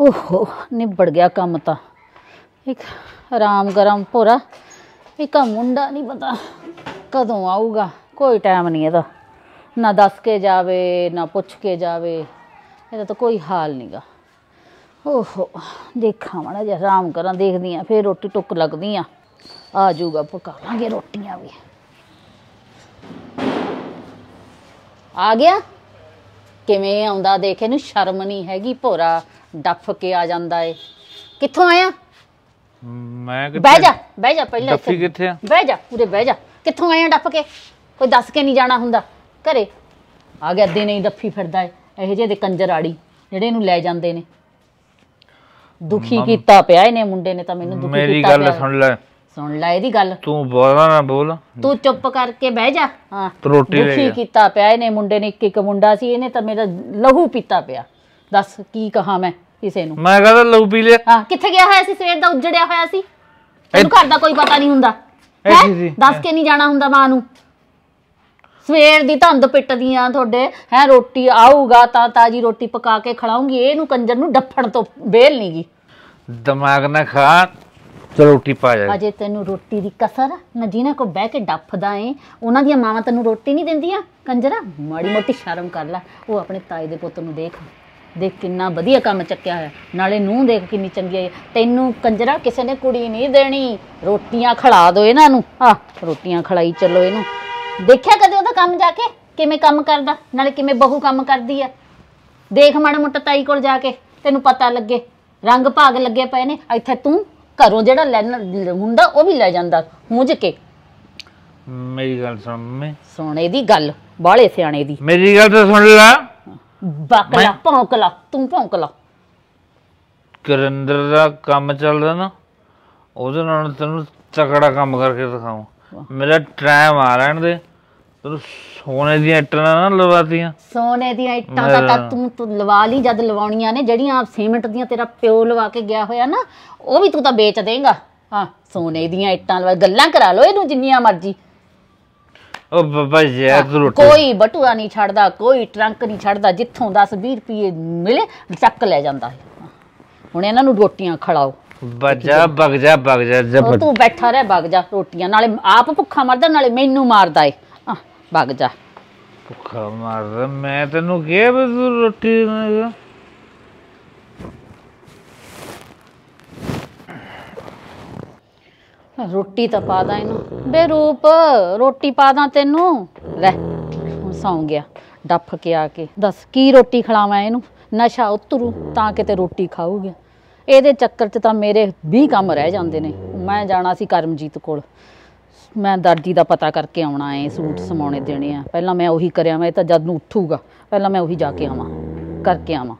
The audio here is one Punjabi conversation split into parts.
ਓਹੋ ਨਿਬੜ ਗਿਆ ਕੰਮ ਤਾਂ ਇੱਕ ਆਰਾਮ ਗਰਮ ਭੋਰਾ ਇੱਕ ਆਹ ਮੁੰਡਾ ਨਹੀਂ ਪਤਾ ਕਦੋਂ ਆਊਗਾ ਕੋਈ ਟਾਈਮ ਨਹੀਂ ਇਹਦਾ ਨਾ ਦੱਸ ਕੇ ਜਾਵੇ ਨਾ ਪੁੱਛ ਕੇ ਜਾਵੇ ਇਹਦਾ ਤਾਂ ਕੋਈ ਹਾਲ ਨਹੀਂਗਾ ਓਹੋ ਦੇਖਾਂ ਮਾੜਾ ਜਿਹਾ ਆਰਾਮ ਕਰਾਂ ਦੇਖਦੀ ਆਂ ਫੇਰ ਰੋਟੀ ਟੁੱਕ ਲੱਗਦੀ ਆ ਆ ਜਾਊਗਾ ਪਕਾ ਲਾਂਗੇ ਰੋਟੀਆਂ ਵੀ ਆ ਗਿਆ ਕਿਵੇਂ ਆਉਂਦਾ ਦੇਖੇ ਨੂੰ ਸ਼ਰਮ ਨਹੀਂ ਹੈਗੀ ਭੋਰਾ ਡੱਫ ਕੇ ਆ ਜਾਂਦਾ ਏ ਕਿੱਥੋਂ ਆਇਆ ਮੈਂ ਕਿੱਥੇ ਬਹਿ ਜਾ ਬਹਿ ਜਾ ਪਹਿਲਾਂ ਡੱਫੀ ਕਿੱਥੇ ਆ ਬਹਿ ਜਾ ਪੂਰੇ ਬਹਿ ਜਾ ਕਿੱਥੋਂ ਆਇਆ ਡੱਫ ਕੇ ਕੋਈ ਦੱਸ ਕੇ ਨਹੀਂ ਜਾਣਾ ਹੁੰਦਾ ਘਰੇ ਆ ਗਿਆ ਅੱਧੇ ਨਹੀਂ ਡੱਫੀ ਫਿਰਦਾ ਏ ਇਹੋ ਜਿਹੇ ਦੇ ਕੰਜਰ ਆੜੀ ਜਿਹੜੇ ਇਹਨੂੰ ਲੈ ਜਾਂਦੇ ਨੇ ਦੁਖੀ ਕੀਤਾ ਪਿਆ ਇਹਨੇ ਮੁੰਡੇ ਨੇ ਤਾਂ ਮੈਨੂੰ ਦੁਖੀ ਕੀਤਾ ਮੇਰੀ ਗੱਲ ਸੁਣ ਲੈ ਸੁਣ ਲੈ ਇਹਦੀ ਗੱਲ ਤੂੰ ਬੋਲਣਾ ਨਾ ਬੋਲ ਤੂੰ ਚੁੱਪ ਕਰਕੇ ਬਹਿ ਜਾ ਹਾਂ ਰੋਟੀ ਲੈ ਦੁਖੀ ਕੀਤਾ ਪਿਆ ਇਹਨੇ ਮੁੰਡੇ ਨੇ ਇੱਕ ਇੱਕ ਮੁੰਡਾ ਸੀ ਇਹਨੇ ਤਾਂ ਮੇਰਾ ਲਹੂ ਪੀਤਾ ਪਿਆ ਦੱਸ ਕੀ ਕਹਾ ਮੈਂ ਕਿਸੇ ਨੂੰ ਮੈਂ ਕਹਿੰਦਾ ਲਊ ਪੀ ਲਿਆ ਹਾਂ ਕਿੱਥੇ ਗਿਆ ਹੋਇਆ ਸੀ ਸਵੇਰ ਦਾ ਉੱਜੜਿਆ ਹੋਇਆ ਸੀ ਤੈਨੂੰ ਘਰ ਦਾ ਕੋਈ ਪਤਾ ਨਹੀਂ ਹੁੰਦਾ ਦੱਸ ਕੇ ਨਹੀਂ ਜਾਣਾ ਹੁੰਦਾ ਮਾਂ ਨੂੰ ਸਵੇਰ ਦੀ ਧੰਦ ਪਿੱਟਦੀਆਂ ਤੁਹਾਡੇ ਹੈ ਰੋਟੀ ਆਊਗਾ ਤਾਂ ਤਾਜੀ ਰੋਟੀ ਪਕਾ ਕੇ ਖਿਲਾਉਂਗੀ ਇਹਨੂੰ ਕੰਜਰ ਨੂੰ ਡੱਫਣ ਤੋਂ ਬੇਲ ਨਹੀਂਗੀ ਦਿਮਾਗ ਨਾ ਖਾ ਚਲ ਰੋਟੀ ਪਾ ਜਾ ਅਜੇ ਤੈਨੂੰ ਰੋਟੀ ਦੀ ਕਸਰ ਨਾ ਜਿਹਨਾਂ ਕੋ ਬਹਿ ਕੇ ਡੱਫਦਾ ਏ ਉਹਨਾਂ ਦੀਆਂ ਮਾਵਾਂ ਤੈਨੂੰ ਰੋਟੀ ਨਹੀਂ ਦਿੰਦੀਆਂ ਕੰਜਰਾ ਮਾੜੀ ਮੋਟੀ ਸ਼ਰਮ ਕਰ ਲੈ ਉਹ ਆਪਣੇ ਤਾਏ ਦੇ ਪੁੱਤ ਨੂੰ ਦੇਖ ਦੇਖ ਕਿੰਨਾ ਵਧੀਆ ਕੰਮ ਚੱਕਿਆ ਹੋਇਆ ਨਾਲੇ ਨੂੰ ਦੇਖ ਕਿੰਨੀ ਚੰਗੀ ਹੈ ਤੈਨੂੰ ਕੰਜਰਾ ਕਿਸੇ ਨੇ ਕੁੜੀ ਨਹੀਂ ਦੇਣੀ ਰੋਟੀਆਂ ਖਿਲਾ ਦੋ ਇਹਨਾਂ ਨੂੰ ਆ ਰੋਟੀਆਂ ਖਿਲਾਈ ਚੱਲੋ ਇਹਨੂੰ ਦੇਖਿਆ ਕਦੇ ਉਹਦਾ ਕੰਮ ਜਾ ਕੇ ਕਿਵੇਂ ਕੰਮ ਕਰਦਾ ਨਾਲੇ ਕਿਵੇਂ ਬਹੂ ਕੰਮ ਕਰਦੀ ਆ ਦੇਖ ਮਾੜਾ ਮੋਟਾ ਤਾਈ ਕੋਲ ਜਾ ਕੇ ਤੈਨੂੰ ਪਤਾ ਲੱਗੇ ਰੰਗ ਭਾਗ ਲੱਗੇ ਪਏ ਨੇ ਇੱਥੇ ਤੂੰ ਘਰੋਂ ਜਿਹੜਾ ਲੈਣਾ ਹੁੰਦਾ ਉਹ ਵੀ ਲੈ ਜਾਂਦਾ ਹੁੰਜ ਕੇ ਮੇਰੀ ਗੱਲ ਸੁਣ ਮੈਂ ਸੁਣ ਇਹਦੀ ਗੱਲ ਬਾਹਲੇ ਸਿਆਣੇ ਦੀ ਮੇਰੀ ਗੱਲ ਤਾਂ ਸੁਣ ਲੈ ਬਕ ਲਾ ਲਾ ਤੂੰ ਭੌਂਕ ਲਾ ਦਾ ਕੰਮ ਚੱਲਦਾ ਨਾ ਉਹਦੇ ਨਾਲ ਤੈਨੂੰ ਤਕੜਾ ਕੰਮ ਕਰਕੇ ਦਿਖਾਵਾਂ ਮੇਰਾ ਟ੍ਰੈਮ ਆ ਰਹਿਣ ਦੇ ਤੈਨੂੰ ਸੋਨੇ ਦੀਆਂ ਇੱਟਾਂ ਨਾ ਲਵਾਤੀਆਂ ਸੋਨੇ ਦੀਆਂ ਇੱਟਾਂ ਦਾ ਤਾਂ ਤੂੰ ਤੂੰ ਲਵਾ ਲਈ ਜਦ ਲਵਾਉਣੀਆਂ ਨੇ ਜਿਹੜੀਆਂ ਆਪ ਸੀਮੈਂਟ ਦੀਆਂ ਤੇਰਾ ਪਿਓ ਲਵਾ ਕੇ ਗਿਆ ਹੋਇਆ ਨਾ ਉਹ ਵੀ ਤੂੰ ਤਾਂ ਵੇਚ ਦੇਂਗਾ ਹਾਂ ਸੋਨੇ ਦੀਆਂ ਇੱਟਾਂ ਲਵਾ ਗੱਲਾਂ ਕਰਾ ਲਓ ਇਹਨੂੰ ਜਿੰਨੀਆਂ ਮਰਜ਼ੀ ਉਹ ਬਾਬਾ ਜੀ ਐਬਸੋਲੂਟ ਕੋਈ ਬਟੂਆ ਨਹੀਂ ਛੱਡਦਾ ਕੋਈ ਟਰੰਕ ਨਹੀਂ ਛੱਡਦਾ ਜਿੱਥੋਂ 10 20 ਰੁਪਏ ਮਿਲੇ ਚੱਕ ਲੈ ਜਾਂਦਾ ਹੈ। ਹੁਣ ਇਹਨਾਂ ਨੂੰ ਰੋਟੀਆਂ ਖਿਲਾਓ ਬਜਾ ਬਗਜਾ ਬਗਜਾ ਜਬ ਤੂੰ ਬੈਠਾ ਰਹਿ ਬਗਜਾ ਰੋਟੀਆਂ ਨਾਲੇ ਆਪ ਭੁੱਖਾ ਮਰਦਾ ਨਾਲੇ ਮੈਨੂੰ ਮਾਰਦਾ ਏ ਬਗਜਾ ਭੁੱਖਾ ਮਰ ਮੈਂ ਤੈਨੂੰ ਕਿਹਾ ਵੀ ਰੋਟੀ ਨਾ ਰੋਟੀ ਤਾਂ ਪਾ ਦਾਂ ਇਹਨੂੰ ਬੇ ਰੂਪ ਰੋਟੀ ਪਾ ਦਾਂ ਤੈਨੂੰ ਲੈ ਹੁਣ ਸੌਂ ਗਿਆ ਡੱਫ ਕੇ ਆ ਕੇ ਦੱਸ ਕੀ ਰੋਟੀ ਖਿਲਾਵਾਂ ਇਹਨੂੰ ਨਸ਼ਾ ਉਤਰੂ ਤਾਂ ਕਿਤੇ ਰੋਟੀ ਖਾਊਗਾ ਇਹਦੇ ਚੱਕਰ 'ਚ ਤਾਂ ਮੇਰੇ 20 ਕੰਮ ਰਹਿ ਜਾਂਦੇ ਨੇ ਮੈਂ ਜਾਣਾ ਸੀ ਕਰਮਜੀਤ ਕੋਲ ਮੈਂ ਦਰਜੀ ਦਾ ਪਤਾ ਕਰਕੇ ਆਉਣਾ ਏ ਸੂਟ ਸਮਾਉਣੇ ਦੇਣੇ ਆ ਪਹਿਲਾਂ ਮੈਂ ਉਹੀ ਕਰਿਆ ਮੈਂ ਇਹ ਤਾਂ ਜਦ ਨੂੰ ਉੱਠੂਗਾ ਪਹਿਲਾਂ ਮੈਂ ਉਹੀ ਜਾ ਕੇ ਆਵਾਂ ਕਰਕੇ ਆਵਾਂ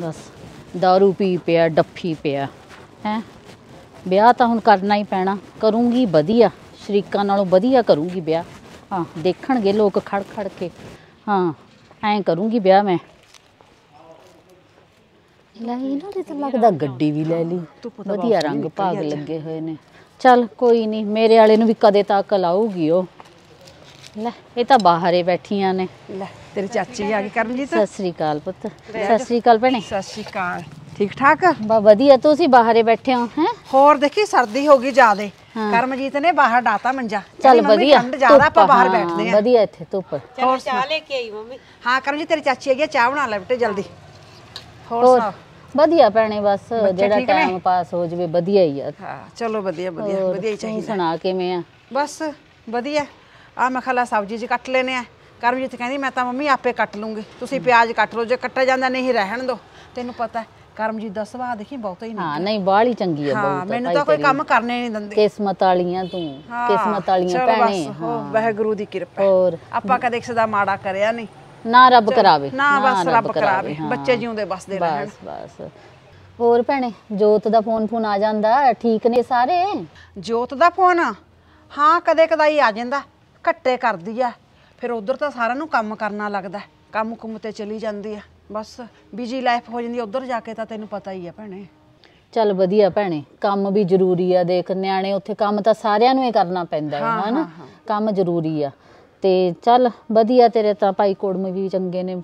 ਬਸ ਦਾਰੂ ਪੀ ਪਿਆ ਡੱਫੀ ਪਿਆ ਹੈ ਵਿਆਹ ਤਾਂ ਹੁਣ ਕਰਨਾ ਹੀ ਪੈਣਾ ਕਰੂੰਗੀ ਵਧੀਆ ਸ਼ਰੀਕਾਂ ਨਾਲੋਂ ਵਧੀਆ ਕਰੂੰਗੀ ਵਿਆਹ ਹਾਂ ਦੇਖਣਗੇ ਲੋਕ ਖੜ ਖੜ ਕੇ ਹਾਂ ਐ ਕਰੂੰਗੀ ਵਿਆਹ ਮੈਂ ਲੈ ਇਹਨਾਂ ਦੇ ਤਾਂ ਲੱਗਦਾ ਗੱਡੀ ਵੀ ਲੈ ਲਈ ਵਧੀਆ ਰੰਗ ਭਾਗ ਲੱਗੇ ਹੋਏ ਨੇ ਚੱਲ ਕੋਈ ਨਹੀਂ ਮੇਰੇ ਵਾਲੇ ਨੂੰ ਵੀ ਕਦੇ ਤੱਕ ਲਾਉਗੀ ਉਹ ਲੈ ਇਹ ਤਾਂ ਬਾਹਰੇ ਬੈਠੀਆਂ ਨੇ ਲੈ ਤੇਰੇ ਚਾਚੀ ਆ ਗਈ ਕਰਮਜੀਤ ਸਤਿ ਸ੍ਰੀ ਅਕਾਲ ਪੁੱਤ ਸਤਿ ਸ੍ਰੀ ਅਕਾਲ ਭੈਣੇ ਸਤਿ ਸ੍ਰੀ ਅਕਾਲ ਠੀਕ ਠਾਕ ਬਾ ਵਧੀਆ ਤੁਸੀਂ ਬਾਹਰੇ ਬੈਠੇ ਹੋ ਹੈ ਹੋਰ ਦੇਖੀ ਸਰਦੀ ਹੋ ਗਈ ਜਾਦੇ ਕਰਮਜੀਤ ਨੇ ਬਾਹਰ ਡਾਤਾ ਮੰਜਾ ਚੱਲ ਵਧੀਆ ਠੰਡ ਜ਼ਿਆਦਾ ਆਪਾਂ ਬਾਹਰ ਬੈਠਦੇ ਆ ਵਧੀਆ ਇੱਥੇ ਧੁੱਪ ਹੋਰ ਚਾਹ ਲੈ ਕੇ ਆਈ ਮੰਮੀ ਹਾਂ ਕਰਮਜੀਤ ਤੇਰੀ ਚਾਚੀ ਆ ਗਈ ਚਾਹ ਬਣਾ ਲੈ ਬਟੇ ਜਲਦੀ ਹੋਰ ਵਧੀਆ ਭੈਣੇ ਬਸ ਜਿਹੜਾ ਟਾਈਮ ਪਾਸ ਹੋ ਜਵੇ ਵਧੀਆ ਹੀ ਆ ਹਾਂ ਚਲੋ ਵਧੀਆ ਵਧੀਆ ਵਧੀਆ ਹੀ ਚਾਹੀਦਾ ਸੁਣਾ ਕਿਵੇਂ ਆ ਬਸ ਵਧੀਆ ਆ ਮੈਂ ਖਲਾ ਸਬਜ਼ੀ ਜੀ ਕੱਟ ਲੈਨੇ ਆ ਕਰਮਜੀਤ ਕਹਿੰਦੀ ਮੈਂ ਤਾਂ ਮੰਮੀ ਆਪੇ ਕੱਟ ਲੂੰਗੀ ਤੁਸੀਂ ਪਿਆਜ਼ ਕੱਟ ਲਓ ਜੇ ਕੱਟਿਆ ਜਾਂਦਾ ਨਹੀਂ ਰਹਿਣ ਦਿਓ ਤੈਨੂੰ ਪਤਾ ਕਰਮਜੀਤ ਦਾ ਸੁਭਾਅ ਦੇਖੀ ਬਹੁਤਾ ਹੀ ਨਹੀਂ ਹਾਂ ਨਹੀਂ ਬਾਹਲੀ ਚੰਗੀ ਹੈ ਬਹੁਤ ਹਾਂ ਮੈਨੂੰ ਤਾਂ ਕੋਈ ਕੰਮ ਕਰਨੇ ਨਹੀਂ ਦਿੰਦੇ ਕਿਸਮਤ ਵਾਲੀਆਂ ਤੂੰ ਕਿਸਮਤ ਵਾਲੀਆਂ ਭੈਣੇ ਹਾਂ ਵਾਹਿਗੁਰੂ ਦੀ ਕਿਰਪਾ ਹੋਰ ਆਪਾਂ ਕਦੇ ਕਿਸੇ ਦਾ ਮਾੜਾ ਕਰਿਆ ਨਹੀਂ ਨਾ ਰੱਬ ਕਰਾਵੇ ਨਾ ਬਸ ਰੱਬ ਕਰਾਵੇ ਬੱਚੇ ਜਿਉਂਦੇ ਬਸਦੇ ਰਹਿਣ ਬਸ ਬਸ ਹੋਰ ਭੈਣੇ ਜੋਤ ਦਾ ਫੋਨ ਫੋਨ ਆ ਜਾਂਦਾ ਠੀਕ ਨੇ ਸਾਰੇ ਜੋਤ ਦਾ ਫੋਨ ਹਾਂ ਕਦੇ ਕਦਾਈ ਆ ਜਾਂਦਾ ਘੱਟੇ ਕਰਦੀ ਆ ਫਿਰ ਉਧਰ ਤਾਂ ਸਾਰਿਆਂ ਨੂੰ ਕੰਮ ਕਰਨਾ ਲੱਗਦਾ ਹੈ। ਕੰਮ ਕੁੰਮ ਤੇ ਚਲੀ ਜਾਂਦੀ ਆ ਬਸ ਬਿਜੀ ਲਾਈਫ ਹੋ ਜਾਂਦੀ ਉਧਰ ਜਾ ਕੇ ਤਾਂ ਤੈਨੂੰ ਪਤਾ ਹੀ ਆ ਭੈਣੇ ਚੱਲ ਵਧੀਆ ਭੈਣੇ ਕੰਮ ਵੀ ਜ਼ਰੂਰੀ ਆ ਦੇਖ ਨਿਆਣੇ ਉੱਥੇ ਕੰਮ ਤਾਂ ਸਾਰਿਆਂ ਨੂੰ ਹੀ ਕਰਨਾ ਪੈਂਦਾ ਹੈ ਹਨਾ ਕੰਮ ਜ਼ਰੂਰੀ ਆ ਤੇ ਚੱਲ ਵਧੀਆ ਤੇਰੇ ਤਾਂ ਭਾਈ ਕੋੜਮ ਵੀ ਚੰਗੇ ਨੇ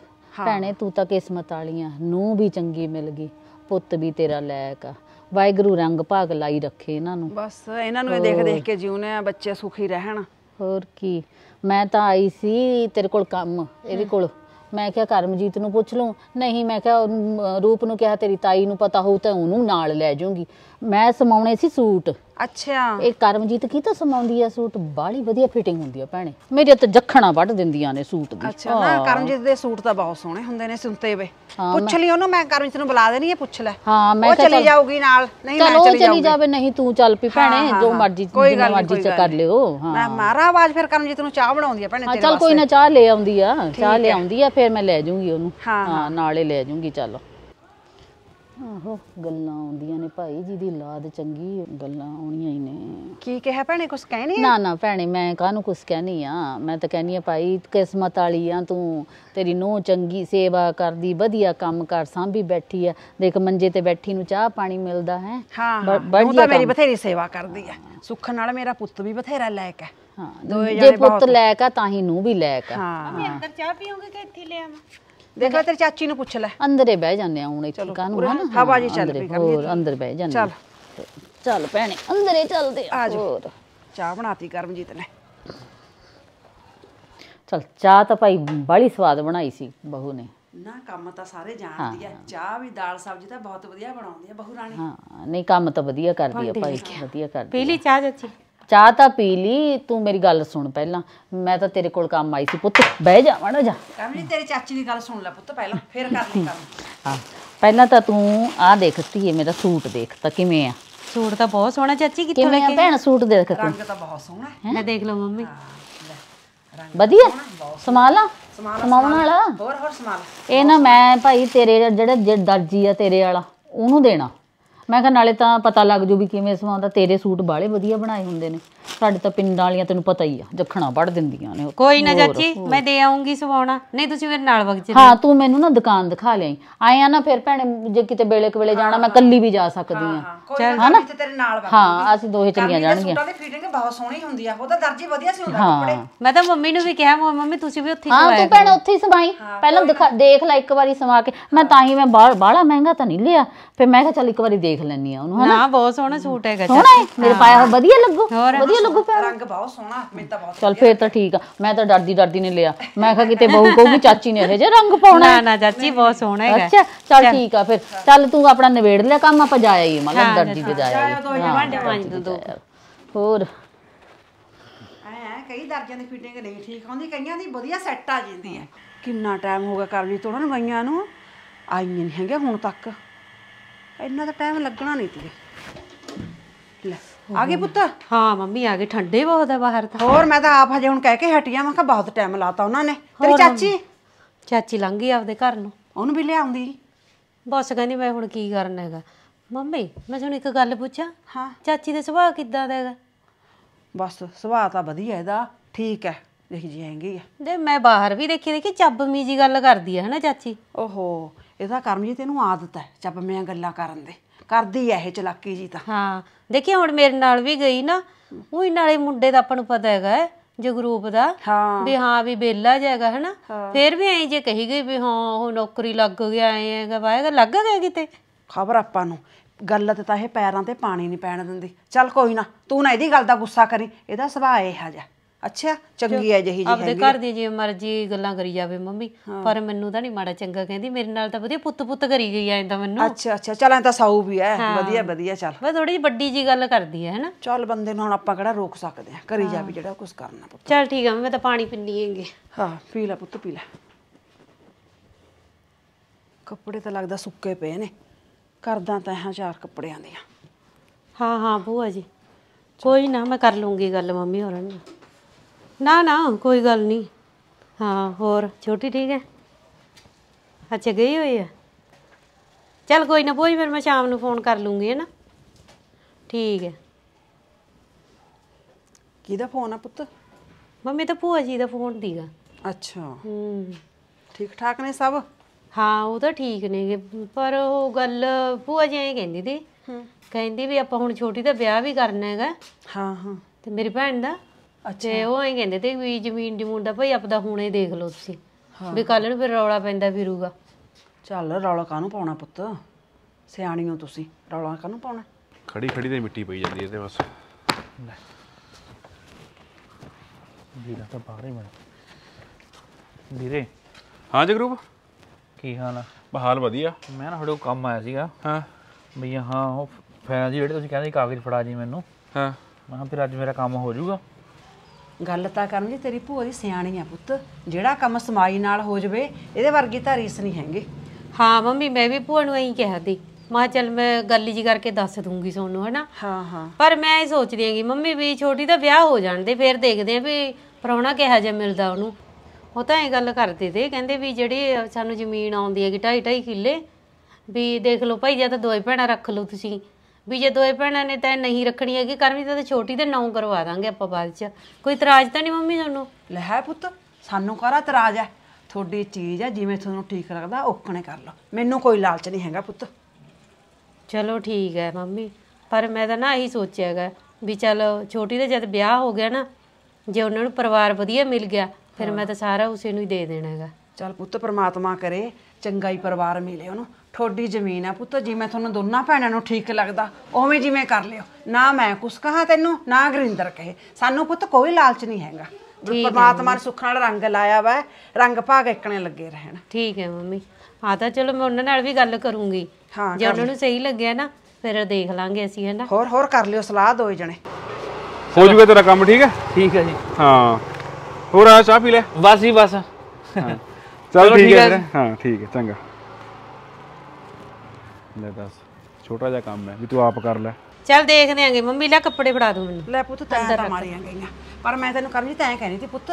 ਭੈਣੇ ਤੂੰ ਤਾਂ ਕਿਸਮਤ ਵਾਲੀ ਆ ਨੂੰ ਵੀ ਚੰਗੀ ਮਿਲ ਗਈ ਪੁੱਤ ਵੀ ਤੇਰਾ ਲਾਇਕ ਆ ਵਾਹਿਗੁਰੂ ਰੰਗ ਭਾਗ ਲਾਈ ਰੱਖੇ ਇਹਨਾਂ ਨੂੰ ਬਸ ਇਹਨਾਂ ਨੂੰ ਇਹ ਦੇਖ ਦੇਖ ਕੇ ਜਿਉਨੇ ਆ ਬੱਚੇ ਸੁਖੀ ਰਹਿਣ ਹੋਰ ਕੀ ਮੈਂ ਤਾਂ ਆਈ ਸੀ ਤੇਰੇ ਕੋਲ ਕੰਮ ਇਹਦੇ ਕੋਲ ਮੈਂ ਕਿਹਾ ਕਰਮਜੀਤ ਨੂੰ ਪੁੱਛ ਲਵਾਂ ਨਹੀਂ ਮੈਂ ਕਿਹਾ ਰੂਪ ਨੂੰ ਕਿਹਾ ਤੇਰੀ ਤਾਈ ਨੂੰ ਪਤਾ ਹੋਊ ਤਾਂ ਉਹਨੂੰ ਨਾਲ ਲੈ ਜਾਊਂਗੀ ਮੈਂ ਸਮਾਉਣੇ ਸੀ ਸੂਟ ਅੱਛਾ ਇਹ ਕਰਮਜੀਤ ਕੀ ਤਾਂ ਸਮਾਉਂਦੀ ਆ ਸੂਟ ਬਾਲੀ ਵਧੀਆ ਫਿਟਿੰਗ ਹੁੰਦੀ ਆ ਭੈਣੇ ਮੇਰੇ ਤਾਂ ਜੱਖਣਾ ਵੱਢ ਦਿੰਦੀਆਂ ਨੇ ਸੂਟ ਦੀ ਅੱਛਾ ਨਾ ਕਰਮਜੀਤ ਦੇ ਸੂਟ ਤਾਂ ਬਹੁਤ ਸੋਹਣੇ ਹੁੰਦੇ ਨੇ ਸੁੰਤੇ ਵੇ ਪੁੱਛ ਲਈ ਉਹਨੂੰ ਮੈਂ ਕਰਮਜੀਤ ਨੂੰ ਬੁਲਾ ਦੇਣੀ ਆ ਪੁੱਛ ਲੈ ਹਾਂ ਮੈਂ ਕਿਹਾ ਚਲੀ ਜਾਊਗੀ ਨਾਲ ਨਹੀਂ ਮੈਂ ਚਲੀ ਜਾਊਗੀ ਚਲੀ ਜਾਵੇ ਨਹੀਂ ਤੂੰ ਚੱਲ ਪੀ ਭੈਣੇ ਜੋ ਮਰਜ਼ੀ ਜੋ ਮਰਜ਼ੀ ਚ ਕਰ ਲਿਓ ਹਾਂ ਮੈਂ ਮਾਰਾ ਆਵਾਜ਼ ਫਿਰ ਕਰਮਜੀਤ ਨੂੰ ਚਾਹ ਬਣਾਉਂਦੀ ਆ ਭੈਣੇ ਤੇਰੇ ਵਾਸਤੇ ਚੱਲ ਕੋਈ ਨਾ ਚਾਹ ਲੈ ਆਉਂਦੀ ਆ ਚਾਹ ਲੈ ਆਉਂਦੀ ਆ ਫਿਰ ਮੈਂ ਲੈ ਜਾਊਂਗੀ ਉਹਨੂੰ ਹਾਂ ਨਾਲੇ ਲੈ ਜਾਊਂਗੀ ਚੱਲ ਆਹੋ ਗੱਲਾਂ ਆਉਂਦੀਆਂ ਨੇ ਭਾਈ ਜੀ ਦੀ ਲਾਦ ਚੰਗੀ ਗੱਲਾਂ ਆਉਣੀਆਂ ਹੀ ਨੇ ਕੀ ਕਹਿ ਭੈਣੇ ਕੁਛ ਕਹਿਣੀ ਨਾ ਨਾ ਭੈਣੇ ਮੈਂ ਕਾਹਨੂੰ ਕੁਛ ਕਹਿਣੀ ਆ ਮੈਂ ਤਾਂ ਕਹਿਣੀ ਆ ਭਾਈ ਕਿਸਮਤ ਵਾਲੀ ਆ ਤੂੰ ਤੇਰੀ ਨੂੰ ਚੰਗੀ ਸੇਵਾ ਕਰਦੀ ਵਧੀਆ ਕੰਮ ਕਰ ਸਾਂਭੀ ਬੈਠੀ ਆ ਦੇਖ ਮੰਜੇ ਤੇ ਬੈਠੀ ਨੂੰ ਚਾਹ ਪਾਣੀ ਮਿਲਦਾ ਹੈ ਹਾਂ ਉਹ ਤਾਂ ਮੇਰੀ ਬਥੇਰੀ ਸੇਵਾ ਕਰਦੀ ਆ ਸੁੱਖ ਨਾਲ ਮੇਰਾ ਪੁੱਤ ਵੀ ਬਥੇਰਾ ਲਾਇਕ ਹੈ ਹਾਂ ਜੇ ਪੁੱਤ ਲਾਇਕ ਆ ਤਾਂ ਹੀ ਨੂੰ ਵੀ ਲਾਇਕ ਆ ਹਾਂ ਅੰਦਰ ਚਾਹ ਪੀਓਗੇ ਕਿ ਇੱਥੇ ਲਿਆਵਾਂ ਦੇਖ ਲੈ ਤੇਰੀ ਚਾਚੀ ਨੂੰ ਪੁੱਛ ਲੈ ਅੰਦਰੇ ਬਹਿ ਜਾਂਦੇ ਆ ਹੁਣ ਇੱਥੇ ਕਾਨੂੰ ਹਨਾ ਹਵਾ ਜੀ ਚੱਲ ਪਈ ਹੋਰ ਅੰਦਰ ਬਹਿ ਜਾਂਦੇ ਚੱਲ ਚੱਲ ਭੈਣੇ ਅੰਦਰੇ ਚੱਲਦੇ ਆ ਹੋਰ ਚਾਹ ਬਣਾਤੀ ਕਰਮਜੀਤ ਨੇ ਚਲ ਚਾਹ ਤਾਂ ਭਾਈ ਬੜੀ ਸਵਾਦ ਬਣਾਈ ਸੀ ਬਹੂ ਨੇ ਨਾ ਕੰਮ ਤਾਂ ਸਾਰੇ ਜਾਣਦੀ ਆ ਚਾਹ ਵੀ ਦਾਲ ਸਬਜ਼ੀ ਤਾਂ ਬਹੁਤ ਵਧੀਆ ਬਣਾਉਂਦੀ ਆ ਬਹੂ ਰਾਣੀ ਹਾਂ ਨਹੀਂ ਕੰਮ ਤਾਂ ਵਧੀਆ ਕਰਦੀ ਆ ਭਾਈ ਵਧੀਆ ਕਰਦੀ ਪਹਿਲੀ ਚਾਹ ਜੱਚੀ ਚਾਹ ਤਾਂ ਪੀ ਲਈ ਤੂੰ ਮੇਰੀ ਗੱਲ ਸੁਣ ਪਹਿਲਾਂ ਮੈਂ ਤਾਂ ਤੇਰੇ ਕੋਲ ਕੰਮ ਆਈ ਸੀ ਪੁੱਤ ਬਹਿ ਜਾ ਮਾੜਾ ਜਾ ਕਮਲੀ ਤੇਰੀ ਚਾਚੀ ਦੀ ਗੱਲ ਸੁਣ ਲੈ ਪੁੱਤ ਪਹਿਲਾਂ ਫੇਰ ਕਰ ਲਈ ਕੰਮ ਹਾਂ ਪਹਿਲਾਂ ਤਾਂ ਤੂੰ ਆਹ ਦੇਖ ਧੀਏ ਮੇਰਾ ਸੂਟ ਦੇਖ ਤਾਂ ਕਿਵੇਂ ਆ ਸੂਟ ਤਾਂ ਬਹੁਤ ਸੋਹਣਾ ਚਾਚੀ ਕਿੱਥੋਂ ਲੈ ਕਿਵੇਂ ਆ ਭੈਣ ਸੂਟ ਦੇਖ ਤੂੰ ਰੰਗ ਤਾਂ ਬਹੁਤ ਸੋਹਣਾ ਹੈ ਲੈ ਦੇਖ ਲਓ ਮੰਮੀ ਵਧੀਆ ਸਮਾਲਾ ਸਮਾਉਣ ਵਾਲਾ ਹੋਰ ਹੋਰ ਸਮਾਲ ਇਹ ਨਾ ਮੈਂ ਭਾਈ ਤੇਰੇ ਜਿਹੜਾ ਦਰਜੀ ਆ ਤੇਰੇ ਵਾਲਾ ਉਹਨੂੰ ਦੇਣਾ ਮੈਂ ਕਿਹਾ ਨਾਲੇ ਤਾਂ ਪਤਾ ਲੱਗ ਜੂ ਵੀ ਕਿਵੇਂ ਸਵਾਉਂਦਾ ਤੇਰੇ ਸੂਟ ਬਾਲੇ ਵਧੀਆ ਬਣਾਏ ਹੁੰਦੇ ਨੇ ਸਾਡੇ ਤਾਂ ਪਿੰਡ ਵਾਲੀਆਂ ਤੈਨੂੰ ਪਤਾ ਹੀ ਆ ਜਖਣਾ ਵੜ ਦਿੰਦੀਆਂ ਨੇ ਕੋਈ ਨਾ ਚਾਚੀ ਮੈਂ ਦੇ ਆਉਂਗੀ ਸਵਾਉਣਾ ਨਹੀਂ ਤੁਸੀਂ ਮੇਰੇ ਨਾਲ ਵਗ ਜੇ ਹਾਂ ਤੂੰ ਮੈਨੂੰ ਨਾ ਦੁਕਾਨ ਦਿਖਾ ਲਿਆਈ ਆਏ ਆ ਨਾ ਫਿਰ ਭੈਣੇ ਜੇ ਕਿਤੇ ਵੇਲੇ ਵੇਲੇ ਜਾਣਾ ਮੈਂ ਕੱਲੀ ਵੀ ਜਾ ਸਕਦੀ ਆ ਹਾਂ ਹਨਾ ਤੇਰੇ ਨਾਲ ਵਗ ਹਾਂ ਅਸੀਂ ਦੋਹੇ ਚੰਗੀਆਂ ਜਾਣਗੀਆਂ ਸੂਟਾਂ ਦੀ ਫਿਟਿੰਗ ਬਹੁਤ ਸੋਹਣੀ ਹੁੰਦੀ ਆ ਉਹਦਾ ਦਰਜੀ ਵਧੀਆ ਸੀ ਹੁੰਦਾ ਕੱਪੜੇ ਮੈਂ ਤਾਂ ਮੰਮੀ ਨੂੰ ਵੀ ਕਿਹਾ ਮੰਮੀ ਤੁਸੀਂ ਵੀ ਉੱਥੇ ਸਵਾਇਆ ਹਾਂ ਤੂੰ ਭੈਣੇ ਉੱਥੇ ਹੀ ਸਵਾਈ ਪਹਿਲਾਂ ਦੇਖ ਲੈ ਇੱਕ ਵਾਰੀ ਸਵਾ ਕੇ ਮੈਂ ਤਾਂ ਹੀ ਮੈਂ ਬਾਹਲਾ ਮਹਿੰਗਾ ਤਾਂ ਨਹੀਂ ਲਿਆ ਫਿਰ ਮੈਂ ਕਿਹਾ ਚੱਲ ਇੱਕ ਵਾਰੀ ਦੇ ਦੇਖ ਲੈਣੀ ਆ ਉਹਨੂੰ ਹਨਾ ਬਹੁਤ ਸੋਹਣਾ ਸੂਟ ਹੈਗਾ ਸੋਹਣਾ ਹੈ ਮੇਰੇ ਪਾਇਆ ਵਧੀਆ ਲੱਗੂ ਵਧੀਆ ਲੱਗੂ ਪਿਆ ਰੰਗ ਬਹੁਤ ਸੋਹਣਾ ਮੈਂ ਤਾਂ ਬਹੁਤ ਚਲ ਫੇਰ ਤਾਂ ਠੀਕ ਆ ਮੈਂ ਤਾਂ ਡਰਦੀ ਡਰਦੀ ਨੇ ਲਿਆ ਮੈਂ ਕਿਹਾ ਕਿਤੇ ਬਹੂ ਕਹੂਗੀ ਚਾਚੀ ਨੇ ਇਹ ਜੇ ਰੰਗ ਪਾਉਣਾ ਨਾ ਨਾ ਚਾਚੀ ਬਹੁਤ ਸੋਹਣਾ ਹੈਗਾ ਅੱਛਾ ਚਲ ਠੀਕ ਆ ਫਿਰ ਚੱਲ ਤੂੰ ਆਪਣਾ ਨਵੇੜ ਲਿਆ ਕੰਮ ਆਪਾਂ ਜਾਇਆ ਹੀ ਮਤਲਬ ਦਰਜੀ ਤੇ ਜਾਇਆ ਦੋ ਭਾਂਡੇ ਮਾਂਜ ਦੋ ਹੋਰ ਕਈ ਦਰਜਿਆਂ ਦੀ ਫਿਟਿੰਗ ਨਹੀਂ ਠੀਕ ਆਉਂਦੀ ਕਈਆਂ ਦੀ ਵਧੀਆ ਸੈੱਟ ਆ ਜਾਂਦੀ ਹੈ ਕਿੰਨਾ ਟਾਈਮ ਹੋ ਗਿਆ ਲਈ ਤੋੜਨ ਗਈਆਂ ਨੂੰ ਆਈਆਂ ਨਹੀਂ ਹੈਗੇ ਹੁਣ ਤੱਕ ਇੰਨਾ ਤਾਂ ਟਾਈਮ ਲੱਗਣਾ ਨਹੀਂ ਤੇ ਲੈ ਪੁੱਤ ਹਾਂ ਮੰਮੀ ਆਗੇ ਠੰਡੇ ਬਹੁਤ ਆ ਬਾਹਰ ਤਾਂ ਹੋਰ ਮੈਂ ਤਾਂ ਆਪ ਹਜੇ ਹੁਣ ਕਹਿ ਕੇ ਆ ਮੈਂ ਕਿਹਾ ਬਹੁਤ ਟਾਈਮ ਲਾਤਾ ਉਹਨਾਂ ਨੇ ਤੇਰੀ ਚਾਚੀ ਚਾਚੀ ਲੰਘ ਗਈ ਆਪਦੇ ਘਰ ਨੂੰ ਉਹਨੂੰ ਵੀ ਲਿਆਉਂਦੀ ਬਸ ਕਹਿੰਦੀ ਮੈਂ ਹੁਣ ਕੀ ਕਰਨਾ ਹੈਗਾ ਮੰਮੀ ਮੈਂ ਤੁਹਾਨੂੰ ਇੱਕ ਗੱਲ ਪੁੱਛਾਂ ਹਾਂ ਚਾਚੀ ਦਾ ਸੁਭਾਅ ਕਿੱਦਾਂ ਦਾ ਹੈਗਾ ਬਸ ਸੁਭਾਅ ਤਾਂ ਵਧੀਆ ਇਹਦਾ ਠੀਕ ਹੈ ਦੇਖੀ ਜੀ ਆਂਗੀ ਆ ਦੇ ਮੈਂ ਬਾਹਰ ਵੀ ਦੇਖੀ ਦੇਖੀ ਚੱਬਮੀ ਜੀ ਗੱਲ ਕਰਦੀ ਹੈ ਹਨਾ ਚਾਚੀ ਓਹੋ ਇਹਦਾ ਕਰਮਜੀਤ ਇਹਨੂੰ ਆਦਤ ਹੈ ਚੱਪਮੀਆਂ ਗੱਲਾਂ ਕਰਨ ਦੇ ਕਰਦੀ ਐ ਇਹ ਚਲਾਕੀ ਜੀ ਤਾਂ ਹਾਂ ਦੇਖੀ ਹੁਣ ਮੇਰੇ ਨਾਲ ਵੀ ਗਈ ਨਾ ਉਹੀ ਨਾਲੇ ਮੁੰਡੇ ਦਾ ਆਪਾਂ ਨੂੰ ਪਤਾ ਹੈਗਾ ਜੇ ਗਰੂਪ ਦਾ ਵੀ ਹਾਂ ਵੀ ਬੇਲਾ ਜਾਏਗਾ ਹਨਾ ਫੇਰ ਵੀ ਐਂ ਜੇ ਕਹੀ ਗਈ ਵੀ ਹਾਂ ਉਹ ਨੌਕਰੀ ਲੱਗ ਗਿਆ ਐ ਹੈਗਾ ਵਾਏਗਾ ਲੱਗ ਗਿਆ ਕਿਤੇ ਖਬਰ ਆਪਾਂ ਨੂੰ ਗੱਲ ਤਾਂ ਇਹ ਪੈਰਾਂ ਤੇ ਪਾਣੀ ਨਹੀਂ ਪੈਣ ਦਿੰਦੀ ਚੱਲ ਕੋਈ ਨਾ ਤੂੰ ਨਾ ਇਹਦੀ ਗੱਲ ਦਾ ਗੁੱਸਾ ਕਰੀ ਇਹਦਾ ਸੁਭਾਅ ਇਹ ਹਜਾ ਅੱਛਾ ਚੰਗੀ ਹੈ ਜਹੀ ਜੀ ਆਪਦੇ ਘਰ ਦੀ ਜੇ ਮਰਜ਼ੀ ਗੱਲਾਂ ਕਰੀ ਜਾਵੇ ਮੰਮੀ ਪਰ ਮੈਨੂੰ ਤਾਂ ਨਹੀਂ ਮਾੜਾ ਚੰਗਾ ਕਹਿੰਦੀ ਮੇਰੇ ਨਾਲ ਤਾਂ ਵਧੀਆ ਪੁੱਤ-ਪੁੱਤ ਕਰੀ ਗਈ ਐਂ ਤਾਂ ਮੈਨੂੰ ਅੱਛਾ ਅੱਛਾ ਚੱਲ ਐਂ ਤਾਂ ਸਾਊ ਵੀ ਐ ਵਧੀਆ ਵਧੀਆ ਚੱਲ ਮੈਂ ਥੋੜੀ ਜਿਹੀ ਵੱਡੀ ਜੀ ਗੱਲ ਕਰਦੀ ਐ ਹਨਾ ਚੱਲ ਬੰਦੇ ਨੂੰ ਹੁਣ ਆਪਾਂ ਕਿਹੜਾ ਰੋਕ ਸਕਦੇ ਆ ਕਰੀ ਜਾ ਵੀ ਜਿਹੜਾ ਕੁਝ ਕਰਨਾ ਪੁੱਤ ਚੱਲ ਠੀਕ ਆ ਮੈਂ ਤਾਂ ਪਾਣੀ ਪੀਣੀ ਹੈਗੇ ਹਾਂ ਪੀ ਲੈ ਪੁੱਤ ਪੀ ਲੈ ਕੱਪੜੇ ਤਾਂ ਲੱਗਦਾ ਸੁੱਕੇ ਪਏ ਨੇ ਕਰਦਾ ਤਾਂ ਹਾਂ ਚਾਰ ਕੱਪੜਿਆਂ ਦੇ ਹਾਂ ਹਾਂ ਬੂਆ ਜੀ ਕੋਈ ਨਾ ਮੈਂ ਕਰ ਲੂੰਗੀ ਗੱਲ ਮੰਮੀ ਹੋਰਾਂ ਨਾਲ ਨਾ ਨਾ ਕੋਈ ਗੱਲ ਨਹੀਂ ਹਾਂ ਹੋਰ ਛੋਟੀ ਠੀਕ ਹੈ ਅੱਛਾ ਗਈ ਹੋਈ ਹੈ ਚੱਲ ਕੋਈ ਨਾ ਬੋਈ ਫਿਰ ਮੈਂ ਸ਼ਾਮ ਨੂੰ ਫੋਨ ਕਰ ਲੂੰਗੀ ਹੈ ਨਾ ਠੀਕ ਹੈ ਕਿਹਦਾ ਫੋਨ ਆ ਪੁੱਤ ਮੰਮੀ ਤਾਂ ਭੂਆ ਜੀ ਦਾ ਫੋਨ ਦੀਗਾ ਅੱਛਾ ਹੂੰ ਠੀਕ ਠਾਕ ਨੇ ਸਭ ਹਾਂ ਉਹ ਤਾਂ ਠੀਕ ਨੇ ਪਰ ਉਹ ਗੱਲ ਭੂਆ ਜੀ ਐ ਕਹਿੰਦੀ ਹੂੰ ਕਹਿੰਦੀ ਵੀ ਆਪਾਂ ਹੁਣ ਛੋਟੀ ਦਾ ਵਿਆਹ ਵੀ ਕਰਨਾ ਹੈਗਾ ਹਾਂ ਹਾਂ ਤੇ ਮੇਰੀ ਭੈਣ ਦਾ ਤੇ ਉਹ ਐਂ ਕਹਿੰਦੇ ਤੇ ਵੀ ਜ਼ਮੀਨ ਜਮੂਨ ਦਾ ਭਾਈ ਆਪਦਾ ਹੁਣੇ ਦੇਖ ਲਓ ਤੁਸੀਂ ਵੀ ਕੱਲ ਨੂੰ ਫਿਰ ਰੌਲਾ ਪੈਂਦਾ ਫਿਰੂਗਾ ਚੱਲ ਰੌਲਾ ਕਾਹਨੂੰ ਪਾਉਣਾ ਪੁੱਤ ਸਿਆਣੀਆਂ ਤੁਸੀਂ ਰੌਲਾ ਕਾਹਨੂੰ ਪਾਉਣਾ ਖੜੀ ਖੜੀ ਤੇ ਮਿੱਟੀ ਪਈ ਜਾਂਦੀ ਇਹਦੇ ਬਸ ਵੀਰਾ ਤਾਂ ਬਾਹਰੇ ਮੈਂ ਵੀਰੇ ਹਾਂ ਜਗਰੂਪ ਕੀ ਹਾਲ ਆ ਬਹਾਲ ਵਧੀਆ ਮੈਂ ਨਾ ਥੋੜੇ ਕੰਮ ਆਇਆ ਸੀਗਾ ਹਾਂ ਬਈ ਹਾਂ ਉਹ ਫੈਨ ਜਿਹੜੇ ਤੁਸੀਂ ਕਹਿੰਦੇ ਕਾਗਜ਼ ਫੜਾ ਜੀ ਮੈਨੂੰ ਹਾਂ ਮੈਂ ਕਿਹਾ ਫਿਰ ਅੱਜ ਮੇਰਾ ਕੰਮ ਹੋ ਜਾਊਗਾ ਗੱਲ ਤਾਂ ਕਰਨ ਜੀ ਤੇਰੀ ਭੂਆ ਦੀ ਸਿਆਣੀ ਆ ਪੁੱਤ ਜਿਹੜਾ ਕੰਮ ਸਮਾਈ ਨਾਲ ਹੋ ਜਵੇ ਇਹਦੇ ਵਰਗੀ ਤਾਂ ਰੀਸ ਨਹੀਂ ਹੈਗੇ ਹਾਂ ਮੰਮੀ ਮੈਂ ਵੀ ਭੂਆ ਨੂੰ ਐਂ ਕਿਹਾ ਦੀ ਮਾ ਚਲ ਮੈਂ ਗੱਲ ਜੀ ਕਰਕੇ ਦੱਸ ਦੂੰਗੀ ਸੋਨੂੰ ਹਨਾ ਹਾਂ ਹਾਂ ਪਰ ਮੈਂ ਇਹ ਸੋਚਦੀ ਆਂਗੀ ਮੰਮੀ ਵੀ ਛੋਟੀ ਦਾ ਵਿਆਹ ਹੋ ਜਾਣ ਦੇ ਦੇਖਦੇ ਆ ਵੀ ਪਰੌਣਾ ਕਿਹਾ ਜੇ ਮਿਲਦਾ ਉਹਨੂੰ ਉਹ ਤਾਂ ਇਹ ਗੱਲ ਕਰਦੇ ਤੇ ਕਹਿੰਦੇ ਵੀ ਜਿਹੜੀ ਸਾਨੂੰ ਜ਼ਮੀਨ ਆਉਂਦੀ ਹੈਗੀ ਢਾਈ ਢਾਈ ਕਿੱਲੇ ਵੀ ਦੇਖ ਲਓ ਭਾਈ ਜੇ ਤਾਂ ਦੋਏ ਭੈਣਾ ਰੱਖ ਲਓ ਤੁਸੀਂ ਵੀ ਜੇ ਦੋਏ ਭੈਣਾਂ ਨੇ ਤਾਂ ਨਹੀਂ ਰੱਖਣੀ ਹੈਗੀ ਵੀ ਤਾਂ ਛੋਟੀ ਤੇ ਨੌ ਕਰਵਾ ਦਾਂਗੇ ਆਪਾਂ ਬਾਅਦ ਚ ਕੋਈ ਇਤਰਾਜ਼ ਤਾਂ ਨਹੀਂ ਮੰਮੀ ਤੁਹਾਨੂੰ ਲੈ ਹੈ ਪੁੱਤ ਸਾਨੂੰ ਕਾਹਦਾ ਇਤਰਾਜ਼ ਹੈ ਤੁਹਾਡੀ ਚੀਜ਼ ਹੈ ਜਿਵੇਂ ਤੁਹਾਨੂੰ ਠੀਕ ਲੱਗਦਾ ਓਕਣੇ ਕਰ ਲਓ ਮੈਨੂੰ ਕੋਈ ਲਾਲਚ ਨਹੀਂ ਹੈਗਾ ਪੁੱਤ ਚਲੋ ਠੀਕ ਹੈ ਮੰਮੀ ਪਰ ਮੈਂ ਤਾਂ ਨਾ ਇਹੀ ਸੋਚਿਆਗਾ ਵੀ ਚਲ ਛੋਟੀ ਦੇ ਜਦ ਵਿਆਹ ਹੋ ਗਿਆ ਨਾ ਜੇ ਉਹਨਾਂ ਨੂੰ ਪਰਿਵਾਰ ਵਧੀਆ ਮਿਲ ਗਿਆ ਫਿਰ ਮੈਂ ਤਾਂ ਸਾਰਾ ਉਸੇ ਨੂੰ ਹੀ ਦੇ ਦੇਣਾ ਹੈਗਾ ਚਲ ਪੁੱਤ ਪ੍ਰਮਾਤਮਾ ਕਰੇ ਚੰਗਾ ਹੀ ਪਰਿਵਾਰ ਮਿਲੇ ਉਹਨੂੰ ਥੋੜੀ ਜ਼ਮੀਨ ਆ ਪੁੱਤ ਜੀ ਮੈਂ ਤੁਹਾਨੂੰ ਦੋਨਾਂ ਭੈਣਾਂ ਨੂੰ ਠੀਕ ਲੱਗਦਾ ਉਵੇਂ ਜਿਵੇਂ ਕਰ ਲਿਓ ਨਾ ਮੈਂ ਕੁਛ ਕਹਾ ਤੈਨੂੰ ਨਾ ਗਰਿੰਦਰ ਕਹੇ ਸਾਨੂੰ ਪੁੱਤ ਕੋਈ ਲਾਲਚ ਨਹੀਂ ਹੈਗਾ ਪਰਮਾਤਮਾ ਨੇ ਸੁੱਖ ਨਾਲ ਰੰਗ ਲਾਇਆ ਵਾ ਰੰਗ ਭਾਗ ਇੱਕਣੇ ਲੱਗੇ ਰਹਿਣ ਠੀਕ ਹੈ ਮੰਮੀ ਆ ਤਾਂ ਚਲੋ ਮੈਂ ਉਹਨਾਂ ਨਾਲ ਵੀ ਗੱਲ ਕਰੂੰਗੀ ਹਾਂ ਜੇ ਉਹਨਾਂ ਨੂੰ ਸਹੀ ਲੱਗਿਆ ਨਾ ਫਿਰ ਦੇਖ ਲਾਂਗੇ ਅਸੀਂ ਹੈਨਾ ਹੋਰ ਹੋਰ ਕਰ ਲਿਓ ਸਲਾਹ ਦੋਏ ਜਣੇ ਹੋ ਜੂਗਾ ਤੇਰਾ ਕੰਮ ਠੀਕ ਹੈ ਠੀਕ ਹੈ ਜੀ ਹਾਂ ਹੋਰ ਆ ਚਾਹ ਪੀ ਲੈ ਬਸ ਹੀ ਬਸ ਚਲ ਠੀਕ ਹੈ ਹਾਂ ਠੀਕ ਹੈ ਚੰਗਾ ਲੈ ਦੱਸ ਛੋਟਾ ਜਿਹਾ ਕੰਮ ਹੈ ਵੀ ਤੂੰ ਆਪ ਕਰ ਲੈ ਚੱਲ ਦੇਖਦੇ ਆਂਗੇ ਮੰਮੀ ਲੈ ਕੱਪੜੇ ਫੜਾ ਦੂ ਮੈਨੂੰ ਲੈ ਪੁੱਤ ਤੈਨੂੰ ਤਾਂ ਮਾਰੀਆਂ ਗਈਆਂ ਪਰ ਮੈਂ ਤੈਨੂੰ ਕਰਮਜੀਤ ਤੈਂ ਕਹਿਣੀ ਸੀ ਪੁੱਤ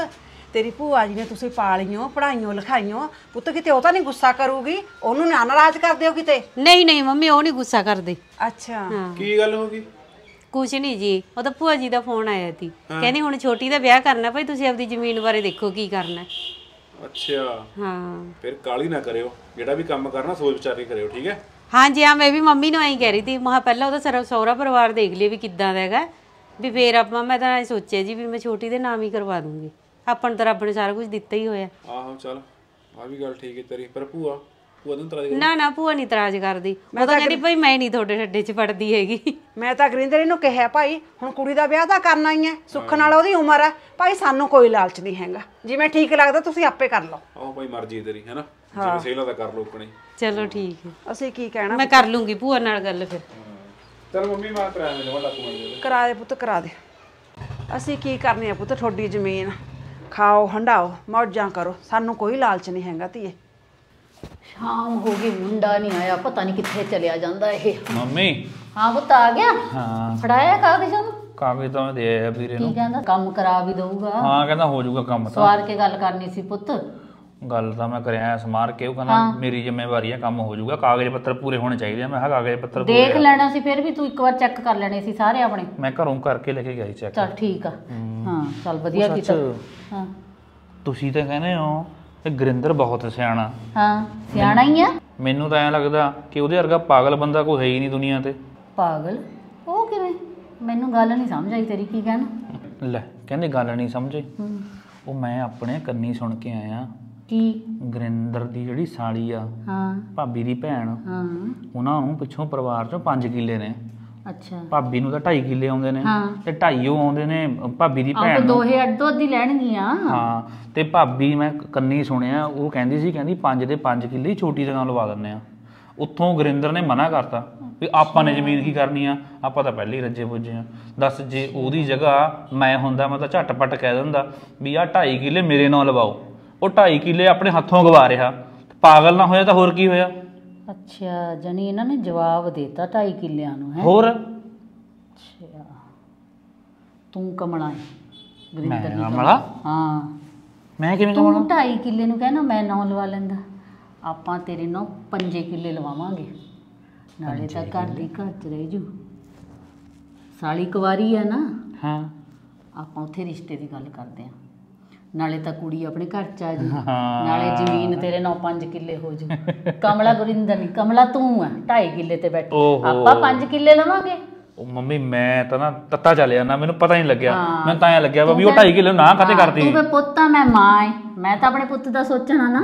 ਤੇਰੀ ਭੂਆ ਜੀ ਨੇ ਤੁਸੀਂ ਪਾਲੀਓ ਪੜਾਈਓ ਲਿਖਾਈਓ ਪੁੱਤ ਕਿਤੇ ਉਹ ਤਾਂ ਨਹੀਂ ਗੁੱਸਾ ਕਰੂਗੀ ਉਹਨੂੰ ਨਾ ਨਾਰਾਜ਼ ਕਰ ਦਿਓ ਕਿਤੇ ਨਹੀਂ ਨਹੀਂ ਮੰਮੀ ਉਹ ਨਹੀਂ ਗੁੱਸਾ ਕਰਦੇ ਅੱਛਾ ਕੀ ਗੱਲ ਹੋ ਗਈ ਕੁਝ ਨਹੀਂ ਜੀ ਉਹ ਤਾਂ ਭੂਆ ਜੀ ਦਾ ਫੋਨ ਆਇਆ ਸੀ ਕਹਿੰਦੇ ਹੁਣ ਛੋਟੀ ਦਾ ਵਿਆਹ ਕਰਨਾ ਭਾਈ ਤੁਸੀਂ ਆਪਦੀ ਜ਼ਮੀਨ ਬਾਰੇ ਦੇਖੋ ਕੀ ਕਰਨਾ ਅੱਛਾ ਹਾਂ ਫਿਰ ਕਾਲੀ ਨਾ ਕਰਿਓ ਜਿਹੜਾ ਵੀ ਕੰਮ ਕਰਨਾ ਸੋਚ ਵਿਚਾਰ ਕੇ ਕਰਿਓ ਠੀਕ ਹੈ ਹਾਂਜੀ ਆ ਮੈਂ ਵੀ ਮੰਮੀ ਨੂੰ ਐਂ ਕਹਿ ਰਹੀ ਸੀ ਮਹਾ ਪਹਿਲਾਂ ਉਹਦਾ ਸਰਵ ਸੋਹਰਾ ਪਰਿਵਾਰ ਦੇਖ ਲਈ ਵੀ ਕਿੱਦਾਂ ਦਾ ਹੈਗਾ ਵੀ ਫੇਰ ਆਪਾਂ ਮੈਂ ਤਾਂ ਐਂ ਸੋਚਿਆ ਜੀ ਵੀ ਮੈਂ ਛੋਟੀ ਦੇ ਨਾਮ ਹੀ ਕਰਵਾ ਦੂੰਗੀ ਆਪਣ ਨੂੰ ਤਾਂ ਰੱਬ ਨੇ ਸਾਰਾ ਕੁਝ ਦਿੱਤਾ ਹੀ ਹੋਇਆ ਆਹੋ ਚਲ ਆ ਵੀ ਗੱਲ ਠੀਕ ਹੈ ਤੇਰੀ ਪਰ ਭੂਆ ਭੂਆ ਨੂੰ ਤਰਾਜ ਨਾ ਨਾ ਭੂਆ ਨਹੀਂ ਤਰਾਜ ਕਰਦੀ ਮੈਂ ਤਾਂ ਕਹਿੰਦੀ ਭਾਈ ਮੈਂ ਨਹੀਂ ਤੁਹਾਡੇ ਛੱਡੇ 'ਚ ਪੜਦੀ ਹੈਗੀ ਮੈਂ ਤਾਂ ਗਰਿੰਦਰ ਇਹਨੂੰ ਕਿਹਾ ਭਾਈ ਹੁਣ ਕੁੜੀ ਦਾ ਵਿਆਹ ਤਾਂ ਕਰਨਾ ਹੀ ਹੈ ਸੁੱਖ ਨਾਲ ਉਹਦੀ ਉਮਰ ਹੈ ਭਾਈ ਸਾਨੂੰ ਕੋਈ ਲਾਲਚ ਨਹੀਂ ਹੈਗਾ ਜਿਵੇਂ ਠੀਕ ਲੱਗਦਾ ਤੁਸੀਂ ਆਪੇ ਕਰ ਲਓ ਆਹ ਭਾਈ ਮਰਜ਼ੀ ਤੇਰੀ ਹੈਨਾ ਜਿਵੇਂ ਸਹੀ ਲੱਗਦਾ ਕਰ ਲਓ ਆਪਣੇ ਚਲੋ ਠੀਕ ਹੈ ਅਸੀਂ ਕੀ ਕਹਿਣਾ ਮੈਂ ਕਰ ਲੂੰਗੀ ਭੂਆ ਨਾਲ ਗੱਲ ਫਿਰ ਚਲ ਮੰਮੀ ਮਾਂ ਕਰਾ ਦੇ ਲਵਾ ਲੱਕ ਦੇ ਕਰਾ ਦੇ ਪੁੱਤ ਕਰਾ ਦੇ ਅਸੀਂ ਕੀ ਕਰਨੀ ਆ ਪੁੱਤ ਥੋੜੀ ਜ਼ਮੀਨ ਖਾਓ ਹੰਡਾਓ ਮੌਜਾਂ ਕਰੋ ਸਾਨੂੰ ਕੋਈ ਲਾਲਚ ਨਹੀਂ ਹੈਗਾ ਧੀਏ ਸ਼ਾਮ ਹੋ ਗਈ ਮੁੰਡਾ ਨਹੀਂ ਆਇਆ ਪਤਾ ਨਹੀਂ ਕਿੱਥੇ ਚਲਿਆ ਜਾਂਦਾ ਇਹ ਮੰਮੀ ਹਾਂ ਪੁੱਤ ਆ ਗਿਆ ਹਾਂ ਫੜਾਇਆ ਕਾਗਜ਼ ਨੂੰ ਕਾਗਜ਼ ਤਾਂ ਦੇ ਆਇਆ ਵੀਰੇ ਨੂੰ ਕੀ ਕਹਿੰਦਾ ਕੰਮ ਕਰਾ ਵੀ ਦਊਗਾ ਹਾਂ ਕਹਿੰਦਾ ਹੋ ਜਾਊਗਾ ਕੰਮ ਤਾਂ ਸਵਾਰ ਕੇ ਗੱਲ ਕਰਨੀ ਸੀ ਪੁੱਤ ਗੱਲ ਤਾਂ ਮੈਂ ਕਰਿਆ ਸਮਾਰ ਕੇ ਉਹ ਕਹਿੰਦਾ ਮੇਰੀ ਜ਼ਿੰਮੇਵਾਰੀ ਆ ਕੰਮ ਹੋ ਜਾਊਗਾ ਕਾਗਜ਼ ਪੱਤਰ ਪੂਰੇ ਹੋਣੇ ਚਾਹੀਦੇ ਆ ਮੈਂ ਹਾਂ ਕਾਗਜ਼ ਪੱਤਰ ਪੂਰੇ ਦੇਖ ਲੈਣਾ ਸੀ ਫਿਰ ਵੀ ਤੂੰ ਇੱਕ ਵਾਰ ਚੈੱਕ ਕਰ ਲੈਣੇ ਸੀ ਸਾਰੇ ਆਪਣੇ ਮੈਂ ਘਰੋਂ ਕਰਕੇ ਲੈ ਕੇ ਗਿਆ ਸੀ ਚੈੱਕ ਚਲ ਠੀਕ ਆ ਹਾਂ ਚਲ ਵਧੀਆ ਕੀਤਾ ਹਾਂ ਤੁਸੀਂ ਤਾਂ ਕਹਿੰਦੇ ਹੋ ਕਿ ਗੁਰਿੰਦਰ ਬਹੁਤ ਸਿਆਣਾ ਹਾਂ ਸਿਆਣਾ ਹੀ ਆ ਮੈਨੂੰ ਤਾਂ ਐਂ ਲੱਗਦਾ ਕਿ ਉਹਦੇ ਵਰਗਾ ਪਾਗਲ ਬੰਦਾ ਕੋਈ ਹੈ ਹੀ ਨਹੀਂ ਦੁਨੀਆ ਤੇ ਪਾਗਲ ਉਹ ਕਿਵੇਂ ਮੈਨੂੰ ਗੱਲ ਨਹੀਂ ਸਮਝ ਆਈ ਤੇਰੀ ਕੀ ਕਹਿਣਾ ਲੈ ਕਹਿੰਦੇ ਗੱਲ ਨਹੀਂ ਸਮਝੇ ਉਹ ਮੈਂ ਆਪਣੇ ਕੰਨੀ ਸੁਣ ਕੇ ਆਇਆ ਕੀ ਗ੍ਰਿੰਦਰ ਦੀ ਜਿਹੜੀ ਸਾਲੀ ਆ ਹਾਂ ਭਾਬੀ ਦੀ ਭੈਣ ਹਾਂ ਉਹਨਾਂ ਨੂੰ ਪਿੱਛੋਂ ਪਰਿਵਾਰ ਚੋਂ 5 ਕਿੱਲੇ ਨੇ ਅੱਛਾ ਭਾਬੀ ਨੂੰ ਤਾਂ 2.5 ਕਿੱਲੇ ਆਉਂਦੇ ਨੇ ਹਾਂ। ਤੇ 2.5 ਉਹ ਆਉਂਦੇ ਨੇ ਭਾਬੀ ਦੀ ਭੈਣ ਨੂੰ 2.5 ਅੱਡੋ ਅੱਧੀ ਲੈਣਗੀਆਂ ਹਾਂ ਤੇ ਭਾਬੀ ਮੈਂ ਕੰਨੀ ਸੁਣਿਆ ਉਹ ਕਹਿੰਦੀ ਸੀ ਕਹਿੰਦੀ 5 ਦੇ 5 ਕਿੱਲੇ ਹੀ ਛੋਟੀ ਦੁਕਾਨ ਲਵਾ ਦਿੰਨੇ ਆ ਉੱਥੋਂ ਗ੍ਰਿੰਦਰ ਨੇ ਮਨਾ ਕਰਤਾ ਵੀ ਆਪਾਂ ਨੇ ਜ਼ਮੀਨ ਕੀ ਕਰਨੀ ਆ ਆਪਾਂ ਤਾਂ ਪਹਿਲੇ ਹੀ ਰੱਜੇ ਪੁੱਜੇ ਆ ਦੱਸ ਜੇ ਉਹਦੀ ਜਗ੍ਹਾ ਮੈਂ ਹੁੰਦਾ ਮੈਂ ਤਾਂ ਝਟਪਟ ਕਹਿ ਦਿੰਦਾ ਵੀ ਆ 2.5 ਕਿੱਲੇ ਮੇਰੇ ਨਾਲ ਲਵਾਓ ਉਹ 2.5 ਕਿਲੇ ਆਪਣੇ ਹੱਥੋਂ ਗਵਾ ਰਿਹਾ ਪਾਗਲ ਨਾ ਹੋਇਆ ਤਾਂ ਹੋਰ ਕੀ ਹੋਇਆ ਅੱਛਾ ਜਣੀ ਇਹਨਾਂ ਨੇ ਜਵਾਬ ਦਿੱਤਾ 2.5 ਕਿਲਿਆਂ ਨੂੰ ਹੈ ਹੋਰ ਅੱਛਾ ਤੂੰ ਕਮਣਾ ਹੈ ਗੁਰਿੰਦਰ ਨੇ ਹਾਂ ਮੈਂ ਕਿਵੇਂ ਕਮਣਾ ਤੂੰ 2.5 ਕਿਲੇ ਨੂੰ ਕਹਿਣਾ ਮੈਂ ਨੌ ਲਵਾ ਲੈਂਦਾ ਆਪਾਂ ਤੇਰੇ ਨਾਲ 5 ਕਿਲੇ ਲਵਾਵਾਂਗੇ ਨਾਲੇ ਤਾਂ ਘਰ ਦੀ ਘਰ ਚ ਰਹਿ ਜੂ ਸਾਲੀ ਕੁਵਾਰੀ ਹੈ ਨਾ ਹਾਂ ਆਪਾਂ ਉੱਥੇ ਰਿਸ਼ਤੇ ਦੀ ਗੱਲ ਕਰਦੇ ਆਂ ਨਾਲੇ ਤਾਂ ਕੁੜੀ ਆਪਣੇ ਘਰ ਚ ਆ ਜੂ ਨਾਲੇ ਜ਼ਮੀਨ ਤੇਰੇ 9 5 ਕਿੱਲੇ ਹੋ ਜੂ ਕਮਲਾ ਗੁਰਿੰਦਰ ਨਹੀਂ ਕਮਲਾ ਤੂੰ ਆ 2.5 ਕਿੱਲੇ ਤੇ ਬੈਠ ਆਪਾਂ 5 ਕਿੱਲੇ ਲਵਾਂਗੇ ਉਹ ਮੰਮੀ ਮੈਂ ਤਾਂ ਨਾ ਤੱਤਾ ਚੱਲਿਆ ਨਾ ਮੈਨੂੰ ਪਤਾ ਹੀ ਨਹੀਂ ਲੱਗਿਆ ਮੈਨੂੰ ਤਾਂ ਐ ਲੱਗਿਆ ਵੀ ਉਹ 2.5 ਕਿੱਲੇ ਨਾ ਕਾਤੇ ਕਰਦੀ ਤੂੰ ਮੈਂ ਪੁੱਤ ਆ ਮੈਂ ਮਾਂ ਐ ਮੈਂ ਤਾਂ ਆਪਣੇ ਪੁੱਤ ਦਾ ਸੋਚਣਾ ਨਾ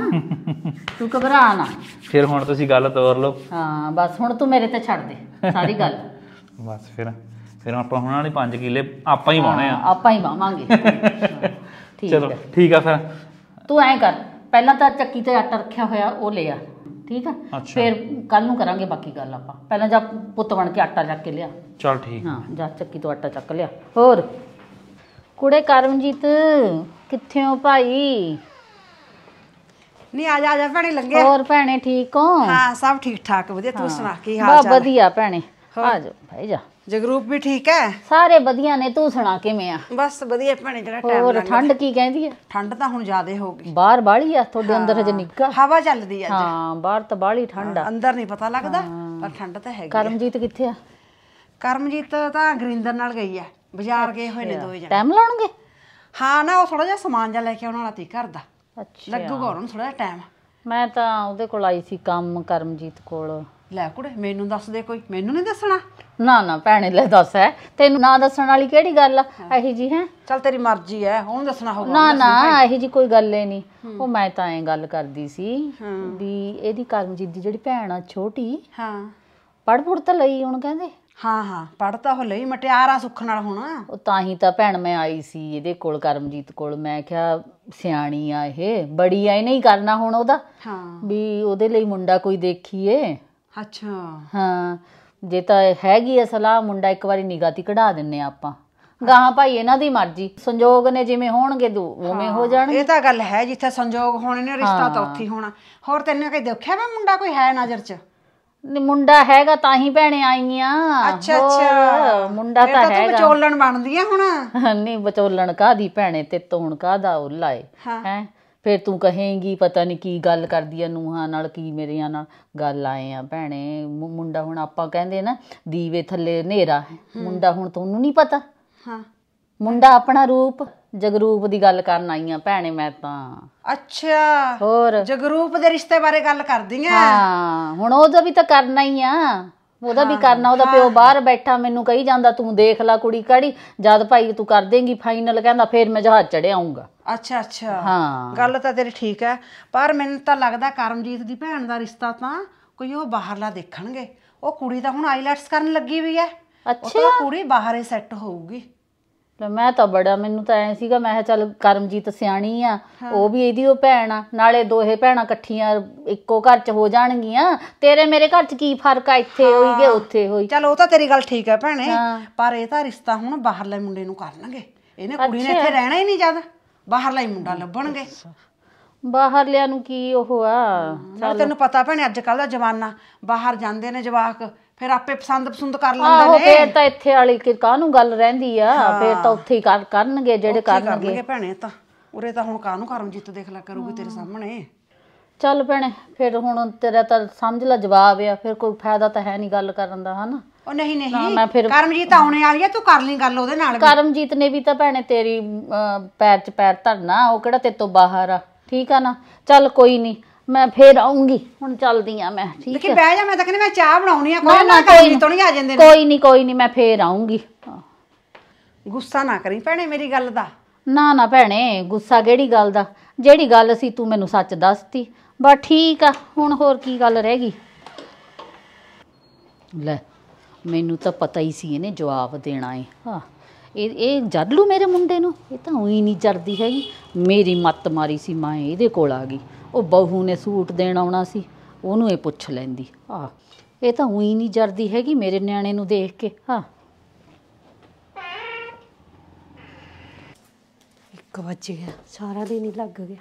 ਤੂੰ ਘਬਰਾ ਨਾ ਫਿਰ ਹੁਣ ਤੁਸੀਂ ਗੱਲ ਤੋਰ ਲਓ ਹਾਂ ਬਸ ਹੁਣ ਤੂੰ ਮੇਰੇ ਤੇ ਛੱਡ ਦੇ ਸਾਰੀ ਗੱਲ ਬਸ ਫਿਰ ਫਿਰ ਆਪਾਂ ਹੁਣ ਵਾਲੀ 5 ਕਿੱਲੇ ਆਪਾਂ ਹੀ ਪਾਉਣੇ ਆ ਆਪਾਂ ਹੀ ਵਾਵਾਂਗੇ ਠੀਕ ਚਲੋ ਠੀਕ ਆ ਫਿਰ ਤੂੰ ਐਂ ਕਰ ਪਹਿਲਾਂ ਤਾਂ ਚੱਕੀ ਤੇ ਆਟਾ ਰੱਖਿਆ ਹੋਇਆ ਉਹ ਲੈ ਆ ਠੀਕ ਆ ਫਿਰ ਕੱਲ ਨੂੰ ਕਰਾਂਗੇ ਬਾਕੀ ਗੱਲ ਆਪਾਂ ਪਹਿਲਾਂ ਜਾ ਪੁੱਤ ਬਣ ਕੇ ਆਟਾ ਚੱਕ ਕੇ ਲਿਆ ਚਲ ਠੀਕ ਹਾਂ ਜਾ ਚੱਕੀ ਤੋਂ ਆਟਾ ਚੱਕ ਲਿਆ ਹੋਰ ਕੁੜੇ ਕਰਮਜੀਤ ਕਿੱਥੇ ਹੋ ਭਾਈ ਨਹੀਂ ਆ ਜਾ ਆ ਜਾ ਭੈਣੇ ਲੰਗੇ ਹੋਰ ਭੈਣੇ ਠੀਕ ਹੋ ਹਾਂ ਸਭ ਠੀਕ ਠਾਕ ਵਧੀਆ ਤੂੰ ਸੁਣਾ ਕੀ ਹਾਲ ਬਾ ਚਾਲ ਵਧੀਆ ਭੈਣੇ ਆ ਜਾ ਭਾਈ ਜਾ ਜਗਰੂਪ ਵੀ ਠੀਕ ਹੈ ਸਾਰੇ ਵਧੀਆ ਨੇ ਤੂੰ ਸੁਣਾ ਕਿਵੇਂ ਆ ਬਸ ਵਧੀਆ ਭੈਣੇ ਜਿਹੜਾ ਟਾਈਮ ਹੋਰ ਠੰਡ ਕੀ ਕਹਿੰਦੀ ਆ ਠੰਡ ਤਾਂ ਹੁਣ ਜ਼ਿਆਦੇ ਹੋ ਗਈ ਬਾਹਰ ਬਾਹਲੀ ਆ ਤੁਹਾਡੇ ਅੰਦਰ ਹਜੇ ਨਿੱਕਾ ਹਵਾ ਚੱਲਦੀ ਅੱਜ ਹਾਂ ਬਾਹਰ ਤਾਂ ਬਾਹਲੀ ਠੰਡ ਆ ਅੰਦਰ ਨਹੀਂ ਪਤਾ ਲੱਗਦਾ ਪਰ ਠੰਡ ਤਾਂ ਹੈਗੀ ਕਰਮਜੀਤ ਕਿੱਥੇ ਆ ਕਰਮਜੀਤ ਤਾਂ ਗਰਿੰਦਰ ਨਾਲ ਗਈ ਆ ਬਾਜ਼ਾਰ ਗਏ ਹੋਏ ਨੇ ਦੋਵੇਂ ਜਣੇ ਟਾਈਮ ਲਾਉਣਗੇ ਹਾਂ ਨਾ ਉਹ ਥੋੜਾ ਜਿਹਾ ਸਮਾਨ ਜਿਹਾ ਲੈ ਕੇ ਆਉਣ ਵਾਲਾ ਤੀ ਘਰ ਦਾ ਅੱਛਾ ਲੱਗੂਗਾ ਉਹਨੂੰ ਨੂੰ ਥੋੜਾ ਜਿਹਾ ਟਾਈਮ ਮੈਂ ਤਾਂ ਉਹਦੇ ਕੋਲ ਆਈ ਸੀ ਕੰਮ ਕਰਮਜੀਤ ਕੋਲ ਲੈ ਕੁੜੇ ਮੈਨੂੰ ਦੱਸ ਦੇ ਕੋਈ ਮੈਨੂੰ ਨਹੀਂ ਦੱਸਣਾ ਨਾ ਨਾ ਭੈਣੇ ਲੈ ਦੱਸ ਐ ਤੈਨੂੰ ਨਾ ਦੱਸਣ ਵਾਲੀ ਕਿਹੜੀ ਗੱਲ ਆ ਇਹੀ ਜੀ ਹੈ ਚੱਲ ਤੇਰੀ ਮਰਜ਼ੀ ਐ ਹੁਣ ਦੱਸਣਾ ਹੋਊਗਾ ਨਾ ਨਾ ਇਹੀ ਜੀ ਕੋਈ ਗੱਲ ਐ ਨਹੀਂ ਉਹ ਮੈਂ ਤਾਂ ਐ ਗੱਲ ਕਰਦੀ ਸੀ ਵੀ ਇਹਦੀ ਕਰਮਜੀਤ ਦੀ ਜਿਹੜੀ ਭੈਣ ਆ ਛੋਟੀ ਹਾਂ ਪੜ ਤਾਂ ਲਈ ਹੁਣ ਕਹਿੰਦੇ ਹਾਂ ਹਾਂ ਪੜਤਾ ਹੋ ਲਈ ਮਟਿਆਰਾ ਸੁੱਖ ਨਾਲ ਹੋਣਾ ਉਹ ਤਾਂ ਹੀ ਤਾਂ ਭੈਣ ਮੈਂ ਆਈ ਸੀ ਇਹਦੇ ਕੋਲ ਕਰਮਜੀਤ ਕੋਲ ਮੈਂ ਕਿਹਾ ਸਿਆਣੀ ਆ ਇਹ ਬੜੀ ਆ ਇਹ ਨਹੀਂ ਕਰਨਾ ਹੁਣ ਉਹਦਾ ਹਾਂ ਵੀ ਉਹਦੇ ਲਈ ਮੁੰਡਾ ਕੋਈ ਦੇਖੀਏ ਅੱਛਾ ਹਾਂ ਜੇ ਤਾਂ ਹੈਗੀ ਐ ਸਲਾਹ ਮੁੰਡਾ ਇੱਕ ਵਾਰੀ ਨਿਗਾਹ ਤੀ ਕਢਾ ਦਿੰਨੇ ਆਪਾਂ ਗਾਹਾਂ ਭਾਈ ਇਹਨਾਂ ਦੀ ਮਰਜ਼ੀ ਸੰਜੋਗ ਨੇ ਜਿਵੇਂ ਹੋਣਗੇ ਦੋ ਉਵੇਂ ਹੋ ਜਾਣਗੇ ਇਹ ਤਾਂ ਗੱਲ ਹੈ ਜਿੱਥੇ ਸੰਜੋਗ ਹੋਣੇ ਨੇ ਰਿਸ਼ਤਾ ਤਾਂ ਉੱਥੇ ਹੋਣਾ ਹੋਰ ਤੈਨੂੰ ਕਈ ਦੇਖਿਆ ਵਾ ਮੁੰਡਾ ਕੋਈ ਹੈ ਨਜ਼ਰ 'ਚ ਮੁੰਡਾ ਹੈਗਾ ਤਾਂ ਹੀ ਭੈਣੇ ਆਈਆਂ ਅੱਛਾ ਅੱਛਾ ਮੁੰਡਾ ਤਾਂ ਹੈਗਾ ਇਹ ਤਾਂ ਬਣਦੀ ਆ ਹੁਣ ਨਹੀਂ ਬਚੋਲਣ ਕਾਦੀ ਭੈਣੇ ਤੇ ਤੋਂ ਕਾਦਾ ਉਲਾਏ ਹੈ ਫਿਰ ਤੂੰ ਕਹੇਂਗੀ ਪਤਾ ਨਹੀਂ ਕੀ ਗੱਲ ਕਰਦੀ ਆ ਨੂੰਹਾਂ ਨਾਲ ਕੀ ਮੇਰੀਆਂ ਨਾਲ ਗੱਲ ਆਏ ਆ ਭੈਣੇ ਮੁੰਡਾ ਹੁਣ ਆਪਾਂ ਕਹਿੰਦੇ ਨਾ ਦੀਵੇ ਥੱਲੇ ਹਨੇਰਾ ਹੈ ਮੁੰਡਾ ਹੁਣ ਤੁਹਾਨੂੰ ਨਹੀਂ ਪਤਾ ਹਾਂ ਮੁੰਡਾ ਆਪਣਾ ਰੂਪ ਜਗਰੂਪ ਦੀ ਗੱਲ ਕਰਨ ਆਈ ਆ ਭੈਣੇ ਮੈਂ ਤਾਂ ਅੱਛਾ ਹੋਰ ਜਗਰੂਪ ਦੇ ਰਿਸ਼ਤੇ ਬਾਰੇ ਗੱਲ ਕਰਦੀ ਆ ਹਾਂ ਹੁਣ ਉਹਦਾ ਵੀ ਤਾਂ ਕਰਨਾ ਹੀ ਆ ਉਹਦਾ ਵੀ ਕਰਨਾ ਉਹਦਾ ਪਿਓ ਬਾਹਰ ਬੈਠਾ ਮੈਨੂੰ ਕਹੀ ਜਾਂਦਾ ਤੂੰ ਦੇਖ ਲੈ ਕੁੜੀ ਕਾੜੀ ਜਦ ਭਾਈ ਤੂੰ ਕਰ ਦੇਂਗੀ ਫਾਈਨਲ ਕਹਿੰਦਾ ਫੇਰ ਮੈਂ ਜਹਾਜ਼ ਚੜਿਆਉਂਗਾ ਆਉਂਗਾ ਅੱਛਾ ਅੱਛਾ ਹਾਂ ਗੱਲ ਤਾਂ ਤੇਰੀ ਠੀਕ ਹੈ ਪਰ ਮੈਨੂੰ ਤਾਂ ਲੱਗਦਾ ਕਰਮਜੀਤ ਦੀ ਭੈਣ ਦਾ ਰਿਸ਼ਤਾ ਤਾਂ ਕੋਈ ਉਹ ਬਾਹਰਲਾ ਦੇਖਣਗੇ ਉਹ ਕੁੜੀ ਤਾਂ ਹੁਣ ਆਈਲੈਟਸ ਕਰਨ ਲੱਗੀ ਵੀ ਹੈ ਅੱਛਾ ਉਹ ਕੁੜੀ ਬਾਹਰੇ ਸੈੱਟ ਹੋਊਗੀ ਮੈਂ ਤਾਂ ਬੜਾ ਮੈਨੂੰ ਤਾਂ ਐ ਸੀਗਾ ਮੈਂ ਹਾਂ ਚੱਲ ਕਰਮਜੀਤ ਸਿਆਣੀ ਆ ਉਹ ਵੀ ਇਹਦੀ ਉਹ ਭੈਣ ਆ ਨਾਲੇ ਦੋਹੇ ਭੈਣਾਂ ਇਕੱਠੀਆਂ ਇੱਕੋ ਘਰ 'ਚ ਹੋ ਜਾਣਗੀਆਂ ਤੇਰੇ ਮੇਰੇ ਘਰ 'ਚ ਕੀ ਫਰਕ ਆ ਇੱਥੇ ਹੋਈ ਕਿ ਉੱਥੇ ਹੋਈ ਚੱਲ ਉਹ ਤਾਂ ਤੇਰੀ ਗੱਲ ਠੀਕ ਹੈ ਭੈਣੇ ਪਰ ਇਹ ਤਾਂ ਰਿਸ਼ਤਾ ਹੁਣ ਬਾਹਰਲੇ ਮੁੰਡੇ ਨੂੰ ਕਰਨਗੇ ਇਹਨੇ ਕੁੜੀ ਨੇ ਇੱਥੇ ਰਹਿਣਾ ਹੀ ਨਹੀਂ ਜਦ ਬਾਹਰਲਾ ਹੀ ਮੁੰਡਾ ਲੱਭਣਗੇ ਬਾਹਰ ਲਿਆ ਨੂੰ ਕੀ ਉਹ ਆ ਚਲ ਤੈਨੂੰ ਪਤਾ ਭੈਣੇ ਅੱਜ ਕੱਲ ਦਾ ਜਵਾਨਾ ਬਾਹਰ ਜਾਂਦੇ ਨੇ ਜਵਾਕ ਫਿਰ ਆਪੇ ਪਸੰਦ ਪਸੰਦ ਕਰ ਲੈਂਦੇ ਨੇ ਆਹੋ ਤਾਂ ਇੱਥੇ ਵਾਲੀ ਕਿ ਕਾਹਨੂੰ ਗੱਲ ਰਹਿੰਦੀ ਆ ਫਿਰ ਤਾਂ ਉੱਥੇ ਹੀ ਕਰ ਕਰਨਗੇ ਜਿਹੜੇ ਕਰਨਗੇ ਭੈਣੇ ਤਾਂ ਉਰੇ ਤਾਂ ਹੁਣ ਕਾਹਨੂੰ ਕਰਮਜੀਤ ਦੇਖ ਲੈ ਕਰੂਗੀ ਤੇਰੇ ਸਾਹਮਣੇ ਚੱਲ ਭੈਣੇ ਫਿਰ ਹੁਣ ਤੇਰਾ ਤਾਂ ਸਮਝ ਲੈ ਜਵਾਬ ਆ ਫਿਰ ਕੋਈ ਫਾਇਦਾ ਤਾਂ ਹੈ ਨਹੀਂ ਗੱਲ ਕਰਨ ਦਾ ਹਨਾ ਉਹ ਨਹੀਂ ਨਹੀਂ ਕਰਮਜੀਤ ਆਉਣੇ ਵਾਲੀ ਆ ਤੂੰ ਕਰ ਲਈ ਗੱਲ ਉਹਦੇ ਨਾਲ ਵੀ। ਕਰਮਜੀਤ ਨੇ ਵੀ ਤਾਂ ਭੈਣੇ ਤੇਰੀ ਪੈਰ 'ਚ ਪੈਰ ਧਰਨਾ ਉਹ ਕਿਹੜਾ ਤੋਂ ਬਾਹਰ ਆ ਠੀਕ ਆ ਨਾ ਚੱਲ ਕੋਈ ਨਹੀਂ ਮੈਂ ਫੇਰ ਆਉਂਗੀ ਹੁਣ ਚੱਲਦੀ ਆ ਮੈਂ ਠੀਕ ਲੇਕਿਨ ਹੈ ਬਹਿ ਜਾ ਮੈਂ ਤਾਂ ਕਹਿੰਦੀ ਮੈਂ ਚਾਹ ਬਣਾਉਣੀ ਆ ਕੋਈ ਨਾ ਕੋਈ ਤੋਂ ਨਹੀਂ ਆ ਜਾਂਦੇ ਨੇ ਕੋਈ ਨਹੀਂ ਕੋਈ ਨਹੀਂ ਮੈਂ ਫੇਰ ਆਉਂਗੀ ਗੁੱਸਾ ਨਾ ਕਰੀ ਭੈਣੇ ਮੇਰੀ ਗੱਲ ਦਾ ਨਾ ਨਾ ਭੈਣੇ ਗੁੱਸਾ ਕਿਹੜੀ ਗੱਲ ਦਾ ਜਿਹੜੀ ਗੱਲ ਸੀ ਤੂੰ ਮੈਨੂੰ ਸੱਚ ਦੱਸਤੀ ਬਸ ਠੀਕ ਆ ਹੁਣ ਹੋਰ ਕੀ ਗੱਲ ਰਹਿ ਗਈ ਲੈ ਮੈਨੂੰ ਤਾਂ ਪਤਾ ਹੀ ਸੀ ਇਹਨੇ ਜਵਾਬ ਦੇਣਾ ਹੈ ਹਾਂ ਇਹ ਇਹ ਜੜ ਲੂ ਮੇਰੇ ਮੁੰਡੇ ਨੂੰ ਇਹ ਤਾਂ ਉਹੀ ਨਹੀਂ ਜਰਦੀ ਹੈਗੀ ਮੇਰੀ ਮੱਤ ਮਾਰੀ ਸੀ ਮਾਂ ਇਹਦੇ ਕੋਲ ਆ ਗਈ ਉਹ ਬਹੂ ਨੇ ਸੂਟ ਦੇਣ ਆਉਣਾ ਸੀ ਉਹਨੂੰ ਇਹ ਪੁੱਛ ਲੈਂਦੀ ਆ ਇਹ ਤਾਂ ਉਹੀ ਨਹੀਂ ਜਰਦੀ ਹੈਗੀ ਮੇਰੇ ਨਿਆਣੇ ਨੂੰ ਦੇਖ ਕੇ ਹਾਂ ਇੱਕ ਵੱਜ ਗਿਆ ਸਾਰਾ ਦਿਨ ਹੀ ਲੱਗ ਗਿਆ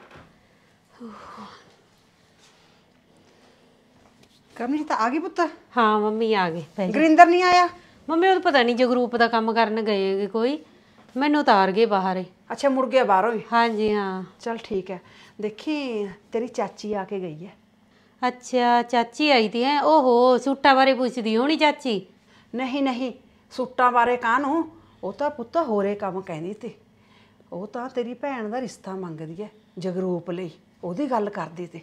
ਕਰਮਜੀਤ ਤਾਂ ਆ ਗਈ ਪੁੱਤ ਹਾਂ ਮੰਮੀ ਆ ਗਏ ਬਹਿ ਗੁਰਿੰਦਰ ਨਹੀਂ ਆਇਆ ਮੰਮੀ ਉਹ ਤਾਂ ਪਤਾ ਨਹੀਂ ਜਗਰੂਪ ਦਾ ਕੰਮ ਕਰਨ ਗਏ ਕੋਈ ਮੈਨੂੰ ਉਤਾਰ ਗਏ ਬਾਹਰ ਹੀ। ਅੱਛਾ ਮੁੜ ਗਿਆ ਬਾਹਰੋਂ ਹੀ ਹਾਂਜੀ ਹਾਂ ਚਲ ਠੀਕ ਹੈ ਦੇਖੀ ਤੇਰੀ ਚਾਚੀ ਆ ਕੇ ਗਈ ਹੈ ਅੱਛਾ ਚਾਚੀ ਆਈ ਦੀ ਹੈ ਓਹੋ ਸੂਟਾਂ ਬਾਰੇ ਪੁੱਛਦੀ ਹੋਣੀ ਚਾਚੀ ਨਹੀਂ ਨਹੀਂ ਸੂਟਾਂ ਬਾਰੇ ਕਾਹਨੂੰ ਉਹ ਤਾਂ ਪੁੱਤ ਹੋਰੇ ਕੰਮ ਕਹਿੰਦੀ ਤੇ ਉਹ ਤਾਂ ਤੇਰੀ ਭੈਣ ਦਾ ਰਿਸ਼ਤਾ ਮੰਗਦੀ ਹੈ ਜਗਰੂਪ ਲਈ ਉਹਦੀ ਗੱਲ ਕਰਦੀ ਤੇ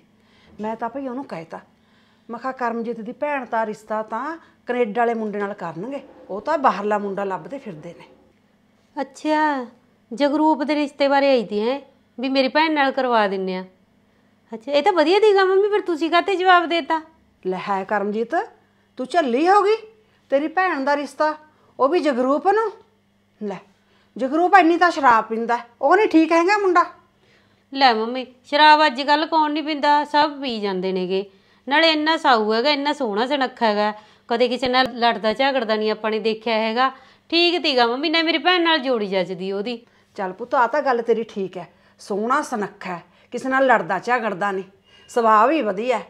ਮੈਂ ਤਾਂ ਭਈ ਉਹਨੂੰ ਕਹਿਤਾ ਮੈਂ ਕਿਹਾ ਕਰਮਜੀਤ ਦੀ ਭੈਣ ਦਾ ਰਿਸ਼ਤਾ ਤਾਂ ਕੈਨੇਡਾ ਵਾਲੇ ਮੁੰਡੇ ਨਾਲ ਕਰਨਗੇ ਉਹ ਤਾਂ ਬਾਹਰਲਾ ਮੁੰਡਾ ਲੱਭਦੇ ਫਿਰਦੇ ਨੇ ਅੱਛਾ ਜਗਰੂਪ ਦੇ ਰਿਸ਼ਤੇ ਬਾਰੇ ਆਈ ਦੀ ਹੈ ਵੀ ਮੇਰੀ ਭੈਣ ਨਾਲ ਕਰਵਾ ਦਿੰਨੇ ਆ ਅੱਛਾ ਇਹ ਤਾਂ ਵਧੀਆ ਦੀ ਗੱਲ ਮੰਮੀ ਫਿਰ ਤੁਸੀਂ ਕਾਤੇ ਜਵਾਬ ਦੇਤਾ ਲੈ ਹੈ ਕਰਮਜੀਤ ਤੂੰ ਝੱਲੀ ਹੋ ਗਈ ਤੇਰੀ ਭੈਣ ਦਾ ਰਿਸ਼ਤਾ ਉਹ ਵੀ ਜਗਰੂਪ ਨੂੰ ਲੈ ਜਗਰੂਪ ਇੰਨੀ ਤਾਂ ਸ਼ਰਾਬ ਪੀਂਦਾ ਉਹ ਨਹੀਂ ਠੀਕ ਹੈਗਾ ਮੁੰਡਾ ਲੈ ਮੰਮੀ ਸ਼ਰਾਬ ਅੱਜ ਕੱਲ ਕੌਣ ਨਹੀਂ ਪੀਂਦਾ ਸਭ ਪੀ ਜਾਂਦੇ ਨੇਗੇ ਨਾਲੇ ਇੰਨਾ ਸਾਊ ਹੈਗਾ ਇੰਨਾ ਸੋਹਣਾ ਸੁਨੱਖਾ ਹੈਗਾ ਕਦੇ ਕਿਸੇ ਨਾਲ ਲੜਦਾ ਝਗੜਦਾ ਨਹੀਂ ਆਪਾਂ ਨੇ ਦੇਖਿਆ ਹੈਗਾ ਠੀਕ ਤੀਗਾ ਮੰਮੀ ਨੇ ਮੇਰੀ ਭੈਣ ਨਾਲ ਜੋੜੀ ਜੱਜਦੀ ਉਹਦੀ ਚੱਲ ਪੁੱਤ ਆ ਤਾਂ ਗੱਲ ਤੇਰੀ ਠੀਕ ਹੈ ਸੋਹਣਾ ਸੁਨੱਖਾ ਕਿਸੇ ਨਾਲ ਲੜਦਾ ਝਗੜਦਾ ਨਹੀਂ ਸੁਭਾਅ ਵੀ ਵਧੀਆ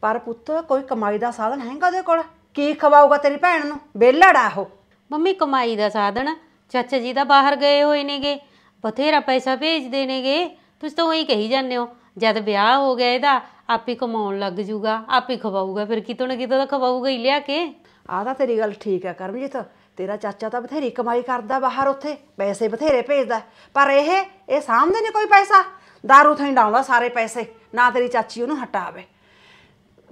ਪਰ ਪੁੱਤ ਕੋਈ ਕਮਾਈ ਦਾ ਸਾਧਨ ਹੈਗਾ ਉਹਦੇ ਕੋਲ ਕੀ ਖਵਾਊਗਾ ਤੇਰੀ ਭੈਣ ਨੂੰ ਬੇਲੜਾ ਉਹ ਮੰਮੀ ਕਮਾਈ ਦਾ ਸਾਧਨ ਚਾਚਾ ਜੀ ਦਾ ਬਾਹਰ ਗਏ ਹੋਏ ਨੇਗੇ ਬਥੇਰਾ ਪੈਸਾ ਭੇਜਦੇ ਨੇਗੇ ਤੁਸੀਂ ਤਾਂ ਉਹੀ ਕਹੀ ਜਾਂਦੇ ਹੋ ਜਦ ਵਿਆਹ ਹੋ ਗਿਆ ਇਹਦਾ ਆਪੇ ਕਮਾਉਣ ਲੱਗ ਜੂਗਾ ਆਪੇ ਖਵਾਊਗਾ ਫਿਰ ਕਿਤੋਂ ਨਾ ਕਿਤੋਂ ਤਾਂ ਖਵਾਊਗਾ ਹੀ ਲਿਆ ਕੇ ਆ ਤਾਂ ਤੇਰੀ ਗੱਲ ਠੀਕ ਆ ਕਰਮਜੀਤ ਤੇਰਾ ਚਾਚਾ ਤਾਂ ਬਥੇਰੀ ਕਮਾਈ ਕਰਦਾ ਬਾਹਰ ਉੱਥੇ ਪੈਸੇ ਬਥੇਰੇ ਭੇਜਦਾ ਪਰ ਇਹ ਇਹ ਸਾਹਮਣੇ ਨਹੀਂ ਕੋਈ ਪੈਸਾ दारू ਥੈਂ ਡਾਉਂਦਾ ਸਾਰੇ ਪੈਸੇ ਨਾ ਤੇਰੀ ਚਾਚੀ ਉਹਨੂੰ ਹਟਾਵੇ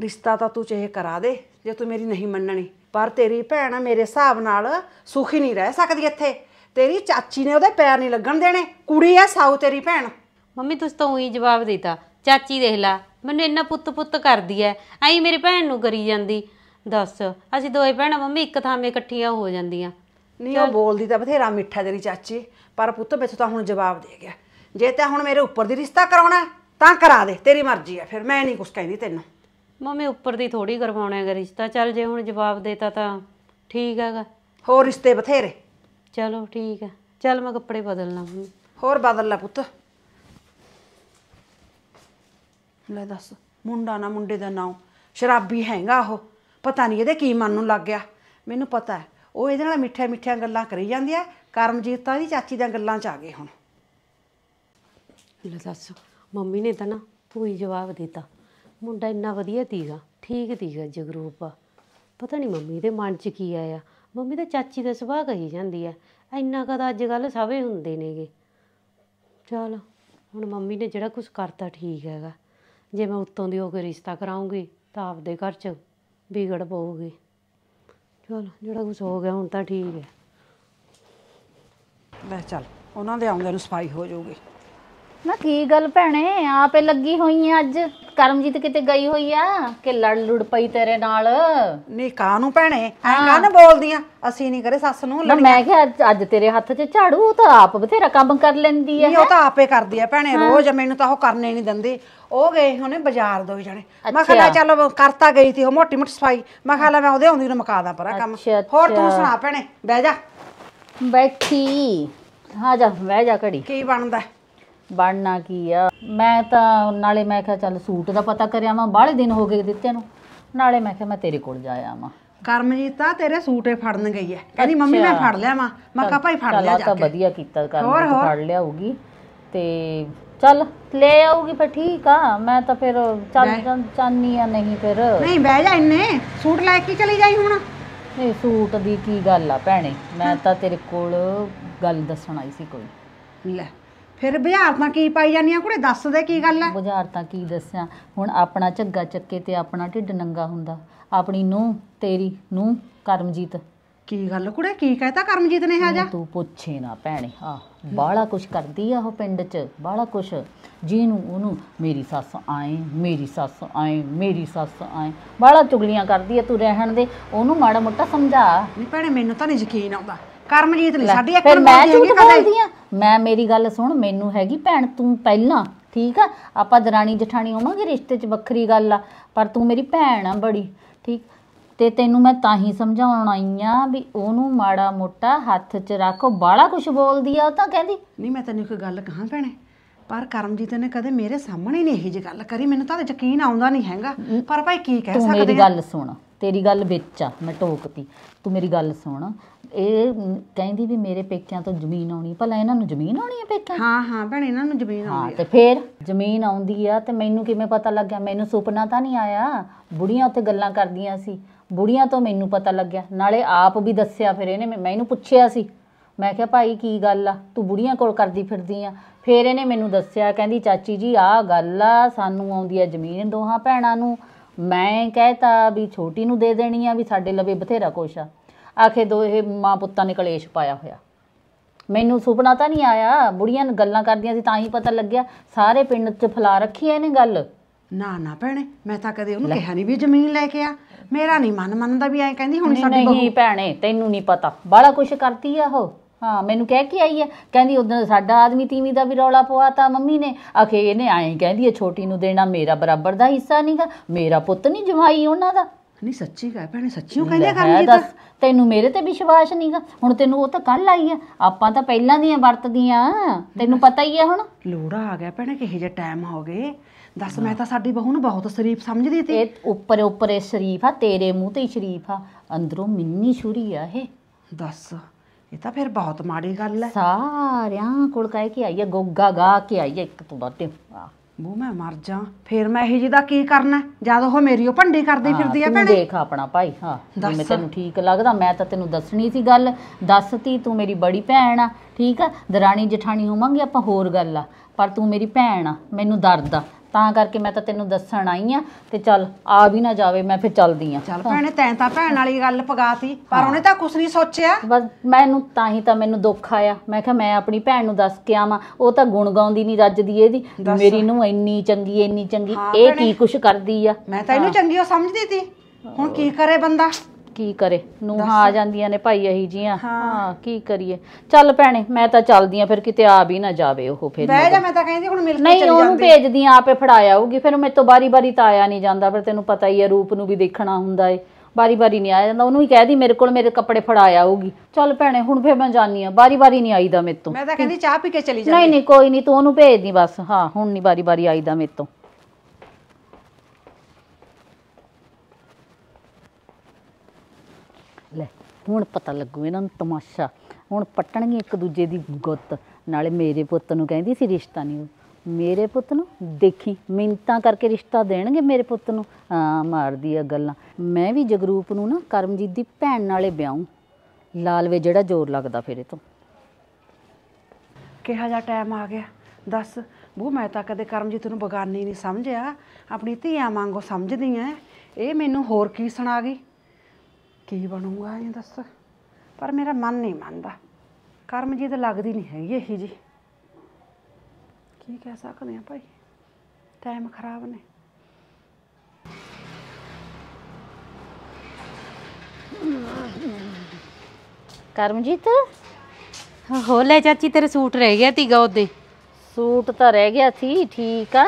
ਰਿਸ਼ਤਾ ਤਾਂ ਤੂੰ ਚਾਹੇ ਕਰਾ ਦੇ ਜੇ ਤੂੰ ਮੇਰੀ ਨਹੀਂ ਮੰਨਣੀ ਪਰ ਤੇਰੀ ਭੈਣ ਮੇਰੇ ਹਿਸਾਬ ਨਾਲ ਸੁਖੀ ਨਹੀਂ ਰਹਿ ਸਕਦੀ ਇੱਥੇ ਤੇਰੀ ਚਾਚੀ ਨੇ ਉਹਦੇ ਪੈਰ ਨਹੀਂ ਲੱਗਣ ਦੇਣੇ ਕੁੜੀ ਐ ਸਾਉ ਤੇਰੀ ਭੈਣ ਮੰਮੀ ਤੁਸੀਂ ਤਾਂ ਉਹੀ ਜਵਾਬ ਦਿੱਤਾ ਚਾਚੀ ਦੇਖ ਲਾ ਮੈਨੂੰ ਇੰਨਾ ਪੁੱਤ ਪੁੱਤ ਕਰਦੀ ਐ ਐਂ ਮੇਰੀ ਭੈਣ ਨੂੰ ਕਰੀ ਜਾਂਦੀ ਦੱਸ ਅਸੀਂ ਦੋਏ ਭੈਣਾਂ ਮੰਮੀ ਇੱਕ ਥਾਂ 'ਤੇ ਇਕੱਠੀਆਂ ਹੋ ਜਾਂਦੀਆਂ ਨਹੀਂ ਉਹ ਬੋਲਦੀ ਤਾਂ ਬਥੇਰਾ ਮਿੱਠਾ ਤੇਰੀ ਚਾਚੀ ਪਰ ਪੁੱਤ ਮੈਥੋਂ ਤਾਂ ਹੁਣ ਜਵਾਬ ਦੇ ਗਿਆ ਜੇ ਤਾਂ ਹੁਣ ਮੇਰੇ ਉੱਪਰ ਦੀ ਰਿਸ਼ਤਾ ਕਰਾਉਣਾ ਤਾਂ ਕਰਾ ਦੇ ਤੇਰੀ ਮਰਜ਼ੀ ਐ ਫਿਰ ਮੈਂ ਨਹੀਂ ਕੁਝ ਕਹਿੰਦੀ ਤੈਨੂੰ ਮੰਮੀ ਉੱਪਰ ਦੀ ਥੋੜੀ ਕਰਵਾਉਣਾ ਹੈਗਾ ਰਿਸ਼ਤਾ ਚੱਲ ਜੇ ਹੁਣ ਜਵਾਬ ਦੇਤਾ ਤਾਂ ਠੀਕ ਹੈਗਾ ਹੋਰ ਰਿਸ਼ਤੇ ਬਥੇਰੇ ਚਲੋ ਠੀਕ ਹੈ ਚੱਲ ਮੈਂ ਕੱਪੜੇ ਬਦਲ ਲਾਂ ਹੋਰ ਬਦਲ ਲੈ ਪੁੱਤ ਲੈ ਦੱਸ ਮੁੰਡਾ ਨਾ ਮੁੰਡੇ ਦਾ ਨਾਮ ਸ਼ਰਾਬੀ ਹੈਗਾ ਉਹ ਪਤਾ ਨਹੀਂ ਇਹਦੇ ਕੀ ਮਨ ਨੂੰ ਲੱਗ ਗਿਆ ਮੈਨੂੰ ਪਤਾ ਹੈ ਉਹ ਇਹਦੇ ਨਾਲ ਮਿੱਠੇ ਮਿੱਠੀਆਂ ਗੱਲਾਂ ਕਰੀ ਜਾਂਦੀ ਹੈ ਕਰਮਜੀਤ ਤਾਂ ਦੀ ਚਾਚੀ ਦੀਆਂ ਗੱਲਾਂ 'ਚ ਆ ਗਏ ਹੁਣ ਲੈ ਦੱਸ ਮੰਮੀ ਨੇ ਤਾਂ ਨਾ ਪੂਰੀ ਜਵਾਬ ਦਿੱਤਾ ਮੁੰਡਾ ਇੰਨਾ ਵਧੀਆ ਤੀਗਾ ਠੀਕ ਤੀਗਾ ਜਗਰੂਪ ਪਤਾ ਨਹੀਂ ਮੰਮੀ ਦੇ ਮਨ 'ਚ ਕੀ ਆਇਆ ਮੰਮੀ ਤਾਂ ਚਾਚੀ ਦਾ ਸੁਭਾਅ ਕਹੀ ਜਾਂਦੀ ਐ ਇੰਨਾ ਕਦਾ ਅੱਜ ਕੱਲ ਸਭੇ ਹੁੰਦੇ ਨੇਗੇ ਚਲ ਹੁਣ ਮੰਮੀ ਨੇ ਜਿਹੜਾ ਕੁਝ ਕਰਤਾ ਠੀਕ ਹੈਗਾ ਜੇ ਮੈਂ ਉੱਤੋਂ ਦੀ ਹੋ ਕੇ ਰਿਸ਼ਤਾ ਕਰਾਉਂਗੀ ਤਾਂ ਆਪਦੇ ਘਰ 'ਚ ਵਿਗੜ ਪਊਗੀ ਚਲ ਜਿਹੜਾ ਕੁਝ ਹੋ ਗਿਆ ਹੁਣ ਤਾਂ ਠੀਕ ਹੈ ਲੈ ਚੱਲ ਉਹਨਾਂ ਦੇ ਆਉਂਦੇ ਨੂੰ ਸਫਾਈ ਹੋ ਜਾਊਗੀ ਨਾ ਕੀ ਗੱਲ ਭੈਣੇ ਆਪੇ ਲੱਗੀ ਹੋਈ ਆ ਅੱਜ ਕਰਮਜੀਤ ਕਿਤੇ ਗਈ ਹੋਈ ਆ ਕਿ ਲੜ ਲੁੜ ਪਈ ਤੇਰੇ ਨਾਲ ਨਹੀਂ ਕਾਹਨੂੰ ਭੈਣੇ ਐ ਕਾਹਨ ਬੋਲਦੀਆਂ ਅਸੀਂ ਨਹੀਂ ਕਰੇ ਸੱਸ ਨੂੰ ਲੜੀ ਮੈਂ ਕਿਹਾ ਅੱਜ- ਤੇਰੇ ਹੱਥ 'ਚ ਝਾੜੂ ਉਹ ਤਾਂ ਆਪ ਬਥੇਰਾ ਕੰਮ ਕਰ ਲੈਂਦੀ ਐ ਨਹੀਂ ਉਹ ਤਾਂ ਆਪੇ ਕਰਦੀ ਆ ਭੈਣੇ ਰੋਜ਼ ਮੈਨੂੰ ਤਾਂ ਉਹ ਕਰਨੇ ਨਹੀਂ ਦਿੰਦੇ ਉਹ ਗਏ ਉਹਨੇ ਬਾਜ਼ਾਰ ਦੋ ਜਣੇ ਮੈਂ ਕਿਹਾ ਚੱਲ ਕਰਤਾ ਗਈ ਸੀ ਉਹ ਮੋਟੀ ਮੋਟੀ ਸਫਾਈ ਮੈਂ ਕਿਹਾ ਲੈ ਮੈਂ ਉਹਦੇ ਆਉਂਦੀ ਨੂੰ ਮਕਾਦਾ ਪਰਾ ਕੰਮ ਹੋਰ ਤੂੰ ਸੁਣਾ ਭੈਣੇ ਬਹਿ ਜਾ ਬੈਠੀ ਹਾਂ ਜਾ ਬਹਿ ਜਾ ਘੜੀ ਕੀ ਬਣਦਾ ਬਣਨਾ ਕੀ ਆ ਮੈਂ ਤਾਂ ਨਾਲੇ ਮੈਂ ਕਿਹਾ ਚੱਲ ਸੂਟ ਦਾ ਪਤਾ ਕਰਿਆ ਮੈਂ ਬਾਹਲੇ ਦਿਨ ਹੋ ਗਏ ਦਿੱਤੇ ਨੂੰ ਨਾਲੇ ਮੈਂ ਕਿਹਾ ਮੈਂ ਤੇਰੇ ਕੋਲ ਜਾਇਆ ਆਵਾ ਕਰਮਜੀਤ ਤਾਂ ਤੇਰੇ ਸੂਟੇ ਫੜਨ ਗਈ ਐ ਕਹਿੰਦੀ ਮੰਮੀ ਮੈਂ ਫੜ ਲਿਆ ਮਾਂ ਮੈਂ ਕਾਪਾ ਭਾਈ ਫੜ ਲਿਆ ਜਾ ਕੇ ਤਾਂ ਵਧੀਆ ਕੀਤਾ ਕਰਮਜੀਤ ਫੜ ਲਿਆ ਹੋਗੀ ਤੇ ਚੱਲ ਲੈ ਆਉਗੀ ਫਿਰ ਠੀਕ ਆ ਮੈਂ ਤਾਂ ਫਿਰ ਚੱਲ ਚਾਨੀ ਆ ਨਹੀਂ ਫਿਰ ਨਹੀਂ ਬਹਿ ਜਾ ਇੰਨੇ ਸੂਟ ਲੈ ਕੇ ਚਲੀ ਜਾਈ ਹੁਣ ਨਹੀਂ ਸੂਟ ਦੀ ਕੀ ਗੱਲ ਆ ਭੈਣੇ ਮੈਂ ਤਾਂ ਤੇਰੇ ਕੋਲ ਗੱਲ ਦੱਸਣ ਆਈ ਸੀ ਕੋਈ ਲੈ ਫਿਰ ਬੁਝਾਰ ਤਾਂ ਕੀ ਪਾਈ ਜਾਨੀ ਆ ਕੁੜੇ ਦੱਸ ਦੇ ਕੀ ਗੱਲ ਆ ਬਾਜ਼ਾਰ ਤਾਂ ਕੀ ਦੱਸਾਂ ਹੁਣ ਆਪਣਾ ਝੱਗਾ ਚੱਕੇ ਤੇ ਆਪਣਾ ਢਿੱਡ ਨੰਗਾ ਹੁੰਦਾ ਆਪਣੀ ਨੂੰ ਤੇਰੀ ਨੂੰ ਕਰਮਜੀਤ ਕੀ ਗੱਲ ਕੁੜੇ ਕੀ ਕਹਿਤਾ ਕਰਮਜੀਤ ਨੇ ਹਾਂ ਜਾ ਤੂੰ ਪੁੱਛੇ ਨਾ ਭੈਣੇ ਆ ਬਾਹਲਾ ਕੁਛ ਕਰਦੀ ਆ ਉਹ ਪਿੰਡ 'ਚ ਬਾਹਲਾ ਕੁਛ ਨੂੰ ਉਹਨੂੰ ਮੇਰੀ ਸੱਸ ਆਏ ਮੇਰੀ ਸੱਸ ਆਏ ਮੇਰੀ ਸੱਸ ਆਏ ਬਾਹਲਾ ਚੁਗਲੀਆਂ ਕਰਦੀ ਆ ਤੂੰ ਰਹਿਣ ਦੇ ਉਹਨੂੰ ਮਾੜਾ ਮੋਟਾ ਸਮਝਾ ਨਹੀਂ ਭੈਣੇ ਮੈਨੂੰ ਤਾਂ ਨਹੀਂ ਯਕੀਨ ਆਉਂਦਾ ਕਰਮਜੀਤ ਲਈ ਸਾਡੀ ਇੱਕ ਮੈਂ ਝੂਠ ਬੋਲਦੀ ਆ ਮੈਂ ਮੇਰੀ ਗੱਲ ਸੁਣ ਮੈਨੂੰ ਹੈਗੀ ਭੈਣ ਤੂੰ ਪਹਿਲਾਂ ਠੀਕ ਆ ਆਪਾਂ ਦਰਾਣੀ ਜਠਾਣੀ ਹੋਵਾਂਗੇ ਰਿਸ਼ਤੇ 'ਚ ਵੱਖਰੀ ਗੱਲ ਆ ਪਰ ਤੂੰ ਮੇਰੀ ਭੈਣ ਆ ਬੜੀ ਠੀਕ ਤੇ ਤੈਨੂੰ ਮੈਂ ਤਾਂ ਹੀ ਸਮਝਾਉਣ ਆਈ ਆ ਵੀ ਉਹਨੂੰ ਮਾੜਾ ਮੋਟਾ ਹੱਥ 'ਚ ਰੱਖ ਉਹ ਬਾਹਲਾ ਕੁਝ ਬੋਲਦੀ ਆ ਉਹ ਤਾਂ ਕਹਿੰਦੀ ਨਹੀਂ ਮੈਂ ਤੈਨੂੰ ਕੋਈ ਗੱਲ ਕਹਾਂ ਭੈਣੇ ਪਰ ਕਰਮਜੀਤ ਨੇ ਕਦੇ ਮੇਰੇ ਸਾਹਮਣੇ ਨਹੀਂ ਇਹੀ ਜੀ ਗੱਲ ਕਰੀ ਮੈਨੂੰ ਤਾਂ ਯਕੀਨ ਆਉਂਦਾ ਨਹੀਂ ਹੈਗਾ ਪਰ ਭਾਈ ਕੀ ਕਹਿ ਸਕਦੇ ਤੂੰ ਮੇਰੀ ਗੱਲ ਸੁਣ ਤੇਰੀ ਗੱਲ ਵਿੱਚ ਆ ਮੈਂ ਟੋਕਤੀ ਤੂੰ ਮੇਰੀ ਗੱਲ ਸੁਣ ਇਹ ਕਹਿੰਦੀ ਵੀ ਮੇਰੇ ਪੇਕਿਆਂ ਤੋਂ ਜ਼ਮੀਨ ਆਉਣੀ ਭਲਾ ਇਹਨਾਂ ਨੂੰ ਜ਼ਮੀਨ ਆਉਣੀ ਹੈ ਪੇਕਿਆਂ ਹਾਂ ਹਾਂ ਭੈਣ ਇਹਨਾਂ ਨੂੰ ਜ਼ਮੀਨ ਆਉਣੀ ਹੈ ਤੇ ਫੇਰ ਜ਼ਮੀਨ ਆਉਂਦੀ ਆ ਤੇ ਮੈਨੂੰ ਕਿਵੇਂ ਪਤਾ ਲੱਗਿਆ ਮੈਨੂੰ ਸੁਪਨਾ ਤਾਂ ਨਹੀਂ ਆਇਆ ਬੁੜੀਆਂ ਉੱਥੇ ਗੱਲਾਂ ਕਰਦੀਆਂ ਸੀ ਬੁੜੀਆਂ ਤੋਂ ਮੈਨੂੰ ਪਤਾ ਲੱਗਿਆ ਨਾਲੇ ਆਪ ਵੀ ਦੱਸਿਆ ਫਿਰ ਇਹਨੇ ਮੈਂ ਇਹਨੂੰ ਪੁੱਛਿਆ ਸੀ ਮੈਂ ਕਿਹਾ ਭਾਈ ਕੀ ਗੱਲ ਆ ਤੂੰ ਬੁੜੀਆਂ ਕੋਲ ਕਰਦੀ ਫਿਰਦੀ ਆ ਫਿਰ ਇਹਨੇ ਮੈਨੂੰ ਦੱਸਿਆ ਕਹਿੰਦੀ ਚਾਚੀ ਜੀ ਆਹ ਗੱਲ ਆ ਸਾਨੂੰ ਆਉਂਦੀ ਆ ਜ਼ਮੀਨ ਦੋਹਾਂ ਭੈਣਾਂ ਨੂੰ ਮੈਂ ਕਹਿਤਾ ਵੀ ਛੋਟੀ ਨੂੰ ਦੇ ਦੇਣੀ ਆ ਵੀ ਸਾਡੇ ਲਵੇ ਬਥੇਰਾ ਕੁਛ ਆ ਆਖੇ ਦੋ ਇਹ ਮਾਂ ਪੁੱਤਾਂ ਨੇ ਕਲੇਸ਼ ਪਾਇਆ ਹੋਇਆ ਮੈਨੂੰ ਸੁਪਨਾ ਤਾਂ ਨਹੀਂ ਆਇਆ ਬੁੜੀਆਂ ਗੱਲਾਂ ਕਰਦੀਆਂ ਸੀ ਤਾਂ ਹੀ ਪਤਾ ਲੱਗਿਆ ਸਾਰੇ ਪਿੰਡ 'ਚ ਫਲਾ ਰੱਖੀ ਐ ਇਹਨੇ ਗੱਲ ਨਾ ਨਾ ਭੈਣੇ ਮੈਂ ਤਾਂ ਕਦੇ ਉਹਨੂੰ ਕਿਹਾ ਨਹੀਂ ਵੀ ਜ਼ਮੀਨ ਲੈ ਕੇ ਆ ਮੇਰਾ ਨਹੀਂ ਮਨ ਮੰਨਦਾ ਵੀ ਐ ਕਹਿੰਦੀ ਹੁਣ ਸਾਡੀ ਬਹੂ ਨਹੀਂ ਭੈਣੇ ਤੈਨੂੰ ਨਹੀਂ ਪਤਾ ਬਾਲਾ ਕੁਛ ਕਰਦੀ ਆ ਉਹ ਹਾਂ ਮੈਨੂੰ ਕਹਿ ਕੇ ਆਈ ਹੈ ਕਹਿੰਦੀ ਉਦੋਂ ਸਾਡਾ ਆਦਮੀ ਤੀਵੀਂ ਦਾ ਵੀ ਰੌਲਾ ਪਵਾਤਾ ਮੰਮੀ ਨੇ ਆਖੇ ਇਹਨੇ ਆਏ ਕਹਿੰਦੀ ਐ ਛੋਟੀ ਨੂੰ ਦੇਣਾ ਮੇਰਾ ਬਰਾਬਰ ਦਾ ਹਿੱਸਾ ਨਹੀਂਗਾ ਮੇਰਾ ਪੁੱਤ ਨਹੀਂ ਜਮਾਈ ਉਹਨਾਂ ਦਾ ਨਹੀਂ ਸੱਚੀ ਗੱਲ ਭੈਣੇ ਸੱਚੀਓ ਕਹਿੰਦੀ ਕਰਨੀ ਤਾਂ ਦੱਸ ਤੈਨੂੰ ਮੇਰੇ ਤੇ ਵਿਸ਼ਵਾਸ ਨਹੀਂਗਾ ਹੁਣ ਤੈਨੂੰ ਉਹ ਤਾਂ ਕੱਲ ਆਈ ਆ ਆਪਾਂ ਤਾਂ ਪਹਿਲਾਂ ਦੀਆਂ ਵਰਤਦੀਆਂ ਤੈਨੂੰ ਪਤਾ ਹੀ ਆ ਹੁਣ ਲੋੜਾ ਆ ਗਿਆ ਭੈਣੇ ਕਿਹੇ ਜਿਹਾ ਟਾਈਮ ਹੋ ਗਏ ਦੱਸ ਮੈਂ ਤਾਂ ਸਾਡੀ ਬਹੂ ਨੂੰ ਬਹੁਤ ਸ਼ਰੀਫ ਸਮਝਦੀ ਸੀ ਇਹ ਉੱਪਰ ਉੱਪਰ ਇਹ ਸ਼ਰੀਫ ਆ ਤੇਰੇ ਮੂੰਹ ਤੇ ਹੀ ਸ਼ਰੀਫ ਆ ਅੰਦਰੋਂ ਮਿੰਨੀ ਛੁਰੀ ਆ ਇਹ ਦੱਸ ਇਹ ਤਾਂ ਫਿਰ ਬਹੁਤ ਮਾੜੀ ਗੱਲ ਹੈ ਸਾਰਿਆਂ ਕੋਲ ਕਹਿ ਕੇ ਆਈ ਆ ਗੋਗਾ ਗਾ ਕੇ ਆਈ ਆ ਇੱਕ ਤੋਂ ਬਾਅਦ ਆ ਬੂ ਮੈਂ ਮਰ ਜਾ ਫਿਰ ਮੈਂ ਇਹ ਜੀ ਦਾ ਕੀ ਕਰਨਾ ਜਦ ਉਹ ਮੇਰੀ ਉਹ ਭੰਡੀ ਕਰਦੀ ਫਿਰਦੀ ਆ ਤੂੰ ਭੈਣੇ ਦੇਖ ਆਪਣਾ ਭਾਈ ਹਾਂ ਦੱਸ। ਤੈਨੂੰ ਠੀਕ ਲੱਗਦਾ ਮੈਂ ਤਾਂ ਤੈਨੂੰ ਦੱਸਣੀ ਸੀ ਗੱਲ ਦੱਸਤੀ ਤੂੰ ਮੇਰੀ ਬੜੀ ਭੈਣ ਆ ਠੀਕ ਆ ਦਰਾਣੀ ਜਠਾਣੀ ਹੋਵਾਂਗੇ ਆਪਾਂ ਹੋਰ ਗੱਲ ਆ ਪਰ ਤੂੰ ਮੇਰੀ ਭੈਣ ਆ ਮੈਨੂੰ ਦਰਦ ਆ ਤਾਂ ਕਰਕੇ ਮੈਂ ਤਾਂ ਤੈਨੂੰ ਦੱਸਣ ਆਈ ਆ ਤੇ ਚੱਲ ਆ ਵੀ ਨਾ ਜਾਵੇ ਮੈਂ ਫਿਰ ਚੱਲਦੀ ਆ ਚੱਲ ਭੈਣੇ ਤੈਂ ਤਾਂ ਭੈਣ ਵਾਲੀ ਗੱਲ ਪਗਾਤੀ ਪਰ ਉਹਨੇ ਤਾਂ ਕੁਝ ਨਹੀਂ ਸੋਚਿਆ ਬਸ ਮੈਨੂੰ ਤਾਂ ਹੀ ਤਾਂ ਮੈਨੂੰ ਦੁੱਖ ਆਇਆ ਮੈਂ ਕਿਹਾ ਮੈਂ ਆਪਣੀ ਭੈਣ ਨੂੰ ਦੱਸ ਕੇ ਆਵਾਂ ਉਹ ਤਾਂ ਗੁਣ ਗਾਉਂਦੀ ਨਹੀਂ ਰੱਜਦੀ ਇਹਦੀ ਮੇਰੀ ਨੂੰ ਇੰਨੀ ਚੰਗੀ ਇੰਨੀ ਚੰਗੀ ਇਹ ਕੀ ਕੁਛ ਕਰਦੀ ਆ ਮੈਂ ਤਾਂ ਇਹਨੂੰ ਚੰਗੀ ਉਹ ਸਮਝਦੀ ਸੀ ਹੁਣ ਕੀ ਕਰੇ ਬੰਦਾ ਕੀ ਕਰੇ ਨੂੰਹਾਂ ਆ ਜਾਂਦੀਆਂ ਨੇ ਭਾਈ ਅਹੀ ਜੀਆਂ ਹਾਂ ਕੀ ਕਰੀਏ ਚੱਲ ਭੈਣੇ ਮੈਂ ਤਾਂ ਚੱਲਦੀ ਆ ਫਿਰ ਕਿਤੇ ਆ ਵੀ ਨਾ ਜਾਵੇ ਉਹ ਫਿਰ ਬਹਿ ਜਾ ਮੈਂ ਤਾਂ ਕਹਿੰਦੀ ਹੁਣ ਮਿਲ ਕੇ ਚੱਲ ਜਾਂਦੀ ਨਹੀਂ ਉਹਨੂੰ ਭੇਜਦੀ ਆ ਆਪੇ ਫੜਾਇਆ ਹੋਊਗੀ ਫਿਰ ਮੈਂ ਤੋਂ ਬਾਰੀ-ਬਾਰੀ ਤਾਂ ਆਇਆ ਨਹੀਂ ਜਾਂਦਾ ਫਿਰ ਤੈਨੂੰ ਪਤਾ ਹੀ ਆ ਰੂਪ ਨੂੰ ਵੀ ਦੇਖਣਾ ਹੁੰਦਾ ਏ ਬਾਰੀ-ਬਾਰੀ ਨਹੀਂ ਆਇਆ ਜਾਂਦਾ ਉਹਨੂੰ ਹੀ ਕਹਿਦੀ ਮੇਰੇ ਕੋਲ ਮੇਰੇ ਕੱਪੜੇ ਫੜਾਇਆ ਹੋਊਗੀ ਚੱਲ ਭੈਣੇ ਹੁਣ ਫੇਰ ਮੈਂ ਜਾਣੀ ਆ ਬਾਰੀ-ਬਾਰੀ ਨਹੀਂ ਆਈਦਾ ਮੇਰੇ ਤੋਂ ਮੈਂ ਤਾਂ ਕਹਿੰਦੀ ਚਾਹ ਪੀ ਕੇ ਚਲੀ ਜਾਂਦੀ ਨਹੀਂ ਨਹੀਂ ਕੋਈ ਨਹੀਂ ਤੂੰ ਉਹਨੂੰ ਭੇਜਦੀ ਬਸ ਹਾਂ ਹੁਣ ਨਹੀਂ ਬਾਰੀ-ਬਾਰੀ ਆਈਦਾ ਮੇਰੇ ਤੋਂ ਹੁਣ ਪਤਾ ਲੱਗੂ ਇਹਨਾਂ ਨੂੰ ਤਮਾਸ਼ਾ ਹੁਣ ਪਟਣਗੇ ਇੱਕ ਦੂਜੇ ਦੀ ਗੁੱਤ ਨਾਲੇ ਮੇਰੇ ਪੁੱਤ ਨੂੰ ਕਹਿੰਦੀ ਸੀ ਰਿਸ਼ਤਾ ਨਹੀਂ ਮੇਰੇ ਪੁੱਤ ਨੂੰ ਦੇਖੀ ਮਿੰਤਾ ਕਰਕੇ ਰਿਸ਼ਤਾ ਦੇਣਗੇ ਮੇਰੇ ਪੁੱਤ ਨੂੰ ਆ ਮਾਰਦੀ ਆ ਗੱਲਾਂ ਮੈਂ ਵੀ ਜਗਰੂਪ ਨੂੰ ਨਾ ਕਰਮਜੀਤ ਦੀ ਭੈਣ ਨਾਲੇ ਵਿਆਹੂੰ ਲਾਲਵੇ ਜਿਹੜਾ ਜ਼ੋਰ ਲੱਗਦਾ ਫਿਰ ਇਹ ਤੋਂ ਕਿਹਾ ਜਾ ਟਾਈਮ ਆ ਗਿਆ ਦੱਸ ਬੂ ਮੈਂ ਤਾਂ ਕਦੇ ਕਰਮਜੀਤ ਨੂੰ ਬਗਾਨੀ ਨਹੀਂ ਸਮਝਿਆ ਆਪਣੀ ਧੀਆ ਵਾਂਗੂ ਸਮਝਦੀ ਐ ਇਹ ਮੈਨੂੰ ਹੋਰ ਕੀ ਸੁਣਾ ਗਈ ਕੀ ਬਣੂਗਾ ਇਹ ਦੱਸ ਪਰ ਮੇਰਾ ਮਨ ਨਹੀਂ ਮੰਨਦਾ ਕਰਮਜੀਤ ਲੱਗਦੀ ਨਹੀਂ ਹੈਗੀ ਇਹ ਜੀ ਕੀ ਕਹਿ ਸਕਦੇ ਆ ਭਾਈ ਟਾਈਮ ਖਰਾਬ ਨੇ ਕਰਮਜੀਤ ਹੋ ਲੈ ਚਾਚੀ ਤੇਰੇ ਸੂਟ ਰਹਿ ਗਿਆ ਤੀਗਾ ਉਹਦੇ ਸੂਟ ਤਾਂ ਰਹਿ ਗਿਆ ਸੀ ਠੀਕ ਆ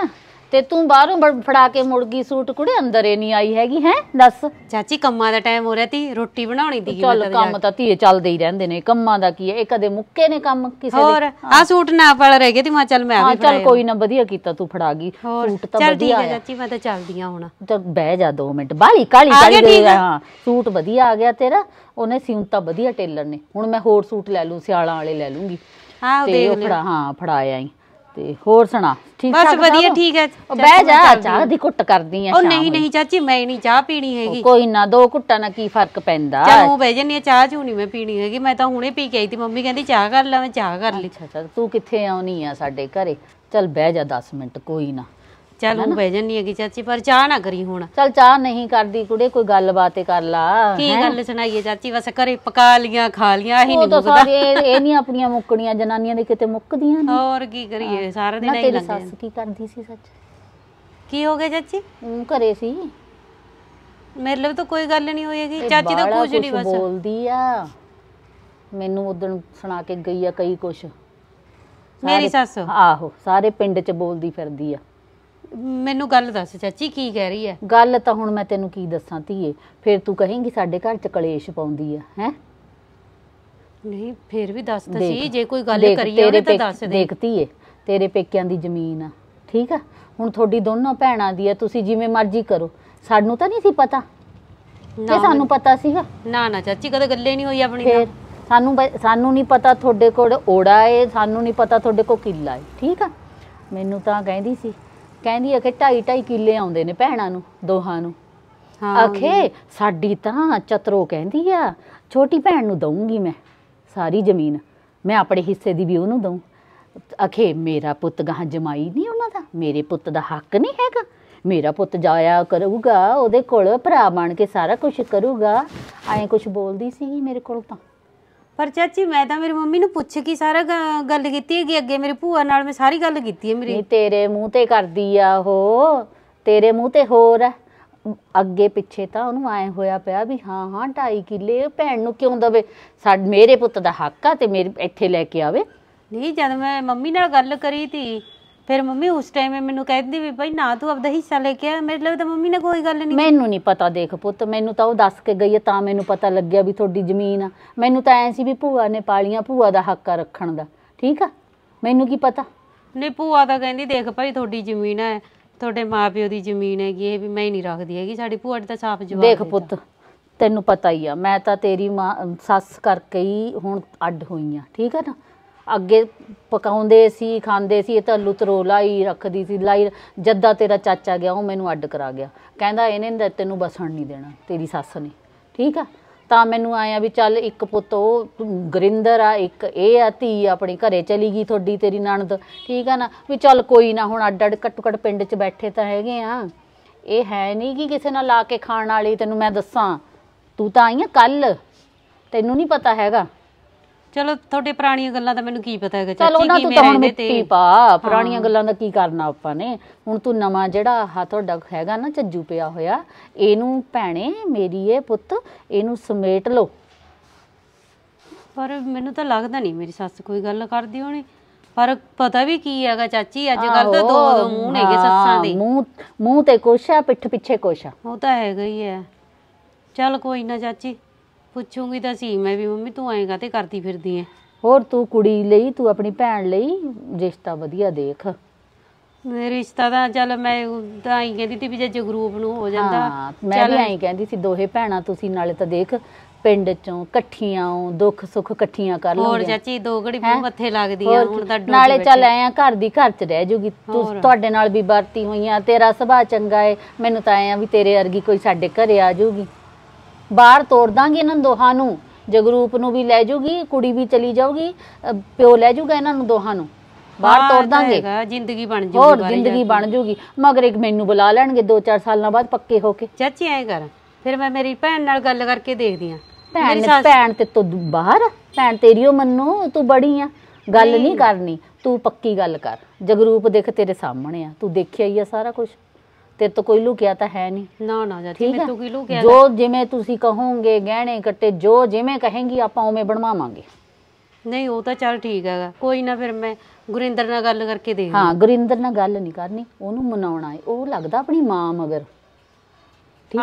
ਤੇ ਤੂੰ ਬਾਹਰੋਂ ਫੜਾ ਕੇ ਮੁੜ ਗਈ ਸੂਟ ਕੁੜੇ ਅੰਦਰ ਇਹ ਨਹੀਂ ਆਈ ਹੈਗੀ ਹੈ ਦੱਸ ਚਾਚੀ ਕੰਮਾਂ ਦਾ ਟਾਈਮ ਹੋ ਰਿਹਾ ਤੀ ਰੋਟੀ ਬਣਾਉਣੀ ਦੀ ਚੱਲ ਕੰਮ ਤਾਂ ਧੀਏ ਚੱਲਦੇ ਹੀ ਰਹਿੰਦੇ ਨੇ ਕੰਮਾਂ ਦਾ ਕੀ ਹੈ ਇਹ ਕਦੇ ਮੁੱਕੇ ਨੇ ਕੰਮ ਕਿਸੇ ਦੇ ਹੋਰ ਆ ਸੂਟ ਨਾ ਫੜ ਰਹਿ ਗਏ ਤੇ ਮੈਂ ਚੱਲ ਮੈਂ ਆ ਵੀ ਚੱਲ ਕੋਈ ਨਾ ਵਧੀਆ ਕੀਤਾ ਤੂੰ ਫੜਾ ਗਈ ਸੂਟ ਤਾਂ ਵਧੀਆ ਠੀਕ ਵਧੀਆ ਹੈ ਆ ਚਾਚੀ ਮੈਂ ਤਾਂ ਚਲਦੀ ਆ ਹੁਣ ਤਾਂ ਬਹਿ ਜਾ 2 ਮਿੰਟ ਬਾਲੀ ਕਾਲੀ ਆ ਕਾਲੀ ਦੇ ਰਹਾ ਹਾਂ ਸੂਟ ਵਧੀਆ ਆ ਗਿਆ ਤੇਰਾ ਉਹਨੇ ਸਿਉਂ ਤਾਂ ਵਧੀਆ ਟੇਲਰ ਨੇ ਹੁਣ ਮੈਂ ਹੋਰ ਸੂਟ ਲੈ ਲੂੰ ਸਿਆਲਾਂ ਵਾਲੇ ਲੈ ਲੂੰਗੀ ਆਹ ਦੇਖ ਲੈ ਹਾਂ ਫੜਾਇਆ ਹੀ ਤੇ ਹੋਰ ਸੁਣਾ ਠੀਕ ਬਸ ਵਧੀਆ ਠੀਕ ਹੈ ਉਹ ਬਹਿ ਜਾ ਚਾਹ ਦੀ ਘੁੱਟ ਕਰਦੀ ਆ ਉਹ ਨਹੀਂ ਨਹੀਂ ਚਾਚੀ ਮੈਂ ਨਹੀਂ ਚਾਹ ਪੀਣੀ ਹੈਗੀ ਕੋਈ ਨਾ ਦੋ ਘੁੱਟਾਂ ਨਾਲ ਕੀ ਫਰਕ ਪੈਂਦਾ ਚਾਹ ਉਹ ਬਹਿ ਜੰਨੀ ਚਾਹ ਚੂ ਨਹੀਂ ਮੈਂ ਪੀਣੀ ਹੈਗੀ ਮੈਂ ਤਾਂ ਹੁਣੇ ਪੀ ਕੇ ਆਈ ਸੀ ਮੰਮੀ ਕਹਿੰਦੀ ਚਾਹ ਕਰ ਲੈ ਮੈਂ ਚਾਹ ਕਰ ਲਈ ਅੱਛਾ ਅੱਛਾ ਤੂੰ ਕਿੱਥੇ ਆਉਣੀ ਆ ਸਾਡੇ ਘਰੇ ਚੱਲ ਬਹਿ ਜਾ 10 ਮਿੰਟ ਕੋਈ ਨਾ ਚੱਲ ਉਹ ਬਹਿ ਜਾਨੀ ਹੈਗੀ ਚਾਚੀ ਪਰ ਚਾਹ ਨਾ ਕਰੀ ਹੁਣ ਚੱਲ ਚਾਹ ਨਹੀਂ ਕਰਦੀ ਕੁੜੇ ਕੋਈ ਗੱਲ ਬਾਤ ਕਰ ਲਾ ਕੀ ਗੱਲ ਸੁਣਾਈਏ ਚਾਚੀ ਬਸ ਘਰੇ ਪਕਾ ਲੀਆਂ ਖਾ ਲੀਆਂ ਆਹੀ ਨਹੀਂ ਮੁੱਕਦਾ ਇਹ ਨਹੀਂ ਆਪਣੀਆਂ ਮੁੱਕਣੀਆਂ ਜਨਾਨੀਆਂ ਦੇ ਕਿਤੇ ਮੁੱਕਦੀਆਂ ਨਹੀਂ ਹੋਰ ਕੀ ਕਰੀਏ ਸਾਰਾ ਦਿਨ ਹੀ ਤੇਰੀ ਸੱਸ ਕੀ ਕਰਦੀ ਸੀ ਸੱਚ ਕੀ ਹੋ ਗਿਆ ਚਾਚੀ ਉਹ ਘਰੇ ਸੀ ਮੇਰੇ ਲਈ ਤਾਂ ਕੋਈ ਗੱਲ ਨਹੀਂ ਹੋਏਗੀ ਚਾਚੀ ਤਾਂ ਕੁਝ ਨਹੀਂ ਬਸ ਬੋਲਦੀ ਆ ਮੈਨੂੰ ਉਦੋਂ ਸੁਣਾ ਕੇ ਗਈ ਆ ਕਈ ਕੁਝ ਮੇਰੀ ਸੱਸ ਆਹੋ ਸਾਰੇ ਪਿੰਡ 'ਚ ਬੋਲਦੀ ਫਿਰਦੀ ਆ ਮੈਨੂੰ ਗੱਲ ਦੱਸ ਚਾਚੀ ਕੀ ਕਹਿ ਰਹੀ ਹੈ ਗੱਲ ਤਾਂ ਹੁਣ ਮੈਂ ਤੈਨੂੰ ਕੀ ਦੱਸਾਂ ਧੀਏ ਫਿਰ ਤੂੰ ਕਹੇਂਗੀ ਸਾਡੇ ਘਰ ਚ ਕਲੇਸ਼ ਪਾਉਂਦੀ ਆ ਹੈ ਨਹੀਂ ਫਿਰ ਵੀ ਦੱਸ ਤਾਂ ਸੀ ਜੇ ਕੋਈ ਗੱਲ ਕਰੀਏ ਉਹਨੇ ਤਾਂ ਦੱਸ ਦੇ ਦੇਖਤੀ ਐ ਤੇਰੇ ਪੇਕਿਆਂ ਦੀ ਜ਼ਮੀਨ ਆ ਠੀਕ ਆ ਹੁਣ ਤੁਹਾਡੀ ਦੋਨੋਂ ਭੈਣਾਂ ਦੀ ਆ ਤੁਸੀਂ ਜਿਵੇਂ ਮਰਜ਼ੀ ਕਰੋ ਸਾਨੂੰ ਤਾਂ ਨਹੀਂ ਸੀ ਪਤਾ ਨਾ ਸਾਨੂੰ ਪਤਾ ਸੀਗਾ ਨਾ ਨਾ ਚਾਚੀ ਕਦੇ ਗੱਲੇ ਨਹੀਂ ਹੋਈ ਆਪਣੀ ਨਾਲ ਸਾਨੂੰ ਸਾਨੂੰ ਨਹੀਂ ਪਤਾ ਤੁਹਾਡੇ ਕੋਲ ਓੜਾ ਏ ਸਾਨੂੰ ਨਹੀਂ ਪਤਾ ਤੁਹਾਡੇ ਕੋਲ ਕਿੱਲਾ ਏ ਠੀਕ ਆ ਮੈਨੂੰ ਤਾਂ ਕਹਿੰਦੀ ਸੀ ਕਹਿੰਦੀ ਆ ਕਿ ਢਾਈ ਢਾਈ ਕਿੱਲੇ ਆਉਂਦੇ ਨੇ ਭੈਣਾਂ ਨੂੰ ਦੋਹਾਂ ਨੂੰ ਹਾਂ ਅਖੇ ਸਾਡੀ ਤਾਂ ਚਤਰੋ ਕਹਿੰਦੀ ਆ ਛੋਟੀ ਭੈਣ ਨੂੰ ਦਊਂਗੀ ਮੈਂ ਸਾਰੀ ਜ਼ਮੀਨ ਮੈਂ ਆਪਣੇ ਹਿੱਸੇ ਦੀ ਵੀ ਉਹਨੂੰ ਦਊਂ ਅਖੇ ਮੇਰਾ ਪੁੱਤ ਗਾਂ ਜਮਾਈ ਨਹੀਂ ਉਹਨਾਂ ਦਾ ਮੇਰੇ ਪੁੱਤ ਦਾ ਹੱਕ ਨਹੀਂ ਹੈਗਾ ਮੇਰਾ ਪੁੱਤ ਜਾਇਆ ਕਰੂਗਾ ਉਹਦੇ ਕੋਲ ਭਰਾ ਬਣ ਕੇ ਸਾਰਾ ਕੁਝ ਕਰੂਗਾ ਐਂ ਕੁਝ ਬੋਲਦੀ ਸੀ ਮੇਰੇ ਕੋਲ ਤਾਂ ਪਰ ਚਾਚੀ ਮੈਂ ਤਾਂ ਮੇਰੀ ਮੰਮੀ ਨੂੰ ਪੁੱਛ ਕੇ ਸਾਰਾ ਗੱਲ ਕੀਤੀ ਹੈਗੀ ਅੱਗੇ ਮੇਰੀ ਭੂਆ ਨਾਲ ਮੈਂ ਸਾਰੀ ਗੱਲ ਕੀਤੀ ਹੈ ਮੇਰੀ ਨਹੀਂ ਤੇਰੇ ਮੂੰਹ ਤੇ ਕਰਦੀ ਆ ਉਹ ਤੇਰੇ ਮੂੰਹ ਤੇ ਹੋਰ ਹੈ ਅੱਗੇ ਪਿੱਛੇ ਤਾਂ ਉਹਨੂੰ ਐ ਹੋਇਆ ਪਿਆ ਵੀ ਹਾਂ ਹਾਂ ਢਾਈ ਕਿਲੇ ਭੈਣ ਨੂੰ ਕਿਉਂ ਦਵੇ ਸਾਡੇ ਮੇਰੇ ਪੁੱਤ ਦਾ ਹੱਕ ਆ ਤੇ ਮੇਰੇ ਇੱਥੇ ਲੈ ਕੇ ਆਵੇ ਨਹੀਂ ਜਦ ਮੈਂ ਮੰਮੀ ਨਾਲ ਗੱਲ ਕਰੀ ਤੀ ਫਿਰ ਮੰਮੀ ਉਸ ਟਾਈਮ ਮੈਨੂੰ ਕਹਿੰਦੀ ਵੀ ਭਾਈ ਨਾ ਤੂੰ ਆਪਦਾ ਹਿੱਸਾ ਲੈ ਕੇ ਆ ਮੇਰੇ ਲਈ ਤਾਂ ਮੰਮੀ ਨੇ ਕੋਈ ਗੱਲ ਨਹੀਂ ਮੈਨੂੰ ਨਹੀਂ ਪਤਾ ਦੇਖ ਪੁੱਤ ਮੈਨੂੰ ਤਾਂ ਉਹ ਦੱਸ ਕੇ ਗਈ ਤਾਂ ਮੈਨੂੰ ਪਤਾ ਲੱਗਿਆ ਵੀ ਤੁਹਾਡੀ ਜ਼ਮੀਨ ਆ ਮੈਨੂੰ ਤਾਂ ਐ ਸੀ ਵੀ ਭੂਆ ਨੇ ਪਾਲੀਆਂ ਭੂਆ ਦਾ ਹੱਕ ਆ ਰੱਖਣ ਦਾ ਠੀਕ ਆ ਮੈਨੂੰ ਕੀ ਪਤਾ ਨਹੀਂ ਭੂਆ ਤਾਂ ਕਹਿੰਦੀ ਦੇਖ ਭਾਈ ਤੁਹਾਡੀ ਜ਼ਮੀਨ ਆ ਤੁਹਾਡੇ ਮਾਪਿਓ ਦੀ ਜ਼ਮੀਨ ਹੈਗੀ ਇਹ ਵੀ ਮੈਂ ਹੀ ਨਹੀਂ ਰੱਖਦੀ ਹੈਗੀ ਸਾਡੀ ਭੂਆ ਤਾਂ ਸਾਫ਼ ਜਵਾਬ ਦੇਖ ਪੁੱਤ ਤੈਨੂੰ ਪਤਾ ਹੀ ਆ ਮੈਂ ਤਾਂ ਤੇਰੀ ਮਾਂ ਸੱਸ ਕਰਕੇ ਹੀ ਹੁਣ ਅੱਡ ਹੋਈ ਆ ਠੀਕ ਆ ਨਾ ਅੱਗੇ ਪਕਾਉਂਦੇ ਸੀ ਖਾਂਦੇ ਸੀ ਇਹ ਤਾਂ ਤਰੋਲਾ ਲਾਈ ਰੱਖਦੀ ਸੀ ਲਾਈ ਜੱਦਾ ਤੇਰਾ ਚਾਚਾ ਗਿਆ ਉਹ ਮੈਨੂੰ ਅੱਡ ਕਰਾ ਗਿਆ ਕਹਿੰਦਾ ਇਹਨੇ ਤੈਨੂੰ ਬਸਣ ਨਹੀਂ ਦੇਣਾ ਤੇਰੀ ਸੱਸ ਨੇ ਠੀਕ ਆ ਤਾਂ ਮੈਨੂੰ ਆਇਆ ਵੀ ਚੱਲ ਇੱਕ ਪੁੱਤ ਉਹ ਗਰਿੰਦਰ ਆ ਇੱਕ ਇਹ ਆ ਧੀ ਆਪਣੇ ਘਰੇ ਚਲੀ ਗਈ ਤੁਹਾਡੀ ਤੇਰੀ ਨਣਦ ਠੀਕ ਆ ਨਾ ਵੀ ਚੱਲ ਕੋਈ ਨਾ ਹੁਣ ਅੱਡ ਅੱਡ ਘੱਟੋ ਘੱਟ ਪਿੰਡ 'ਚ ਬੈਠੇ ਤਾਂ ਹੈਗੇ ਆ ਇਹ ਹੈ ਨਹੀਂ ਕਿ ਕਿਸੇ ਨਾਲ ਲਾ ਕੇ ਖਾਣ ਵਾਲੀ ਤੈਨੂੰ ਮੈਂ ਦੱਸਾਂ ਤੂੰ ਤਾਂ ਆਈ ਆ ਕੱਲ ਤੈਨੂੰ ਨਹੀਂ ਪਤਾ ਹੈਗਾ ਚਲੋ ਤੁਹਾਡੇ ਪੁਰਾਣੀਆਂ ਗੱਲਾਂ ਦਾ ਮੈਨੂੰ ਕੀ ਪਤਾ ਹੈਗਾ ਚਾਚੀ ਕੀ ਮੈਂ ਤਾਂ ਮੇਰੇ ਹੁਣ ਇਹਦੇ ਮਿੱਟੀ ਤੇ ਪਾ ਪੁਰਾਣੀਆਂ ਗੱਲਾਂ ਦਾ ਕੀ ਕਰਨਾ ਆਪਾਂ ਨੇ ਹੁਣ ਤੂੰ ਨਵਾਂ ਜਿਹੜਾ ਆਹ ਤੁਹਾਡਾ ਹੈਗਾ ਨਾ ਝੱਜੂ ਪਿਆ ਹੋਇਆ ਇਹਨੂੰ ਭੈਣੇ ਮੇਰੀ ਇਹ ਪੁੱਤ ਇਹਨੂੰ ਸਮੇਟ ਲਓ ਪਰ ਮੈਨੂੰ ਤਾਂ ਲੱਗਦਾ ਨਹੀਂ ਮੇਰੀ ਸੱਸ ਕੋਈ ਗੱਲ ਕਰਦੀ ਹੋਣੀ ਪਰ ਪਤਾ ਵੀ ਕੀ ਹੈਗਾ ਚਾਚੀ ਅੱਜ ਕੱਲ ਤਾਂ ਦੋ ਦੋ ਮੂੰਹ ਨੇਗੇ ਸੱਸਾਂ ਦੇ ਮੂੰਹ ਮੂੰਹ ਤੇ ਕੁਛ ਆ ਪਿੱਠ ਪਿੱਛੇ ਕੁਛ ਆ ਉਹ ਤਾਂ ਹੈਗਾ ਹੀ ਹੈ ਚੱਲ ਕੋਈ ਨਾ ਚਾਚੀ ਪੁੱਛੂਗੀ ਤਾਂ ਸੀ ਮੈਂ ਵੀ ਮੰਮੀ ਤੂੰ ਐਂ ਕਾਤੇ ਕਰਦੀ ਫਿਰਦੀ ਐ ਹੋਰ ਤੂੰ ਕੁੜੀ ਲਈ ਤੂੰ ਆਪਣੀ ਭੈਣ ਲਈ ਰਿਸ਼ਤਾ ਵਧੀਆ ਦੇਖ ਰਿਸ਼ਤਾ ਤਾਂ ਚੱਲ ਮੈਂ ਤਾਂ ਹੀ ਕਹਿੰਦੀ ਸੀ ਵੀ ਜੇ ਜਗਰੂਪ ਨੂੰ ਹੋ ਜਾਂਦਾ ਮੈਂ ਵੀ ਐਂ ਕਹਿੰਦੀ ਸੀ ਦੋਹੇ ਭੈਣਾਂ ਤੁਸੀਂ ਨਾਲੇ ਤਾਂ ਦੇਖ ਪਿੰਡ ਚੋਂ ਇਕੱਠੀਆਂ ਆਉਂ ਦੁੱਖ ਸੁੱਖ ਇਕੱਠੀਆਂ ਕਰ ਲਓ ਹੋਰ ਚਾਚੀ ਦੋ ਘੜੀ ਮੂੰਹ ਮੱਥੇ ਲੱਗਦੀ ਆ ਹੁਣ ਤਾਂ ਨਾਲੇ ਚੱਲ ਆਇਆ ਘਰ ਦੀ ਘਰ ਚ ਰਹਿ ਜੂਗੀ ਤੂੰ ਤੁਹਾਡੇ ਨਾਲ ਵੀ ਵਰਤੀ ਹੋਈਆਂ ਤੇਰਾ ਸੁਭਾਅ ਚੰਗਾ ਏ ਮੈਨੂੰ ਤਾਂ ਆਇਆ ਆ ਵੀ ਤੇਰੇ ਅਰਗੀ ਕੋਈ ਸਾਡੇ ਘਰੇ ਆ ਜੂਗੀ ਬਾਹਰ ਤੋੜ ਦਾਂਗੇ ਇਹਨਾਂ ਦੋਹਾਂ ਨੂੰ ਜਗਰੂਪ ਨੂੰ ਵੀ ਲੈ ਜੂਗੀ ਕੁੜੀ ਵੀ ਚਲੀ ਜਾਊਗੀ ਪਿਓ ਲੈ ਜਾਊਗਾ ਇਹਨਾਂ ਨੂੰ ਦੋਹਾਂ ਨੂੰ ਬਾਹਰ ਤੋੜ ਦਾਂਗੇ ਜ਼ਿੰਦਗੀ ਬਣ ਜੂਗੀ ਹੋਰ ਜ਼ਿੰਦਗੀ ਬਣ ਜੂਗੀ ਮਗਰ ਇੱਕ ਮੈਨੂੰ ਬੁਲਾ ਲੈਣਗੇ 2-4 ਸਾਲਾਂ ਬਾਅਦ ਪੱਕੇ ਹੋ ਕੇ ਚਾਚੀ ਐ ਕਰ ਫਿਰ ਮੈਂ ਮੇਰੀ ਭੈਣ ਨਾਲ ਗੱਲ ਕਰਕੇ ਦੇਖਦੀ ਆ ਭੈਣ ਭੈਣ ਤੇ ਤੂੰ ਬਾਹਰ ਭੈਣ ਤੇਰੀ ਉਹ ਮੰਨੂ ਤੂੰ ਬੜੀ ਆ ਗੱਲ ਨਹੀਂ ਕਰਨੀ ਤੂੰ ਪੱਕੀ ਗੱਲ ਕਰ ਜਗਰੂਪ ਦੇਖ ਤੇਰੇ ਸਾਹਮਣੇ ਆ ਤੂੰ ਦੇਖਿਆ ਹੀ ਆ ਸਾਰਾ ਕੁਝ ਤੇ ਤੋਂ ਕੋਈ ਲੁਕਿਆ ਤਾਂ ਹੈ ਨਹੀਂ ਨਾ ਨਾ ਜੀ ਮੈਂ ਤੂੰ ਕੀ ਲੁਕਿਆ ਜੋ ਜਿਵੇਂ ਤੁਸੀਂ ਕਹੋਗੇ ਗਹਿਣੇ ਕੱਟੇ ਜੋ ਜਿਵੇਂ ਕਹੇਗੀ ਆਪਾਂ ਉਵੇਂ ਬਣਵਾਵਾਂਗੇ ਨਹੀਂ ਉਹ ਤਾਂ ਚੱਲ ਠੀਕ ਹੈਗਾ ਕੋਈ ਨਾ ਫਿਰ ਮੈਂ ਗੁਰਿੰਦਰ ਨਾਲ ਗੱਲ ਕਰਕੇ ਦੇਖ ਹਾਂ ਗੁਰਿੰਦਰ ਨਾਲ ਗੱਲ ਨਹੀਂ ਕਰਨੀ ਉਹਨੂੰ ਮਨਾਉਣਾ ਹੈ ਉਹ ਲੱਗਦਾ ਆਪਣੀ ਮਾਂ ਮਗਰ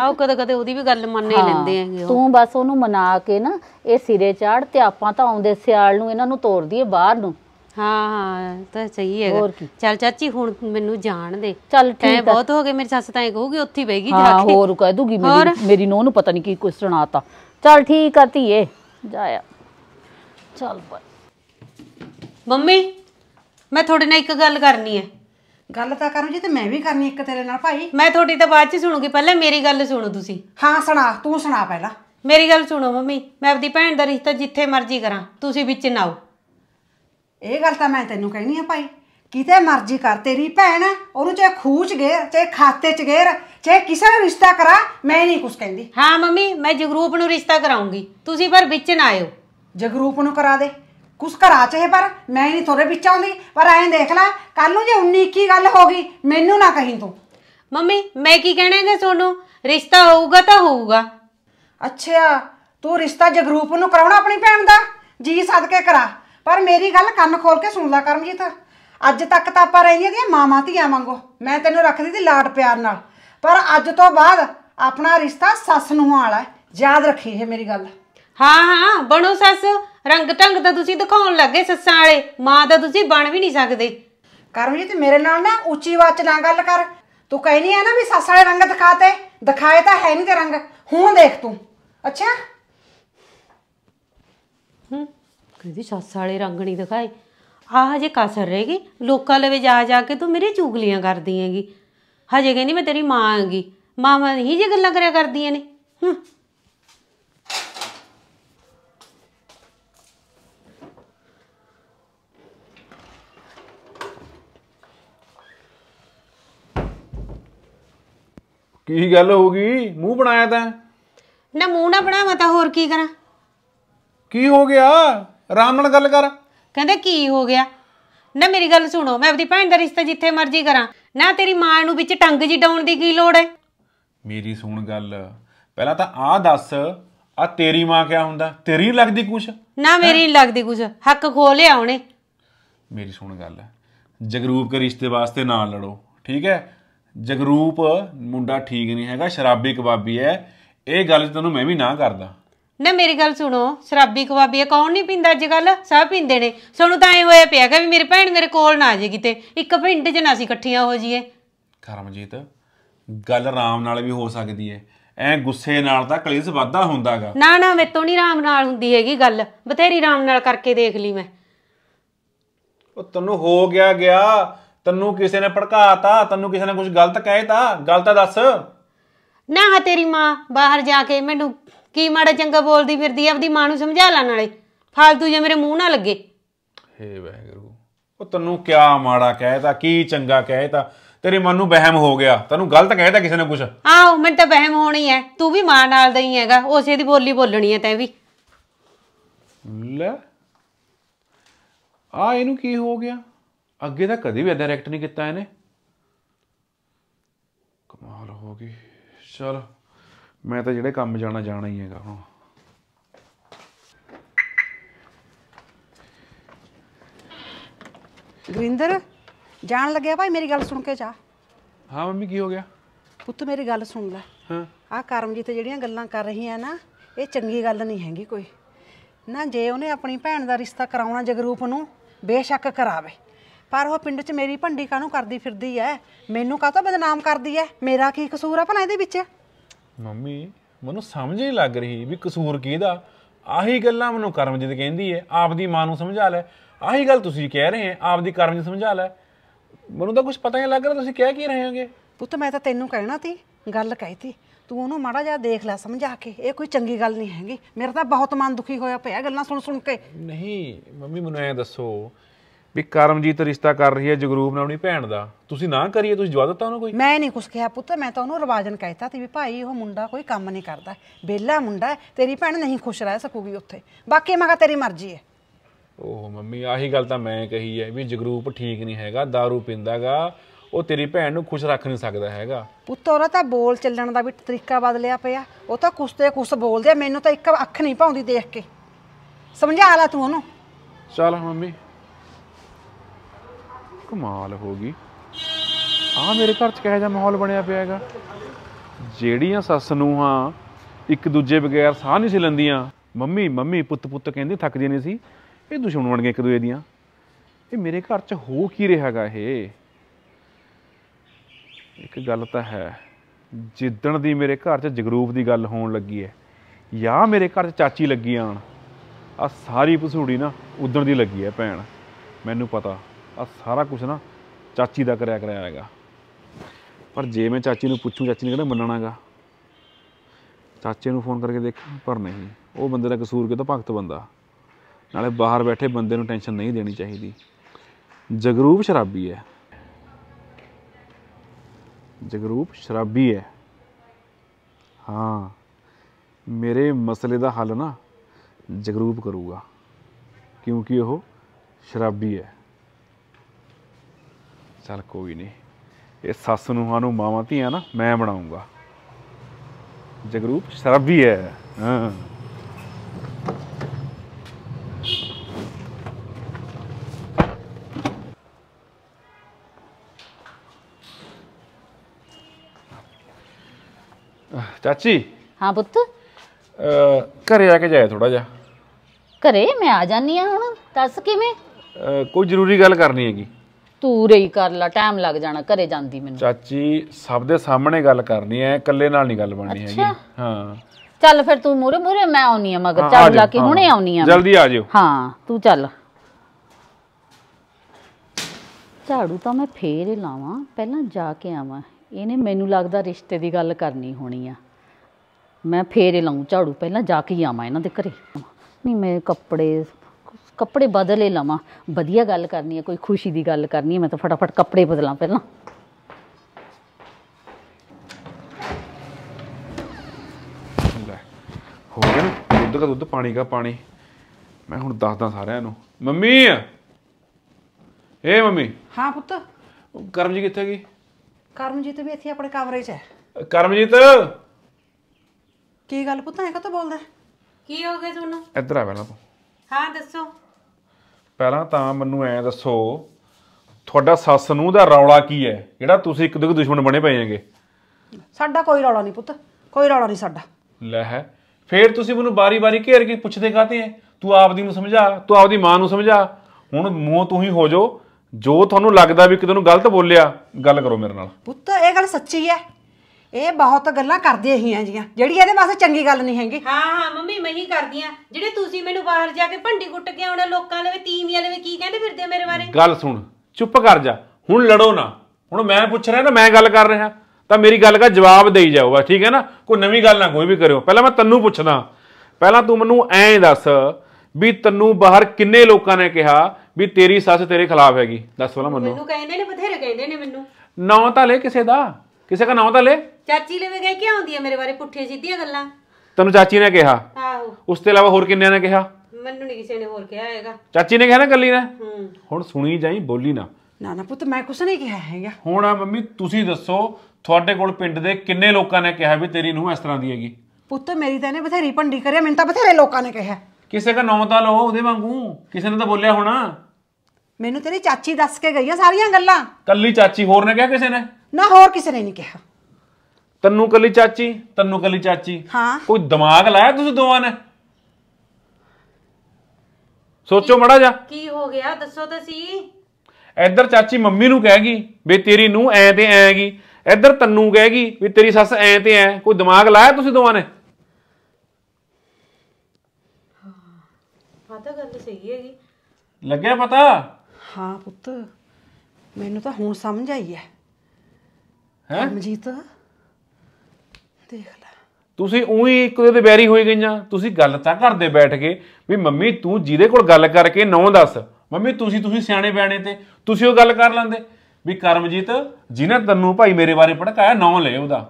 ਆਉ ਕਦੇ ਕਦੇ ਉਹਦੀ ਵੀ ਗੱਲ ਮੰਨ ਹੀ ਲੈਂਦੇ ਹੈਗੇ ਤੂੰ ਬਸ ਉਹਨੂੰ ਮਨਾ ਕੇ ਨਾ ਇਹ ਸਿਰੇ ਚਾੜ ਤੇ ਆਪਾਂ ਤਾਂ ਆਉਂਦੇ ਸਿਆਲ ਨੂੰ ਇਹਨਾਂ ਨੂੰ ਤੋੜ ਦਈਏ ਬਾਹਰ ਨੂੰ ਹਾਂ ਹਾਂ ਤਾਂ ਸਹੀ ਹੈਗਾ ਹੋਰ ਚੱਲ ਚਾਚੀ ਹੁਣ ਮੈਨੂੰ ਜਾਣ ਦੇ ਚੱਲ ਠੀਕ ਹੈ ਬਹੁਤ ਹੋ ਗਏ ਮੇਰੀ ਸੱਸ ਤਾਂ ਇਹ ਕਹੂਗੀ ਉੱਥੇ ਬੈਗੀ ਜਾ ਕੇ ਹੋਰ ਕਹਿ ਦੂਗੀ ਮੇਰੀ ਮੇਰੀ ਨੂੰਹ ਨੂੰ ਪਤਾ ਨਹੀਂ ਕੀ ਕੁਛ ਸੁਣਾਤਾ ਚੱਲ ਠੀਕ ਆ ਧੀਏ ਜਾਇਆ ਚੱਲ ਬਾਈ ਮੰਮੀ ਮੈਂ ਤੁਹਾਡੇ ਨਾਲ ਇੱਕ ਗੱਲ ਕਰਨੀ ਹੈ ਗੱਲ ਤਾਂ ਕਰੋ ਜੀ ਤੇ ਮੈਂ ਵੀ ਕਰਨੀ ਇੱਕ ਤੇਰੇ ਨਾਲ ਭਾਈ ਮੈਂ ਤੁਹਾਡੀ ਤਾਂ ਬਾਅਦ ਚ ਸੁਣੂਗੀ ਪਹਿਲਾਂ ਮੇਰੀ ਗੱਲ ਸੁਣੋ ਤੁਸੀਂ ਹਾਂ ਸੁਣਾ ਤੂੰ ਸੁਣਾ ਪਹਿਲਾਂ ਮੇਰੀ ਗੱਲ ਸੁਣੋ ਮੰਮੀ ਮੈਂ ਆਪਣੀ ਭੈਣ ਦਾ ਰਿਸ਼ਤਾ ਜਿੱਥੇ ਮਰਜ਼ੀ ਕਰਾਂ ਤੁਸੀਂ ਵਿੱਚ ਨਾ ਆਓ ਇਹ ਗੱਲ ਤਾਂ ਮੈਂ ਤੈਨੂੰ ਕਹਿਣੀ ਆ ਭਾਈ ਕਿਤੇ ਮਰਜ਼ੀ ਕਰ ਤੇਰੀ ਭੈਣ ਉਹਨੂੰ ਚਾਹੇ ਖੂਚ ਗੇ ਚਾਹੇ ਖਾਤੇ ਚ ਗੇਰ ਚਾਹੇ ਕਿਸੇ ਨਾਲ ਰਿਸ਼ਤਾ ਕਰਾ ਮੈਂ ਨਹੀਂ ਕੁਝ ਕਹਿੰਦੀ ਹਾਂ ਮੰਮੀ ਮੈਂ ਜਗਰੂਪ ਨੂੰ ਰਿਸ਼ਤਾ ਕਰਾਉਂਗੀ ਤੁਸੀਂ ਪਰ ਵਿੱਚ ਨਾ ਆਇਓ ਜਗਰੂਪ ਨੂੰ ਕਰਾ ਦੇ ਕੁਛ ਕਰਾ ਚਾਹੇ ਪਰ ਮੈਂ ਨਹੀਂ ਥੋੜੇ ਵਿੱਚ ਆਉਂਦੀ ਪਰ ਐਂ ਦੇਖ ਲੈ ਕੱਲ ਨੂੰ ਜੇ 19 ਕੀ ਗੱਲ ਹੋ ਗਈ ਮੈਨੂੰ ਨਾ ਕਹੀਂ ਤੂੰ ਮੰਮੀ ਮੈਂ ਕੀ ਕਹਿਣਾਗਾ ਤੁਹਾਨੂੰ ਰਿਸ਼ਤਾ ਹੋਊਗਾ ਤਾਂ ਹੋਊਗਾ ਅੱਛਾ ਤੂੰ ਰਿਸ਼ਤਾ ਜਗਰੂਪ ਨੂੰ ਕਰਾਉਣਾ ਆਪਣੀ ਭੈਣ ਦਾ ਜੀ ਸਦਕੇ ਕਰਾ ਪਰ ਮੇਰੀ ਗੱਲ ਕੰਨ ਖੋਲ ਕੇ ਸੁਣ ਲੈ ਕਰਮਜੀਤ ਅੱਜ ਤੱਕ ਤਾਂ ਆਪਾਂ ਰਹੀਆਂ ਦੀਆਂ ਮਾਵਾਂ ਧੀਆਂ ਵਾਂਗੋ ਮੈਂ ਤੈਨੂੰ ਰੱਖਦੀ ਸੀ ਲਾਡ ਪਿਆਰ ਨਾਲ ਪਰ ਅੱਜ ਤੋਂ ਬਾਅਦ ਆਪਣਾ ਰਿਸ਼ਤਾ ਸੱਸ ਨੂੰ ਵਾਲਾ ਯਾਦ ਰੱਖੀ ਇਹ ਮੇਰੀ ਗੱਲ ਹਾਂ ਹਾਂ ਬਣੋ ਸੱਸ ਰੰਗ ਟੰਗ ਤਾਂ ਤੁਸੀਂ ਦਿਖਾਉਣ ਲੱਗੇ ਸੱਸਾਂ ਵਾਲੇ ਮਾਂ ਦਾ ਤੁਸੀਂ ਬਣ ਵੀ ਨਹੀਂ ਸਕਦੇ ਕਰਮਜੀਤ ਮੇਰੇ ਨਾਲ ਨਾ ਉੱਚੀ ਆਵਾਜ਼ 'ਚ ਨਾ ਗੱਲ ਕਰ ਤੂੰ ਕਹਿਨੀ ਆ ਨਾ ਵੀ ਸੱਸ ਵਾਲੇ ਰੰਗ ਦਿਖਾਤੇ ਦਿਖਾਏ ਤਾਂ ਹੈ ਨਹੀਂ ਤੇ ਰੰਗ ਹੁਣ ਦੇਖ ਤੂੰ ਅੱਛਾ ਹੂੰ ਕਹਿੰਦੀ ਸੱਸ ਵਾਲੇ ਰੰਗ ਨਹੀਂ ਦਿਖਾਏ ਆਹ ਹਜੇ ਕਸਰ ਰਹਿ ਗਈ ਲੋਕਾਂ ਲਵੇ ਜਾ ਜਾ ਕੇ ਤੂੰ ਮੇਰੇ ਚੁਗਲੀਆਂ ਕਰਦੀ ਹੈਗੀ ਹਜੇ ਕਹਿੰਦੀ ਮੈਂ ਤੇਰੀ ਮਾਂ ਆਂਗੀ ਮਾਵਾਂ ਹੀ ਜੇ ਗੱਲਾਂ ਕਰਿਆ ਕਰਦੀਆਂ ਨੇ ਕੀ ਗੱਲ ਹੋ ਗਈ ਮੂੰਹ ਬਣਾਇਆ ਤਾਂ ਨਾ ਮੂੰਹ ਨਾ ਬਣਾਵਾ ਤਾਂ ਹੋਰ ਕੀ ਕਰਾਂ ਕੀ ਹੋ ਗਿਆ ਆਰਾਮ ਨਾਲ ਗੱਲ ਕਰ ਕਹਿੰਦੇ ਕੀ ਹੋ ਗਿਆ ਨਾ ਮੇਰੀ ਗੱਲ ਸੁਣੋ ਮੈਂ ਆਪਣੀ ਭੈਣ ਦਾ ਰਿਸ਼ਤਾ ਜਿੱਥੇ ਮਰਜ਼ੀ ਕਰਾਂ ਨਾ ਤੇਰੀ ਮਾਂ ਨੂੰ ਵਿੱਚ ਟੰਗ ਜੀ ਡਾਉਣ ਦੀ ਕੀ ਲੋੜ ਹੈ ਮੇਰੀ ਸੁਣ ਗੱਲ ਪਹਿਲਾਂ ਤਾਂ ਆਹ ਦੱਸ ਆ ਤੇਰੀ ਮਾਂ ਕਿਆ ਹੁੰਦਾ ਤੇਰੀ ਨਹੀਂ ਲੱਗਦੀ ਕੁਛ ਨਾ ਮੇਰੀ ਨਹੀਂ ਲੱਗਦੀ ਕੁਝ ਹੱਕ ਖੋ ਲਿਆ ਉਹਨੇ ਮੇਰੀ ਸੁਣ ਗੱਲ ਜਗਰੂਪ ਕੇ ਰਿਸ਼ਤੇ ਵਾਸਤੇ ਨਾ ਲੜੋ ਠੀਕ ਹੈ ਜਗਰੂਪ ਮੁੰਡਾ ਠੀਕ ਨਹੀਂ ਹੈਗਾ ਸ਼ਰਾਬੀ ਕਬਾਬੀ ਹੈ ਇਹ ਗੱਲ ਤੈਨੂੰ ਮੈਂ ਵੀ ਨਾ ਕਰਦਾ ਨਾ ਮੇਰੀ ਗੱਲ ਸੁਣੋ ਸ਼ਰਾਬੀ ਕਵਾਬੀ ਇਹ ਕੌਣ ਨਹੀਂ ਪੀਂਦਾ ਅੱਜ ਕੱਲ ਸਭ ਪੀਂਦੇ ਨੇ ਸਾਨੂੰ ਤਾਂ ਐ ਹੋਇਆ ਪਿਆ ਕਿ ਵੀ ਮੇਰੇ ਭੈਣ ਮੇਰੇ ਕੋਲ ਨਾ ਆ ਜੇ ਕਿਤੇ ਇੱਕ ਪਿੰਡ 'ਚ ਨਾ ਅਸੀਂ ਇਕੱਠੀਆਂ ਹੋ ਜਾਈਏ ਕਰਮਜੀਤ ਗੱਲ ਆਰਾਮ ਨਾਲ ਵੀ ਹੋ ਸਕਦੀ ਐ ਐ ਗੁੱਸੇ ਨਾਲ ਤਾਂ ਕਲੇਸ਼ ਵਾਧਾ ਹੁੰਦਾਗਾ ਨਾ ਨਾ ਤੋਂ ਨਹੀਂ ਆਰਾਮ ਨਾਲ ਹੁੰਦੀ ਹੈਗੀ ਗੱਲ ਬਥੇਰੀ ਆਰਾਮ ਨਾਲ ਕਰਕੇ ਦੇਖ ਲਈ ਮੈਂ ਉਹ ਤੈਨੂੰ ਹੋ ਗਿਆ ਗਿਆ ਤੈਨੂੰ ਕਿਸੇ ਨੇ ਭੜਕਾਤਾ ਤੈਨੂੰ ਕਿਸੇ ਨੇ ਕੁਝ ਗਲਤ ਕਹਿਤਾ ਗਲਤ ਦੱਸ ਨਾ ਤੇਰੀ ਮਾਂ ਬਾਹਰ ਜਾ ਕੇ ਮੈਨੂੰ ਕੀ ਮਾੜਾ ਚੰਗਾ ਬੋਲਦੀ ਫਿਰਦੀ ਆ ਆਪਦੀ ਮਾਂ ਨੂੰ ਸਮਝਾ ਲੈ ਨਾਲੇ ਫालतू ਜੇ ਮੇਰੇ ਮੂੰਹ ਨਾ ਲੱਗੇ ਹੇ ਵਾਹਿਗੁਰੂ ਉਹ ਤੈਨੂੰ ਕਿਆ ਮਾੜਾ ਕਹਿਤਾ ਕੀ ਚੰਗਾ ਕਹਿਤਾ ਤੇਰੇ ਮਨ ਨੂੰ ਵਹਿਮ ਹੋ ਗਿਆ ਤੈਨੂੰ ਗਲਤ ਕਹਿਤਾ ਕਿਸੇ ਨੇ ਕੁਛ ਆਹ ਮੈਨੂੰ ਤਾਂ ਵਹਿਮ ਹੋਣੀ ਐ ਤੂੰ ਵੀ ਮਾਂ ਨਾਲ ਦਈ ਹੈਗਾ ਉਸੇ ਦੀ ਬੋਲੀ ਬੋਲਣੀ ਐ ਤੈ ਵੀ ਲੈ ਆ ਇਹਨੂੰ ਕੀ ਹੋ ਗਿਆ ਅੱਗੇ ਤਾਂ ਕਦੀ ਵੀ ਐਦਾਂ ਰਿਐਕਟ ਨਹੀਂ ਕੀਤਾ ਇਹਨੇ ਕਮਾਲ ਹੋ ਗਈ ਚਲ ਮੈਂ ਤਾਂ ਜਿਹੜੇ ਕੰਮ ਜਾਣਾ ਜਾਣਾ ਹੀ ਹੈਗਾ ਹੁਣ ਗੁਰਿੰਦਰ ਜਾਣ ਲੱਗਿਆ ਭਾਈ ਮੇਰੀ ਗੱਲ ਸੁਣ ਕੇ ਜਾ ਹਾਂ ਮੰਮੀ ਕੀ ਹੋ ਗਿਆ ਪੁੱਤ ਮੇਰੀ ਗੱਲ ਸੁਣ ਲੈ ਹਾਂ ਆ ਕਰਮਜੀਤ ਜਿਹੜੀਆਂ ਗੱਲਾਂ ਕਰ ਰਹੀਆਂ ਨਾ ਇਹ ਚੰਗੀ ਗੱਲ ਨਹੀਂ ਹੈਗੀ ਕੋਈ ਨਾ ਜੇ ਉਹਨੇ ਆਪਣੀ ਭੈਣ ਦਾ ਰਿਸ਼ਤਾ ਕਰਾਉਣਾ ਜਗਰੂਪ ਨੂੰ ਬੇਸ਼ੱਕ ਕਰਾਵੇ ਪਰ ਉਹ ਪਿੰਡ 'ਚ ਮੇਰੀ ਭੰਡੀ ਕਾਹਨੂੰ ਕਰਦੀ ਫਿਰਦੀ ਐ ਮੈਨੂੰ ਕਾਹਤੋਂ ਬਦਨਾਮ ਕਰਦੀ ਐ ਮੇਰਾ ਕੀ ਕਸੂਰ ਆ ਭਲਾ ਇਹਦੇ ਵਿੱਚ ਮੰਮੀ ਮੈਨੂੰ ਸਮਝ ਹੀ ਲੱਗ ਰਹੀ ਵੀ ਕਸੂਰ ਕਿਹਦਾ ਆਹੀ ਗੱਲਾਂ ਮੈਨੂੰ ਕਰਮਜੀਤ ਕਹਿੰਦੀ ਐ ਆਪਦੀ ਮਾਂ ਨੂੰ ਸਮਝਾ ਲੈ ਆਹੀ ਗੱਲ ਤੁਸੀਂ ਕਹਿ ਰਹੇ ਹੋ ਆਪਦੀ ਕਰਮਜੀਤ ਸਮਝਾ ਲੈ ਮੈਨੂੰ ਤਾਂ ਕੁਝ ਪਤਾ ਨਹੀਂ ਲੱਗ ਰਿਹਾ ਤੁਸੀਂ ਕਹਿ ਕੀ ਰਹੇ ਹੋਗੇ ਪੁੱਤ ਮੈਂ ਤਾਂ ਤੈਨੂੰ ਕਹਿਣਾ ਸੀ ਗੱਲ ਕਹਿਤੀ ਤੂੰ ਉਹਨੂੰ ਮਾੜਾ ਜਿਹਾ ਦੇਖ ਲੈ ਸਮਝਾ ਕੇ ਇਹ ਕੋਈ ਚੰਗੀ ਗੱਲ ਨਹੀਂ ਹੈਗੀ ਮੇਰਾ ਤਾਂ ਬਹੁਤ ਮਨ ਦੁਖੀ ਹੋਇਆ ਪਿਆ ਗੱਲਾਂ ਸੁਣ ਸੁਣ ਕੇ ਨਹੀਂ ਮੰਮੀ ਮੈਨੂੰ ਐ ਦੱਸੋ ਵੀ ਕਰਮਜੀਤ ਰਿਸ਼ਤਾ ਕਰ ਰਹੀ ਹੈ ਜਗਰੂਪ ਨਾਲ ਆਪਣੀ ਭੈਣ ਦਾ ਤੁਸੀਂ ਨਾ ਕਰੀਏ ਤੁਸੀਂ ਜਵਾਬ ਦਿੱਤਾ ਉਹਨੂੰ ਕੋਈ ਮੈਂ ਨਹੀਂ ਕੁਛ ਕਿਹਾ ਪੁੱਤ ਮੈਂ ਤਾਂ ਉਹਨੂੰ ਰਵਾਜਨ ਕਹਿਤਾ ਸੀ ਵੀ ਭਾਈ ਉਹ ਮੁੰਡਾ ਕੋਈ ਕੰਮ ਨਹੀਂ ਕਰਦਾ ਬੇਲਾ ਮੁੰਡਾ ਹੈ, ਤੇਰੀ ਭੈਣ ਨਹੀਂ ਖੁਸ਼ ਰਹਿ ਸਕੂਗੀ ਉੱਥੇ ਬਾਕੀ ਮੈਂ ਤੇਰੀ ਮਰਜ਼ੀ ਹੈ ਓਹ ਮੰਮੀ ਆਹੀ ਗੱਲ ਤਾਂ ਮੈਂ ਕਹੀ ਹੈ ਵੀ ਜਗਰੂਪ ਠੀਕ ਨਹੀਂ ਹੈਗਾ दारू ਪਿੰਦਾਗਾ ਉਹ ਤੇਰੀ ਭੈਣ ਨੂੰ ਖੁਸ਼ ਰੱਖ ਨਹੀਂ ਸਕਦਾ ਹੈਗਾ ਪੁੱਤ ਉਹਦਾ ਤਾਂ ਬੋਲ ਚੱਲਣ ਦਾ ਵੀ ਤਰੀਕਾ ਬਦਲਿਆ ਪਿਆ ਉਹ ਤਾਂ ਕੁਛ ਤੇ ਕੁਛ ਬੋਲਦੇ ਮੈਨੂੰ ਤਾਂ ਇੱਕ ਅੱਖ ਨਹੀਂ ਪਾਉਂਦੀ ਦੇਖ ਕੇ ਸਮਝਾ ਲੈ ਤੂੰ ਉਹਨੂੰ ਚਲ ਮੰਮੀ ਕਮਾਲ ਹੋ ਗਈ ਆ ਮੇਰੇ ਘਰ 'ਚ ਕਹਿ ਜਾ ਮਾਹੌਲ ਬਣਿਆ ਪਿਆ ਹੈਗਾ ਜਿਹੜੀਆਂ ਸੱਸ ਨੂੰ ਹਾਂ ਇੱਕ ਦੂਜੇ ਬਗੈਰ ਸਾਹ ਨਹੀਂ ਸੀ ਲੈਂਦੀਆਂ ਮੰਮੀ ਮੰਮੀ ਪੁੱਤ ਪੁੱਤ ਕਹਿੰਦੇ ਥੱਕਦੇ ਨਹੀਂ ਸੀ ਇਹ ਦੁਸ਼ਮਣ ਬਣ ਗਏ ਇੱਕ ਦੂਜੇ ਦੀਆਂ ਇਹ ਮੇਰੇ ਘਰ 'ਚ ਹੋ ਕੀ ਰਿਹਾ ਹੈਗਾ ਇਹ ਇੱਕ ਗੱਲ ਤਾਂ ਹੈ ਜਿੱਦਣ ਦੀ ਮੇਰੇ ਘਰ 'ਚ ਜਗਰੂਪ ਦੀ ਗੱਲ ਹੋਣ ਲੱਗੀ ਹੈ ਜਾਂ ਮੇਰੇ ਘਰ 'ਚ ਚਾਚੀ ਲੱਗੀ ਆਣ ਆ ਸਾਰੀ ਪਸੂੜੀ ਨਾ ਉਦਣ ਦੀ ਲੱਗੀ ਹੈ ਭੈਣ ਮੈਨੂੰ ਪਤਾ ਆ ਸਾਰਾ ਕੁਝ ਨਾ ਚਾਚੀ ਦਾ ਕਰਿਆ ਕਰਿਆ ਹੈਗਾ ਪਰ ਜੇ ਮੈਂ ਚਾਚੀ ਨੂੰ ਪੁੱਛੂ ਚਾਚੀ ਨੇ ਕਹਿੰਦਾ ਮੰਨਣਾਗਾ ਚਾਚੇ ਨੂੰ ਫੋਨ ਕਰਕੇ ਦੇਖ ਪਰ ਨਹੀਂ ਉਹ ਬੰਦੇ ਦਾ ਕਸੂਰ ਕਿਤੇ ਭਗਤ ਬੰਦਾ ਨਾਲੇ ਬਾਹਰ ਬੈਠੇ ਬੰਦੇ ਨੂੰ ਟੈਨਸ਼ਨ ਨਹੀਂ ਦੇਣੀ ਚਾਹੀਦੀ ਜਗਰੂਪ ਸ਼ਰਾਬੀ ਹੈ ਜਗਰੂਪ ਸ਼ਰਾਬੀ ਹੈ ਹਾਂ ਮੇਰੇ ਮਸਲੇ ਦਾ ਹੱਲ ਨਾ ਜਗਰੂਪ ਕਰੂਗਾ ਕਿਉਂਕਿ ਉਹ ਸ਼ਰਾਬੀ ਹੈ ਚੱਲ ਕੋਈ ਨਹੀਂ ਇਹ ਸੱਸ ਹਾਂ ਨੂੰ ਮਾਵਾਂ ਧੀਆਂ ਨਾ ਮੈਂ ਬਣਾਉਂਗਾ ਜਗਰੂਪ ਵੀ ਹੈ ਹਾਂ ਚਾਚੀ ਹਾਂ ਪੁੱਤ ਘਰੇ ਆ ਕੇ ਜਾਇਆ ਥੋੜਾ ਜਿਹਾ ਘਰੇ ਮੈਂ ਆ ਜਾਨੀ ਆ ਹੁਣ ਦੱਸ ਕਿਵੇਂ ਕੋਈ ਜ਼ਰੂਰੀ ਗੱਲ ਕਰਨੀ ਹੈਗੀ ਤੂੰ ਰਹੀ ਕਰ ਲੈ ਟਾਈਮ ਲੱਗ ਜਾਣਾ ਘਰੇ ਜਾਂਦੀ ਮੈਨੂੰ ਚਾਚੀ ਸਭ ਦੇ ਸਾਹਮਣੇ ਗੱਲ ਕਰਨੀ ਐ ਇਕੱਲੇ ਨਾਲ ਨਹੀਂ ਗੱਲ ਬਣਨੀ ਹੈਗੀ ਹਾਂ ਚੱਲ ਫਿਰ ਤੂੰ ਮੂਰੇ ਮੂਰੇ ਮੈਂ ਆਉਣੀ ਆ ਮਗਰ ਚੱਲ ਲਾ ਕੇ ਹੁਣੇ ਆਉਣੀ ਆ ਜਲਦੀ ਆ ਜਿਓ ਹਾਂ ਤੂੰ ਚੱਲ ਝਾੜੂ ਤਾਂ ਮੈਂ ਫੇਰ ਹੀ ਲਾਵਾਂ ਪਹਿਲਾਂ ਜਾ ਕੇ ਆਵਾਂ ਇਹਨੇ ਮੈਨੂੰ ਲੱਗਦਾ ਰਿਸ਼ਤੇ ਦੀ ਗੱਲ ਕਰਨੀ ਹੋਣੀ ਆ ਮੈਂ ਫੇਰ ਹੀ ਲਾਉਂ ਝਾੜੂ ਪਹਿਲਾਂ ਜਾ ਕੇ ਹੀ ਆਵਾਂ ਇਹਨਾਂ ਦੇ ਘਰੇ ਨਹੀਂ ਮੇਰੇ ਕੱਪੜੇ ਕੱਪੜੇ ਬਦਲੇ ਲਵਾਂ ਵਧੀਆ ਗੱਲ ਕਰਨੀ ਹੈ ਕੋਈ ਖੁਸ਼ੀ ਦੀ ਗੱਲ ਕਰਨੀ ਹੈ ਮੈਂ ਤਾਂ ਫਟਾਫਟ ਕੱਪੜੇ ਬਦਲਾਂ ਪਹਿਲਾਂ ਹੋ ਗਿਆ ਦੁੱਧ ਦਾ ਦੁੱਧ ਪਾਣੀ ਦਾ ਪਾਣੀ ਮੈਂ ਹੁਣ ਦੱਸਦਾ ਸਾਰਿਆਂ ਨੂੰ ਮੰਮੀ ਏ ਮੰਮੀ ਹਾਂ ਪੁੱਤ ਕਰਮਜੀਤ ਕਿੱਥੇ ਗਈ ਕਰਮਜੀਤ ਵੀ ਇੱਥੇ ਆਪਣੇ ਕਮਰੇ 'ਚ ਹੈ ਕਰਮਜੀਤ ਕੀ ਗੱਲ ਪੁੱਤ ਐਂ ਕਾ ਬੋਲਦਾ ਕੀ ਹੋ ਗਿਆ ਤੁਹਾਨੂੰ ਇੱਧਰ ਆ ਬੈਣਾ ਤੂੰ ਹਾਂ ਦੱਸੋ ਪਹਿਲਾਂ ਤਾਂ ਮੈਨੂੰ ਐ ਦੱਸੋ ਤੁਹਾਡਾ ਸੱਸ ਨੂੰ ਦਾ ਰੌਲਾ ਕੀ ਹੈ ਜਿਹੜਾ ਤੁਸੀਂ ਇੱਕ ਦੂਜੇ ਦੁਸ਼ਮਣ ਬਣੇ ਪਏ ਜਾਂਗੇ ਸਾਡਾ ਕੋਈ ਰੌਲਾ ਨਹੀਂ ਪੁੱਤ ਕੋਈ ਰੌਲਾ ਨਹੀਂ ਸਾਡਾ ਲੈ ਹੈ ਫੇਰ ਤੁਸੀਂ ਮੈਨੂੰ ਬਾਰੀ-ਬਾਰੀ ਘੇਰ ਕੇ ਪੁੱਛਦੇ ਕਾਤੇ ਐ ਤੂੰ ਆਪਦੀ ਨੂੰ ਸਮਝਾ ਤੂੰ ਆਪਦੀ ਮਾਂ ਨੂੰ ਸਮਝਾ ਹੁਣ ਮੂੰਹ ਤੂੰ ਹੀ ਹੋ ਜੋ ਜੋ ਤੁਹਾਨੂੰ ਲੱਗਦਾ ਵੀ ਕਿਤੇ ਨੂੰ ਗਲਤ ਬੋਲਿਆ ਗੱਲ ਕਰੋ ਮੇਰੇ ਨਾਲ ਪੁੱਤ ਇਹ ਗੱਲ ਸੱਚੀ ਹੈ ਇਹ ਬਹੁਤ ਗੱਲਾਂ ਕਰਦੀਆਂ ਹੀ ਆ ਜੀਆਂ ਜਿਹੜੀ ਇਹਦੇ ਵਾਸਤੇ ਚੰਗੀ ਗੱਲ ਨਹੀਂ ਹੈਗੀ ਹਾਂ ਹਾਂ ਮੰਮੀ ਮੈਂ ਹੀ ਕਰਦੀ ਆ ਜਿਹੜੇ ਤੁਸੀਂ ਮੈਨੂੰ ਬਾਹਰ ਜਾ ਕੇ ਭੰਡੀ ਕੁੱਟ ਕੇ ਆਉਣਾ ਲੋਕਾਂ ਲਵੇ ਤੀਵੀਆਂ ਲਵੇ ਕੀ ਕਹਿੰਦੇ ਫਿਰਦੇ ਮੇਰੇ ਬਾਰੇ ਗੱਲ ਸੁਣ ਚੁੱਪ ਕਰ ਜਾ ਹੁਣ ਲੜੋ ਨਾ ਹੁਣ ਮੈਂ ਪੁੱਛ ਰਿਹਾ ਨਾ ਮੈਂ ਗੱਲ ਕਰ ਰਿਹਾ ਤਾਂ ਮੇਰੀ ਗੱਲ ਦਾ ਜਵਾਬ ਦੇਈ ਜਾਓ ਬਸ ਠੀਕ ਹੈ ਨਾ ਕੋਈ ਨਵੀਂ ਗੱਲ ਨਾ ਕੋਈ ਵੀ ਕਰਿਓ ਪਹਿਲਾਂ ਮੈਂ ਤੈਨੂੰ ਪੁੱਛਦਾ ਪਹਿਲਾਂ ਤੂੰ ਮੈਨੂੰ ਐਂ ਦੱਸ ਵੀ ਤੈਨੂੰ ਬਾਹਰ ਕਿੰਨੇ ਲੋਕਾਂ ਨੇ ਕਿਹਾ ਵੀ ਤੇਰੀ ਸੱਸ ਤੇਰੇ ਖਿਲਾਫ ਹੈਗੀ ਦੱਸ ਪਹਿਲਾਂ ਮੈਨੂੰ ਮੈਨੂੰ ਕਹਿੰਦੇ ਨੇ ਬਥੇਰੇ ਕਹਿੰਦੇ ਨੇ ਮੈਨੂੰ ਨਾ ਤਾਂ ਲੈ ਕਿਸੇ ਦਾ ਕਿਸੇ ਦਾ ਨਾਮ ਤਾਂ ਲੈ ਚਾਚੀ ਲਵੇ ਗਏ ਕਿ ਆਉਂਦੀ ਹੈ ਮੇਰੇ ਬਾਰੇ ਪੁੱਠੇ ਸਿੱਧੀਆਂ ਗੱਲਾਂ ਤੈਨੂੰ ਚਾਚੀ ਨੇ ਕਿਹਾ ਆਹੋ ਉਸ ਤੋਂ ਇਲਾਵਾ ਹੋਰ ਕਿੰਨਿਆਂ ਨੇ ਕਿਹਾ ਮੈਨੂੰ ਨਹੀਂ ਕਿਸੇ ਨੇ ਹੋਰ ਕਿਹਾ ਹੈਗਾ ਚਾਚੀ ਨੇ ਕਿਹਾ ਨਾ ਕੱਲੀ ਨੇ ਹੁਣ ਸੁਣੀ ਜਾਈ ਬੋਲੀ ਨਾ ਨਾ ਨਾ ਪੁੱਤ ਮੈਂ ਕੁਛ ਨਹੀਂ ਕਿਹਾ ਹੈਗਾ ਹੁਣ ਆ ਮੰਮੀ ਤੁਸੀਂ ਦੱਸੋ ਤੁਹਾਡੇ ਕੋਲ ਪਿੰਡ ਦੇ ਕਿੰਨੇ ਲੋਕਾਂ ਨੇ ਕਿਹਾ ਵੀ ਤੇਰੀ ਨੂੰ ਇਸ ਤਰ੍ਹਾਂ ਦੀ ਹੈਗੀ ਪੁੱਤ ਮੇਰੀ ਤਾਂ ਨੇ ਬਥੇਰੀ ਭੰਡੀ ਕਰਿਆ ਮੈਨੂੰ ਤਾਂ ਬਥੇਰੇ ਲੋਕਾਂ ਨੇ ਕਿਹਾ ਕਿਸੇ ਦਾ ਨਾਮ ਤਾਂ ਲਓ ਉਹਦੇ ਵਾਂਗੂ ਕਿਸੇ ਨੇ ਤਾਂ ਬੋਲਿਆ ਹੋਣਾ ਮੈਨੂੰ ਤੇਰੀ ਚਾਚੀ ਦੱਸ ਕੇ ਗਈ ਆ ਸਾਰੀਆਂ ਗੱਲਾਂ ਕੱਲੀ ਚਾਚੀ ਹੋਰ ਨੇ ਕਿਹਾ ਕਿਸੇ ਨੇ ਨਾ ਹੋਰ ਕਿਸੇ ਨੇ ਨਹੀਂ ਕਿਹਾ ਤੰਨੂ ਕੱਲੀ ਚਾਚੀ ਤੰਨੂ ਕੱਲੀ ਚਾਚੀ ਹਾਂ ਕੋਈ ਦਿਮਾਗ ਲਾਇਆ ਤੁਸੀਂ ਦੋਵਾਂ ਨੇ ਸੋਚੋ ਮੜਾ ਜਾ ਕੀ ਹੋ ਗਿਆ ਦੱਸੋ ਤਾਂ ਸੀ ਇੱਧਰ ਚਾਚੀ ਮੰਮੀ ਨੂੰ ਕਹੇਗੀ ਵੀ ਤੇਰੀ ਨੂੰ ਐ ਤੇ ਐਗੀ ਇੱਧਰ ਤੰਨੂ ਕਹੇਗੀ ਵੀ ਤੇਰੀ ਸੱਸ ਐ ਤੇ ਐ ਕੋਈ ਦਿਮਾਗ ਲਾਇਆ ਤੁਸੀਂ ਦੋਵਾਂ ਨੇ ਪਤਾ ਗੱਲ ਸਹੀ ਹੈਗੀ ਲੱਗਿਆ ਪਤਾ ਹਾਂ ਪੁੱਤ ਮੈਨੂੰ ਤਾਂ ਹੁਣ ਸਮਝ ਆਈ ਹੈ ਹੈ ਮਨਜੀਤ ਦੇਖ ਲੈ ਤੁਸੀਂ ਉਹੀ ਇੱਕ ਦੇ ਬੈਰੀ ਹੋਈ ਗਈਆਂ ਤੁਸੀਂ ਗੱਲ ਤਾਂ ਕਰਦੇ ਬੈਠ ਕੇ ਵੀ ਮੰਮੀ ਤੂੰ ਜਿਹਦੇ ਕੋਲ ਗੱਲ ਕਰਕੇ ਨੌ ਦੱਸ ਮੰਮੀ ਤੁਸੀਂ ਤੁਸੀਂ ਸਿਆਣੇ ਬੈਣੇ ਤੇ ਤੁਸੀਂ ਉਹ ਗੱਲ ਕਰ ਲੈਂਦੇ ਵੀ ਕਰਮਜੀਤ ਜਿਹਨੇ ਤੈਨੂੰ ਭਾਈ ਮੇਰੇ ਬਾਰੇ ਭੜਕਾਇਆ ਨੌ ਲੈ ਉਹਦਾ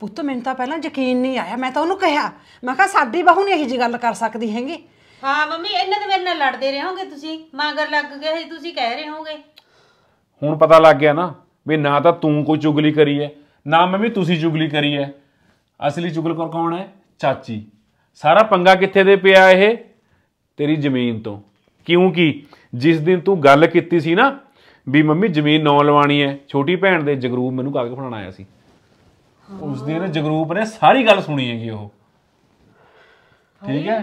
ਪੁੱਤ ਮੈਨੂੰ ਤਾਂ ਪਹਿਲਾਂ ਯਕੀਨ ਨਹੀਂ ਆਇਆ ਮੈਂ ਤਾਂ ਉਹਨੂੰ ਕਿਹਾ ਮੈਂ ਕਿਹਾ ਸਾਡੀ ਬਹੂ ਨਹੀਂ ਇਹੀ ਜੀ ਗੱਲ ਕਰ ਸਕਦੀ ਹੈਗੀ ਹਾਂ ਮੰਮੀ ਇਹਨਾਂ ਦੇ ਮੇਰੇ ਨਾਲ ਲੜਦੇ ਰਹੋਗੇ ਤੁਸੀਂ ਮਾਂਗਰ ਲੱਗ ਗਏ ਤੁਸੀਂ ਕਹਿ ਰਹੇ ਹੋਗੇ ਹੁਣ ਪਤਾ ਲੱਗ ਗਿਆ ਨਾ ਵੀ ਨਾ ਤਾਂ ਤੂੰ ਕੋਈ ਚੁਗਲੀ ਕਰੀ ਹੈ ਨਾ ਮੈਂ ਵੀ ਤੁਸੀਂ ਚੁਗਲੀ ਕਰੀ ਹੈ ਅਸਲੀ ਚੁਗਲਕਰ ਕੌਣ ਹੈ ਚਾਚੀ ਸਾਰਾ ਪੰਗਾ ਕਿੱਥੇ ਦੇ ਪਿਆ ਇਹ ਤੇਰੀ ਜ਼ਮੀਨ ਤੋਂ ਕਿਉਂਕਿ ਜਿਸ ਦਿਨ ਤੂੰ ਗੱਲ ਕੀਤੀ ਸੀ ਨਾ ਵੀ ਮੰਮੀ ਜ਼ਮੀਨ ਨੌ ਲਵਾਣੀ ਹੈ ਛੋਟੀ ਭੈਣ ਦੇ ਜਗਰੂਪ ਮੈਨੂੰ ਕਾਗਜ਼ ਫੜਾਣ ਆਇਆ ਸੀ ਉਸ ਦਿਨ ਜਗਰੂਪ ਨੇ ਸਾਰੀ ਗੱਲ ਸੁਣੀ ਹੈਗੀ ਉਹ ਠੀਕ ਹੈ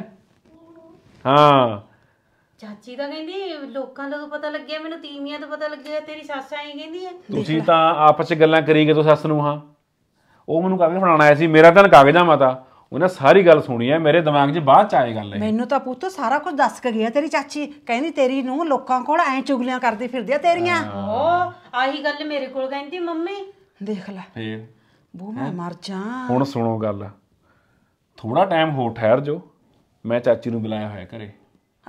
ਹਾਂ ਚਾਚੀ ਤਾਂ ਕਹਿੰਦੀ ਲੋਕਾਂ ਦਾ ਤਾਂ ਪਤਾ ਲੱਗਿਆ ਮੈਨੂੰ ਤੀਵੀਆਂ ਤੋਂ ਪਤਾ ਲੱਗਿਆ ਤੇਰੀ ਸੱਸ ਆਈ ਕਹਿੰਦੀ ਐ ਤੁਸੀਂ ਤਾਂ ਆਪਸ ਵਿੱਚ ਗੱਲਾਂ ਕਰੀ ਗਏ ਤੋਂ ਸੱਸ ਨੂੰ ਹਾਂ ਉਹ ਮੈਨੂੰ ਕਾਗਜ਼ ਬਣਾਉਣ ਆਇਆ ਸੀ ਮੇਰਾ ਤਾਂ ਕਾਗਜ਼ਾਂ ਮਾਤਾ ਉਹਨੇ ਸਾਰੀ ਗੱਲ ਸੁਣੀ ਐ ਮੇਰੇ ਦਿਮਾਗ 'ਚ ਬਾਅਦ 'ਚ ਆਏ ਗੱਲ ਐ ਮੈਨੂੰ ਤਾਂ ਪੁੱਤ ਸਾਰਾ ਕੁਝ ਦੱਸ ਕੇ ਗਿਆ ਤੇਰੀ ਚਾਚੀ ਕਹਿੰਦੀ ਤੇਰੀ ਨੂੰ ਲੋਕਾਂ ਕੋਲ ਐ ਚੁਗਲੀਆਂ ਕਰਦੀ ਫਿਰਦੀ ਆ ਤੇਰੀਆਂ ਓ ਆਹੀ ਗੱਲ ਮੇਰੇ ਕੋਲ ਕਹਿੰਦੀ ਮੰਮੀ ਦੇਖ ਲੈ ਫੇਰ ਬੂ ਮੈਂ ਮਰ ਜਾ ਹੁਣ ਸੁਣੋ ਗੱਲ ਥੋੜਾ ਟਾਈਮ ਹੋਰ ਠਹਿਰ ਜੋ ਮੈਂ ਚਾਚੀ ਨੂੰ ਬੁਲਾਇਆ ਹੋਇਆ ਘਰੇ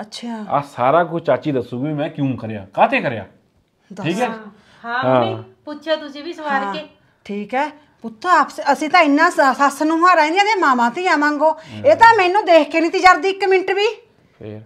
ਅੱਛਾ ਆ ਸਾਰਾ ਕੁਝ ਚਾਚੀ ਦੱਸੂਗੀ ਮੈਂ ਕਿਉਂ ਕਰਿਆ ਕਾਤੇ ਕਰਿਆ ਠੀਕ ਹੈ ਹਾਂ ਨਹੀਂ ਪੁੱਛਿਆ ਤੁਸੀਂ ਵੀ ਸਵਾਰ ਕੇ ਠੀਕ ਹੈ ਪੁੱਤ ਆਪਸ ਅਸੀਂ ਤਾਂ ਇੰਨਾ ਸੱਸ ਨੂੰ ਹਾਰਾਂ ਇਹਦੀਆਂ ਦੇ ਮਾਵਾਂ ਧੀਆਂ ਮੰਗੋ ਇਹ ਤਾਂ ਮੈਨੂੰ ਦੇਖ ਕੇ ਨਹੀਂ ਤੀ 1 ਮਿੰਟ ਵੀ ਫੇਰ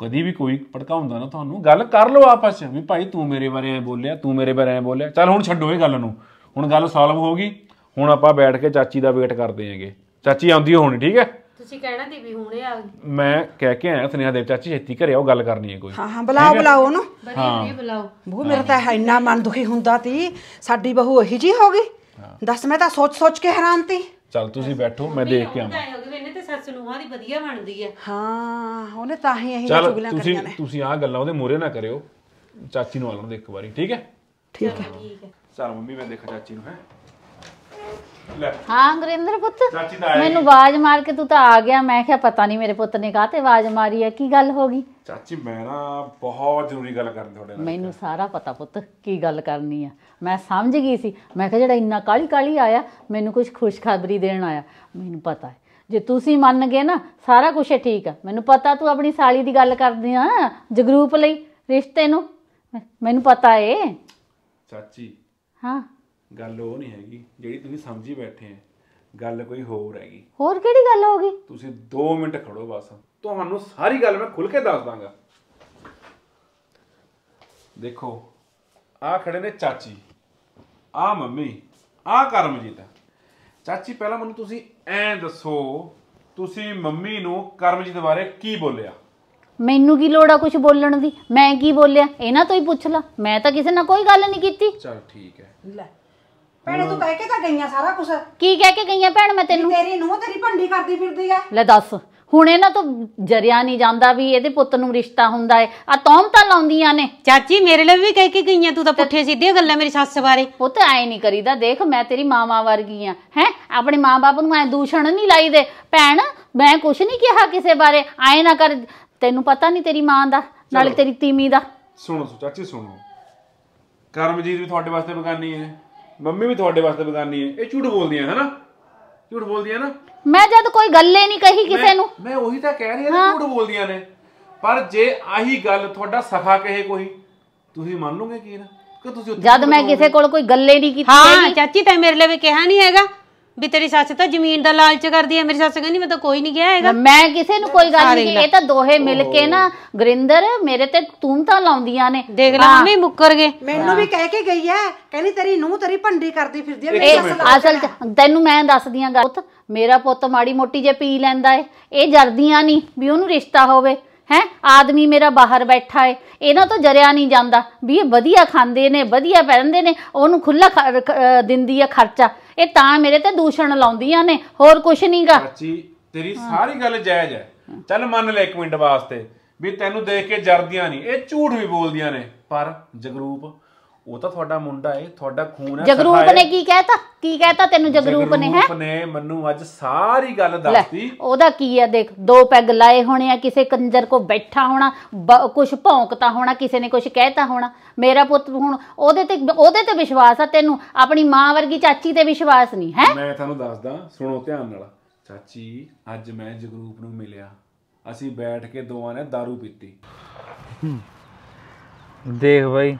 ਕਦੀ ਵੀ ਕੋਈ ਭੜਕਾਉਂਦਾ ਨਾ ਤੁਹਾਨੂੰ ਗੱਲ ਕਰ ਲਓ ਆਪਸ ਵਿੱਚ ਵੀ ਭਾਈ ਤੂੰ ਮੇਰੇ ਬਾਰੇ ਐ ਬੋਲਿਆ ਤੂੰ ਮੇਰੇ ਬਾਰੇ ਐ ਬੋਲਿਆ ਚੱਲ ਹੁਣ ਛੱਡੋ ਇਹ ਗੱਲ ਨੂੰ ਹੁਣ ਗੱਲ ਸੋਲਵ ਹੋ ਗਈ ਹੁਣ ਆਪਾਂ ਬੈਠ ਕੇ ਚਾਚੀ ਦਾ ਵੇਟ ਕਰਦੇ ਆਂਗੇ ਚਾਚੀ ਆਉਂਦੀ ਹੋਣੀ ਠੀਕ ਹੈ ਤੁਸੀਂ ਕਹਿਣਾ ਦੀ ਵੀ ਹੁਣੇ ਆ ਗਈ ਮੈਂ ਕਹਿ ਕੇ ਆਇਆ ਸੁਨੇਹਾ ਦੇਵ ਚਾਚੀ ਛੇਤੀ ਘਰੇ ਆਓ ਗੱਲ ਕਰਨੀ ਹੈ ਕੋਈ ਹਾਂ ਹਾਂ ਬੁਲਾਓ ਬੁਲਾਓ ਉਹਨੂੰ ਬਰੀ ਨਹੀਂ ਬੁਲਾਓ ਬਹੁ ਮੇਰਾ ਤਾਂ ਇੰਨਾ ਮਨ ਦੁਖੀ ਹੁੰਦਾ ਤੀ ਸਾਡੀ ਬਹੂ ਉਹੀ ਜੀ ਹੋ ਗਈ ਦੱਸ ਮੈਂ ਤਾਂ ਸੋਚ ਸੋਚ ਕੇ ਹੈਰਾਨ ਤੀ ਚਲ ਤੁਸੀਂ ਬੈਠੋ ਮੈਂ ਦੇਖ ਕੇ ਆਵਾਂ ਇਹਨੇ ਤੇ ਸੱਸ ਨੂੰਹਾਂ ਦੀ ਵਧੀਆ ਬਣਦੀ ਹੈ ਹਾਂ ਉਹਨੇ ਤਾਂ ਹੀ ਇਹੀ ਚੁਗਲੀਆਂ ਕਰੀਆਂ ਨੇ ਤੁਸੀਂ ਆ ਗੱਲਾਂ ਉਹਦੇ ਮੂਰੇ ਨਾ ਕਰਿਓ ਚਾਚੀ ਨੂੰ ਆ ਲੈਣ ਦੇ ਇੱਕ ਵਾਰੀ ਠੀਕ ਹੈ ਠੀਕ ਹੈ ਚਲ ਮੰਮੀ ਮੈਂ ਦੇਖਾਂ ਚਾਚੀ ਨੂੰ ਹੈ ਲੈ ਹਾਂ ਅੰਗਰੇਂਦਰ ਪੁੱਤ ਚਾਚੀ ਮੈਨੂੰ ਆਵਾਜ਼ ਮਾਰ ਕੇ ਤੂੰ ਤਾਂ ਆ ਗਿਆ ਮੈਂ ਕਿਹਾ ਪਤਾ ਨਹੀਂ ਮੇਰੇ ਪੁੱਤ ਨੇ ਕਾਹਤੇ ਆਵਾਜ਼ ਮਾਰੀ ਹੈ ਕੀ ਗੱਲ ਹੋ ਗਈ ਚਾਚੀ ਮੈਂ ਨਾ ਬਹੁਤ ਜ਼ਰੂਰੀ ਗੱਲ ਕਰਨੀ ਤੁਹਾਡੇ ਨਾਲ ਮੈਨੂੰ ਸਾਰਾ ਪਤਾ ਪੁੱਤ ਕੀ ਗੱਲ ਕਰਨੀ ਆ ਮੈਂ ਸਮਝ ਗਈ ਸੀ ਮੈਂ ਕਿਹਾ ਜਿਹੜਾ ਇੰਨਾ ਕਾਲੀ ਕਾਲੀ ਆਇਆ ਮੈਨੂੰ ਕੁਝ ਖੁਸ਼ਖਬਰੀ ਦੇਣ ਆਇਆ ਮੈਨੂੰ ਪਤਾ ਹੈ ਜੇ ਤੁਸੀਂ ਮੰਨ ਗਏ ਨਾ ਸਾਰਾ ਕੁਝ ਠੀਕ ਆ ਮੈਨੂੰ ਪਤਾ ਤੂੰ ਆਪਣੀ ਸਾਲੀ ਦੀ ਗੱਲ ਕਰਦੀ ਆ ਜਗਰੂਪ ਲਈ ਰਿਸ਼ਤੇ ਨੂੰ ਮੈਨੂੰ ਪਤਾ ਏ ਚਾਚੀ ਹਾਂ ਗੱਲ ਉਹ ਨਹੀਂ ਹੈਗੀ ਜਿਹੜੀ ਤੁਸੀਂ ਸਮਝੀ ਬੈਠੇ ਆ ਗੱਲ ਕੋਈ ਹੋਰ ਹੈਗੀ ਹੋਰ ਕਿਹੜੀ ਗੱਲ ਹੋ ਗਈ ਤੁਸੀਂ 2 ਮਿੰਟ ਖੜੋ ਬਸ ਤੁਹਾਨੂੰ ਸਾਰੀ ਗੱਲ ਮੈਂ ਖੁੱਲ ਕੇ ਦੱਸ ਦਾਂਗਾ ਦੇਖੋ ਆ ਖੜੇ ਨੇ ਚਾਚੀ ਆ ਮੰਮੀ ਆ ਕਰਮਜੀਤ ਚਾਚੀ ਪਹਿਲਾਂ ਮੈਨੂੰ ਤੁਸੀਂ ਐਂ ਦੱਸੋ ਤੁਸੀਂ ਮੰਮੀ ਨੂੰ ਕਰਮਜੀਤ ਬਾਰੇ ਕੀ ਬੋਲਿਆ ਮੈਨੂੰ ਕੀ ਲੋੜ ਆ ਕੁਝ ਬੋਲਣ ਦੀ ਮੈਂ ਕੀ ਬੋਲਿਆ ਇਹਨਾਂ ਤੋਂ ਹੀ ਪੁੱਛ ਲਾ ਮੈਂ ਤਾਂ ਕਿਸੇ ਨਾਲ ਕੋਈ ਗੱਲ ਨਹੀਂ ਕੀਤੀ ਚਲ ਠੀਕ ਹੈ ਲੈ ਭੈਣੇ ਤੂੰ ਕਹਿ ਕੇ ਤਾਂ ਗਈਆਂ ਸਾਰਾ ਕੁਝ ਕੀ ਕਹਿ ਕੇ ਗਈਆਂ ਭੈਣ ਮੈਂ ਤੈਨੂੰ ਤੇਰੀ ਨੂੰ ਤੇਰੀ ਭੰਡੀ ਕਰਦੀ ਫਿਰਦੀ ਆ ਲੈ ਦੱਸ ਹੁਣ ਇਹਨਾਂ ਤੋਂ ਜਰਿਆ ਨਹੀਂ ਜਾਂਦਾ ਵੀ ਇਹਦੇ ਪੁੱਤ ਨੂੰ ਰਿਸ਼ਤਾ ਹੁੰਦਾ ਏ ਆ ਤੌਮਤਾ ਲਾਉਂਦੀਆਂ ਨੇ ਚਾਚੀ ਮੇਰੇ ਲਈ ਵੀ ਕਹਿ ਕੇ ਗਈਆਂ ਤੂੰ ਤਾਂ ਪੁੱਠੇ ਸਿੱਧੀਆਂ ਗੱਲਾਂ ਮੇਰੀ ਸੱਸ ਬਾਰੇ ਉਹ ਤਾਂ ਐ ਨਹੀਂ ਕਰੀਦਾ ਦੇਖ ਮੈਂ ਤੇਰੀ ਮਾਵਾ ਵਰਗੀ ਆ ਹੈ ਆਪਣੇ ਮਾਪੇ ਨੂੰ ਐ ਦੂਸ਼ਣ ਨਹੀਂ ਲਾਈਦੇ ਭੈਣ ਮੈਂ ਕੁਝ ਨਹੀਂ ਕਿਹਾ ਕਿਸੇ ਬਾਰੇ ਐ ਨਾ ਕਰ ਤੈਨੂੰ ਪਤਾ ਨਹੀਂ ਤੇਰੀ ਮਾਂ ਦਾ ਨਾਲੇ ਤੇਰੀ ਤੀਮੀ ਦਾ ਸੁਣੋ ਚਾਚੀ ਸੁਣੋ ਕਰਮਜੀਤ ਵੀ ਤੁਹਾਡੇ ਵਾਸਤੇ ਬਗਾਨੀ ਹੈ ਮੰਮੀ ਵੀ ਤੁਹਾਡੇ ਵਾਸਤੇ ਬਗਾਨੀ ਹੈ ਇਹ ਝੂਠ ਬੋਲਦੀਆਂ ਹੈ ਨਾ ਝੂਠ ਬੋਲਦੀਆਂ ਨਾ ਮੈਂ ਜਦ ਕੋਈ ਗੱਲ ਹੀ ਨਹੀਂ ਕਹੀ ਕਿਸੇ ਨੂੰ ਮੈਂ ਉਹੀ ਤਾਂ ਕਹਿ ਰਹੀ ਹਾਂ ਝੂਠ ਬੋਲਦੀਆਂ ਨੇ ਪਰ ਜੇ ਆਹੀ ਗੱਲ ਤੁਹਾਡਾ ਸਖਾ ਕਹੇ ਕੋਈ ਤੁਸੀਂ ਮੰਨ ਲੋਗੇ ਕੀ ਨਾ ਕਿ ਤੁਸੀਂ ਜਦ ਮੈਂ ਕਿਸੇ ਕੋਲ ਕੋਈ ਗੱਲੇ ਨਹੀਂ ਕੀਤੀ ਹਾਂ ਚਾਚੀ ਤਾਂ ਮੇਰੇ ਲਈ ਵੀ ਕਿਹਾ ਨਹੀਂ ਹੈਗਾ ਵੀ ਤੇਰੀ ਸੱਸ ਤਾਂ ਜ਼ਮੀਨ ਦਾ ਲਾਲਚ ਕਰਦੀ ਐ ਮੇਰੀ ਸੱਸ ਕਹਿੰਦੀ ਮੈਂ ਤਾਂ ਕੋਈ ਨਹੀਂ ਗਿਆ ਹੈਗਾ ਮੈਂ ਕਿਸੇ ਨੂੰ ਕੋਈ ਗੱਲ ਨਹੀਂ ਇਹ ਤਾਂ ਦੋਹੇ ਮਿਲ ਕੇ ਨਾ ਗੁਰਿੰਦਰ ਮੇਰੇ ਤੇ ਤੂੰ ਤਾਂ ਲਾਉਂਦੀਆਂ ਨੇ ਦੇਖ ਲੈ ਮੰਮੀ ਮੁੱਕਰ ਗਏ ਮੈਨੂੰ ਵੀ ਕਹਿ ਕੇ ਗਈ ਐ ਕਹਿੰਦੀ ਤੇਰੀ ਨੂੰ ਤੇਰੀ ਭੰਡੀ ਕਰਦੀ ਫਿਰਦੀ ਐ ਮੇਰੀ ਅਸਲ ਤੈਨੂੰ ਮੈਂ ਦੱਸਦੀ ਆ ਗੱਲ ਮੇਰਾ ਪੁੱਤ ਮਾੜੀ ਮੋਟੀ ਜੇ ਪੀ ਲੈਂਦਾ ਐ ਇਹ ਜਰਦੀਆਂ ਨਹੀਂ ਵੀ ਉਹਨੂੰ ਰਿਸ਼ਤਾ ਹੋਵੇ ਹੈ ਆਦਮੀ ਮੇਰਾ ਬਾਹਰ ਬੈਠਾ ਏ ਇਹਨਾਂ ਤੋਂ ਜਰਿਆ ਨਹੀਂ ਜਾਂਦਾ ਵੀ ਇਹ ਵਧੀਆ ਖਾਂਦੇ ਨੇ ਵਧੀਆ ਪਹਿਨਦੇ ਨੇ ਉਹਨੂੰ ਖੁੱਲਾ ਦਿੰਦੀ ਆ ਖਰਚਾ ਇਹ ਤਾਂ ਮੇਰੇ ਤੇ ਦੂਸ਼ਣ ਲਾਉਂਦੀਆਂ ਨੇ ਹੋਰ ਕੁਝ ਨਹੀਂਗਾ ਸੱਚੀ ਤੇਰੀ ਸਾਰੀ ਗੱਲ ਜਾਇਜ਼ ਹੈ ਚੱਲ ਮੰਨ ਲੈ 1 ਮਿੰਟ ਵਾਸਤੇ ਵੀ ਤੈਨੂੰ ਦੇਖ ਕੇ ਜਰਦੀਆਂ ਨਹੀਂ ਇਹ ਝੂਠ ਵੀ ਬੋਲਦੀਆਂ ਨੇ ਪਰ ਜਗਰੂਪ ਉਹ ਤਾਂ ਤੁਹਾਡਾ ਮੁੰਡਾ ਏ ਤੁਹਾਡਾ ਖੂਨ ਹੈ ਜਗਰੂਪ ਨੇ ਕੀ ਕਹਿਤਾ ਕੀ ਕਹਿਤਾ ਤੈਨੂੰ ਜਗਰੂਪ ਨੇ ਹੈ ਜਗਰੂਪ ਨੇ ਮੈਨੂੰ ਅੱਜ ਸਾਰੀ ਗੱਲ ਦੱਸਤੀ ਉਹਦਾ ਕੀ ਆ ਦੇਖ ਦੋ ਪੈਗ ਲਾਏ ਹੋਣੇ ਆ ਕਿਸੇ ਕੰਜਰ ਕੋ ਬੈਠਾ ਹੋਣਾ ਕੁਝ ਭੌਂਕਤਾ ਹੋਣਾ ਕਿਸੇ ਨੇ ਕੁਝ ਕਹਿਤਾ ਹੋਣਾ ਮੇਰਾ ਪੁੱਤ ਹੁਣ ਉਹਦੇ ਤੇ ਉਹਦੇ ਤੇ ਵਿਸ਼ਵਾਸ ਆ ਤੈਨੂੰ ਆਪਣੀ ਮਾਂ ਵਰਗੀ ਚਾਚੀ ਤੇ ਵਿਸ਼ਵਾਸ ਨਹੀਂ ਹੈ ਮੈਂ ਤੁਹਾਨੂੰ ਦੱਸਦਾ ਸੁਣੋ ਧਿਆਨ ਨਾਲ ਚਾਚੀ ਅੱਜ ਮੈਂ ਜਗਰੂਪ ਨੂੰ ਮਿਲਿਆ ਅਸੀਂ ਬੈਠ ਕੇ ਦੋਵਾਂ ਨੇ दारू ਪੀਤੀ ਦੇਖ ਬਾਈ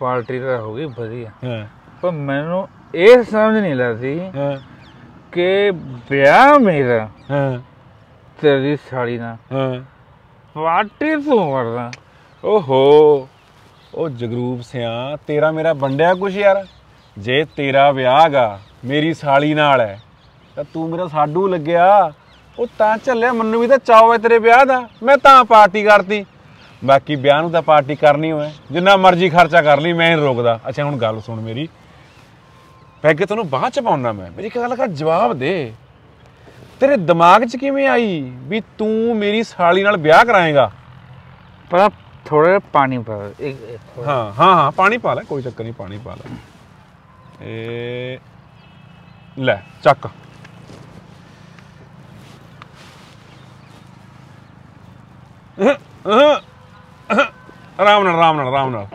ਪਾਰਟੀ ਤਾਂ ਹੋ ਗਈ ਵਧੀਆ ਹਾਂ ਪਰ ਮੈਨੂੰ ਇਹ ਸਮਝ ਨਹੀਂ ਲੱਗਦੀ ਹਾਂ ਕਿ ਵਿਆਹ ਮੇਰਾ ਹਾਂ ਤੇਰੀ ਸਾੜੀ ਨਾਲ ਹਾਂ ਪਾਰਟੀ ਤੂੰ ਵਰਦਾ ਓਹੋ ਉਹ ਜਗਰੂਪ ਸਿਆ ਤੇਰਾ ਮੇਰਾ ਵੰਡਿਆ ਕੁਛ ਯਾਰ ਜੇ ਤੇਰਾ ਵਿਆਹਗਾ ਮੇਰੀ ਸਾਲੀ ਨਾਲ ਹੈ ਤਾਂ ਤੂੰ ਮੇਰਾ ਸਾਡੂ ਲੱਗਿਆ ਉਹ ਤਾਂ ਚੱਲਿਆ ਮੈਨੂੰ ਵੀ ਤਾਂ ਚਾਹ ਵੇ ਤੇਰੇ ਵਿਆਹ ਦਾ ਮੈਂ ਤਾਂ ਪਾਰਟੀ ਕਰਤੀ ਬਾਕੀ ਵਿਆਹ ਨੂੰ ਤਾਂ ਪਾਰਟੀ ਕਰਨੀ ਹੋਵੇ ਜਿੰਨਾ ਮਰਜ਼ੀ ਖਰਚਾ ਕਰ ਲਈ ਮੈਂ ਨਹੀਂ ਰੋਕਦਾ ਅੱਛਾ ਹੁਣ ਗੱਲ ਸੁਣ ਮੇਰੀ ਪੈਗ ਤੈਨੂੰ ਬਾਅਦ ਚ ਪਾਉਣਾ ਮੈਂ ਮੇਰੀ ਗੱਲ ਦਾ ਜਵਾਬ ਦੇ ਤੇਰੇ ਦਿਮਾਗ 'ਚ ਕਿਵੇਂ ਆਈ ਵੀ ਤੂੰ ਮੇਰੀ ਸਾਲੀ ਨਾਲ ਵਿਆਹ ਕਰਾਏਗਾ ਪਰ ਥੋੜਾ ਪਾਣੀ ਪਾ ਹਾਂ ਹਾਂ ਹਾਂ ਪਾਣੀ ਪਾ ਲੈ ਕੋਈ ਚੱਕਰ ਨਹੀਂ ਪਾਣੀ ਪਾ ਲੈ ਏ ਲੈ ਚੱਕ ਹਾਂ ਆਰਾਮ ਨਾਲ ਆਰਾਮ ਨਾਲ ਆਰਾਮ ਨਾਲ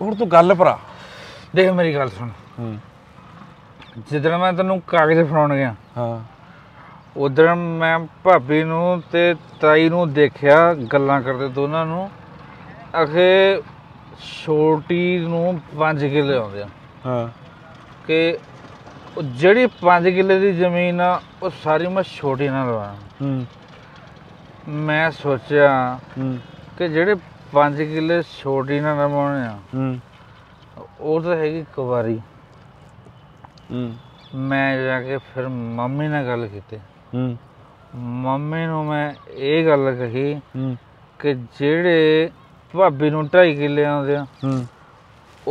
ਹੁਣ ਤੂੰ ਗੱਲ ਭਰਾ ਦੇਖ ਮੇਰੀ ਗੱਲ ਸੁਣ ਹੂੰ ਮੈਂ ਤੈਨੂੰ ਕਾਗਜ਼ ਫੜਾਉਣ ਗਿਆ ਹਾਂ ਉਦੋਂ ਮੈਂ ਭਾਬੀ ਨੂੰ ਤੇ ਤਾਈ ਨੂੰ ਦੇਖਿਆ ਗੱਲਾਂ ਕਰਦੇ ਦੋਨਾਂ ਨੂੰ ਅਖੇ ਛੋਟੀ ਨੂੰ 5 ਕਿੱਲੇ ਆਉਂਦੇ ਆ ਹਾਂ ਕਿ ਜਿਹੜੀ 5 ਕਿੱਲੇ ਦੀ ਜ਼ਮੀਨ ਆ ਉਹ ਸਾਰੀ ਮੈਂ ਛੋਟੀ ਨਾਲ ਲਵਾ ਹੂੰ ਮੈਂ ਸੋਚਿਆ ਹੂੰ ਕਿ ਜਿਹੜੇ 5 ਕਿਲੇ ਛੋਟੀ ਨਾਲ ਰਮਾਉਣੇ ਆ ਹੂੰ ਉਹ ਤਾਂ ਹੈਗੀ ਕੁਵਾਰੀ ਹੂੰ ਮੈਂ ਜਾ ਕੇ ਫਿਰ ਮੰਮੀ ਨਾਲ ਗੱਲ ਕੀਤੀ ਹੂੰ ਮੰਮੀ ਨੂੰ ਮੈਂ ਇਹ ਗੱਲ ਕਹੀ ਹੂੰ ਕਿ ਜਿਹੜੇ ਭਾਬੀ ਨੂੰ 2.5 ਕਿਲੇ ਆਉਂਦੇ ਆ ਹੂੰ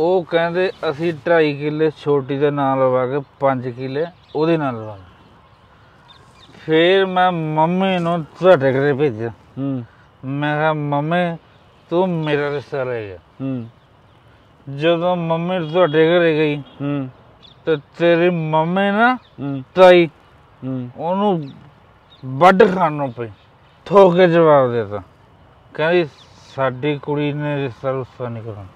ਉਹ ਕਹਿੰਦੇ ਅਸੀਂ 2.5 ਕਿਲੇ ਛੋਟੀ ਦੇ ਨਾਲ ਲਵਾ ਕੇ 5 ਕਿਲੇ ਉਹਦੇ ਨਾਲ ਲਵਾ ਫੇਰ ਮੈਂ ਮੰਮੀ ਨੂੰ ਤੁਹਾਡੇ ਘਰੇ ਭੇਜਿਆ ਹੂੰ ਮੈਂ ਕਿਹਾ ਮੰਮੀ ਤੂੰ ਮੇਰਾ ਰਿਸ਼ਤਾ ਲੈ ਗਿਆ ਹੂੰ ਜਦੋਂ ਮੰਮੀ ਤੁਹਾਡੇ ਘਰੇ ਗਈ ਹੂੰ ਤੇ ਤੇਰੀ ਮੰਮੀ ਨਾ ਤਾਈ ਉਹਨੂੰ ਵੱਡ ਖਾਣੋਂ ਪਈ ਥੋ ਕੇ ਜਵਾਬ ਦਿੱਤਾ ਕਹਿੰਦੀ ਸਾਡੀ ਕੁੜੀ ਨੇ ਰਿਸ਼ਤਾ ਰੁਸਤਾ ਨਹੀਂ ਕਰਾਉਣਾ